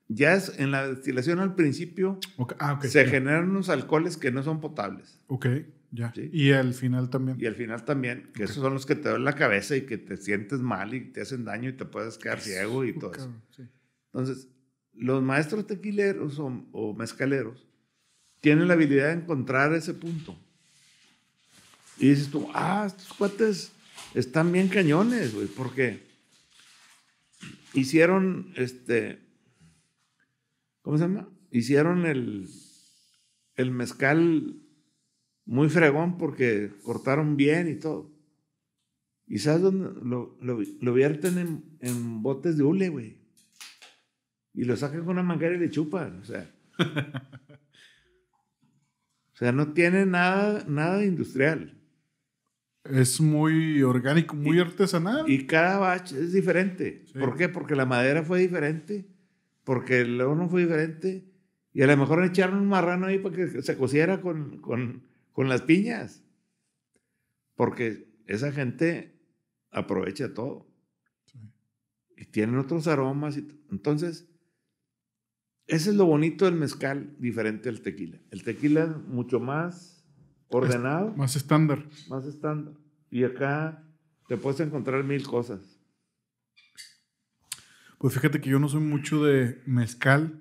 ya es en la destilación al principio Ah, se generan unos alcoholes que no son potables. Ok, ya. Y al final también. Y al final también, que esos son los que te duelen la cabeza y que te sientes mal y te hacen daño y te puedes quedar ciego y todo eso. Entonces, los maestros tequileros o, o, mezcaleros tienen la habilidad de encontrar ese punto. Y dices tú, ah, estos cuates están bien cañones, güey, porque hicieron este ¿cómo se llama? Hicieron el, mezcal muy fregón porque cortaron bien y todo. ¿Y sabes dónde? Lo, vierten en, botes de hule, güey. Y lo sacan con una manguera y le chupan, o sea. o sea, no tiene nada, nada industrial. Es muy orgánico, muy artesanal. Y cada batch es diferente. ¿Por qué? Porque la madera fue diferente porque luego no fue diferente. Y a lo mejor echaron un marrano ahí para que se cociera con, las piñas. Porque esa gente aprovecha todo. Y tienen otros aromas. Y Entonces, ese es lo bonito del mezcal, diferente al tequila. El tequila es mucho más ordenado. más estándar. Más estándar. Y acá te puedes encontrar mil cosas. Pues fíjate que yo no soy mucho de mezcal,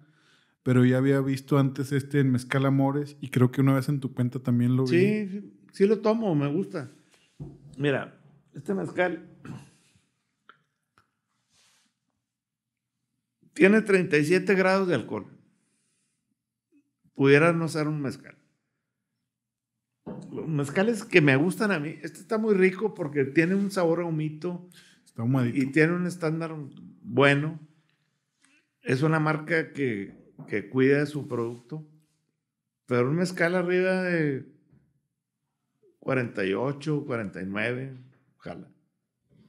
pero ya había visto antes este en Mezcal Amores y creo que una vez en tu cuenta también lo vi. Sí, sí, lo tomo, me gusta. Mira, este mezcal tiene 37 grados de alcohol. Pudiera no ser un mezcal. Los mezcales que me gustan a mí, este está muy rico porque tiene un sabor a humito. Y tiene un estándar bueno. Es una marca que, que cuida de su producto. Pero una escala arriba de 48, 49, ojalá.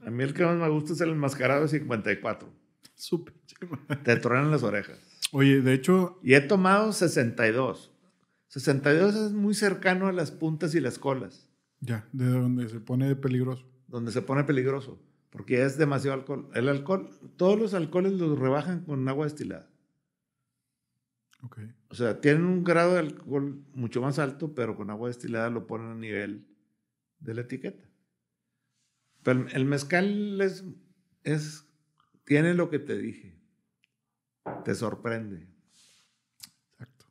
A mí el que más me gusta es el enmascarado de 54. Súper. Te tronan las orejas. Oye, de hecho... Y he tomado 62. 62 es muy cercano a las puntas y las colas. Ya, de donde se pone peligroso. Donde se pone peligroso porque es demasiado alcohol. El alcohol, todos los alcoholes los rebajan con agua destilada. Okay. O sea, tienen un grado de alcohol mucho más alto, pero con agua destilada lo ponen a nivel de la etiqueta. Pero el mezcal es, es, tiene lo que te dije. Te sorprende. Exacto.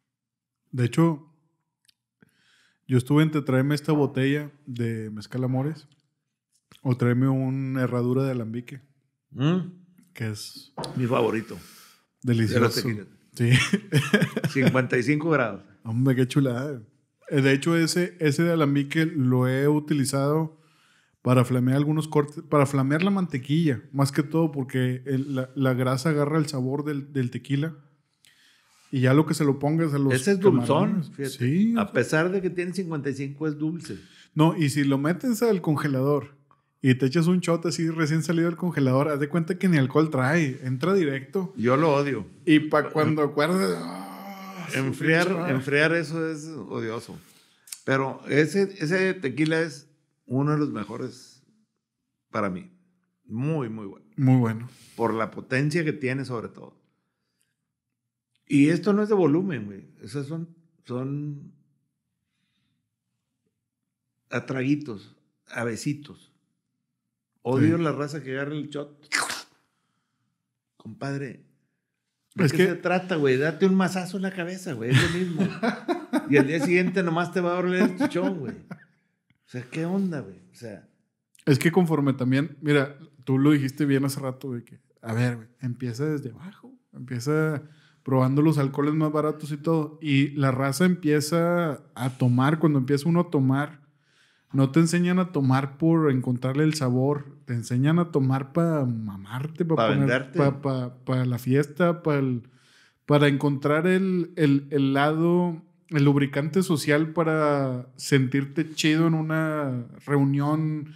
De hecho, yo estuve entre traerme esta botella de mezcal Amores o tráeme una herradura de alambique. Mm. Que es. Mi favorito. Delicioso. Sí. 55 grados. Hombre, qué chulada. Eh, de hecho, ese, ese de alambique lo he utilizado para flamear algunos cortes, para flamear la mantequilla, más que todo porque la, grasa agarra el sabor del, del, tequila. Y ya lo que se lo pongas a los. Ese es dulzón, Sí. A pesar de que tiene 55, es dulce. No, y si lo metes al congelador y te echas un shot así recién salido del congelador, haz de cuenta que ni alcohol trae, entra directo. Yo lo odio. Y para cuando acuerdas... Ah, enfriar, enfriar eso es odioso. Pero ese, ese tequila es uno de los mejores para mí. Muy, muy bueno. Muy bueno. Por la potencia que tiene sobre todo. Y esto no es de volumen, güey. esos son, son atraguitos, avecitos. Odio la raza que agarra el shot. Compadre. es que... se trata, güey? Date un mazazo en la cabeza, güey. Es mismo. y al día siguiente nomás te va a doler el chichón, güey. O sea, ¿qué onda, güey? O sea. Es que conforme también, mira, tú lo dijiste bien hace rato, de que, a ver, güey, empieza desde abajo. Empieza probando los alcoholes más baratos y todo. Y la raza empieza a tomar, cuando empieza uno a tomar no te enseñan a tomar por encontrarle el sabor, te enseñan a tomar para mamarte, para Para la fiesta, para para encontrar el, el, lado, el lubricante social para sentirte chido en una reunión,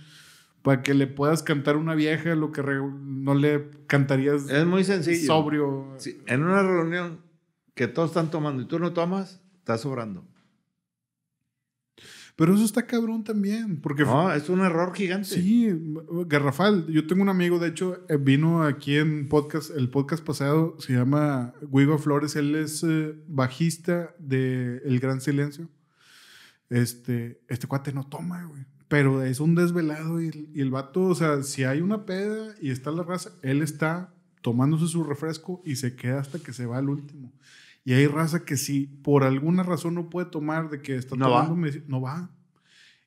para que le puedas cantar a una vieja lo que no le cantarías. Es muy sencillo. Sobrio. Sí, en una reunión que todos están tomando y tú no tomas, estás sobrando. Pero eso está cabrón también, porque... No, es un error gigante. Sí, Garrafal, yo tengo un amigo, de hecho, eh, vino aquí en podcast, el podcast pasado, se llama Guigo Flores, él es eh, bajista de El Gran Silencio. Este, este cuate no toma, güey. Pero es un desvelado y y el vato, o sea, si hay una peda y está la raza, él está tomándose su refresco y se queda hasta que se va al último. Y hay raza que si por alguna razón no puede tomar de que está no tomando, no va.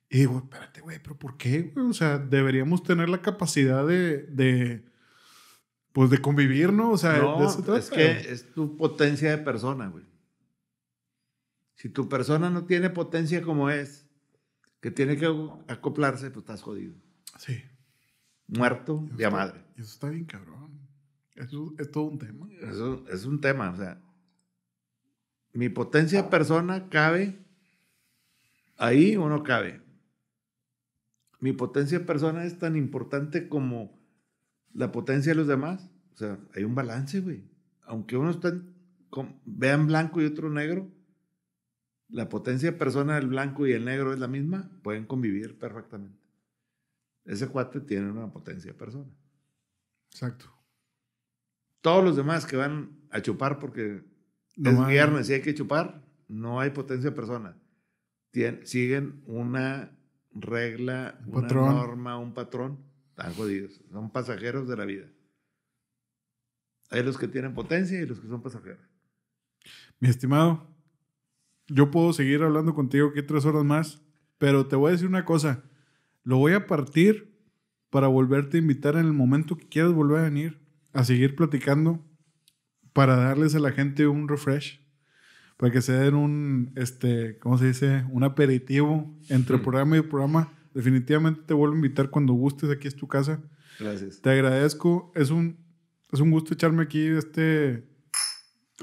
Y digo, espérate, güey, pero ¿por qué? O sea, deberíamos tener la capacidad de, de pues de convivir, ¿no? O sea, no, de es que es tu potencia de persona, güey. Si tu persona no tiene potencia como es, que tiene que acoplarse, pues estás jodido. Sí. Muerto de madre. Eso está bien cabrón. Eso es todo un tema. Eso es un tema, o sea, mi potencia persona cabe ahí o no cabe. Mi potencia persona es tan importante como la potencia de los demás. O sea, hay un balance, güey. Aunque uno está vean blanco y otro negro, la potencia persona del blanco y el negro es la misma, pueden convivir perfectamente. Ese cuate tiene una potencia persona. Exacto. Todos los demás que van a chupar porque no es viernes hay que chupar. No hay potencia persona. siguen una regla, una norma, un patrón. Están jodidos. Son pasajeros de la vida. Hay los que tienen potencia y los que son pasajeros. Mi estimado, yo puedo seguir hablando contigo aquí tres horas más, pero te voy a decir una cosa. Lo voy a partir para volverte a invitar en el momento que quieras volver a venir a seguir platicando para darles a la gente un refresh, para que se den un, este, ¿cómo se dice? Un aperitivo entre programa y programa. Definitivamente te vuelvo a invitar cuando gustes, aquí es tu casa. Gracias. Te agradezco, es un, es un gusto echarme aquí este,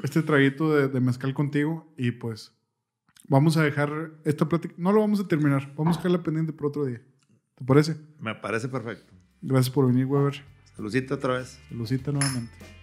este traguito de, mezcal contigo y pues vamos a dejar esta plática, no lo vamos a terminar, vamos a dejarla pendiente por otro día. ¿Te parece? Me parece perfecto. Gracias por venir, Weber. Saludita otra vez. Saludita nuevamente.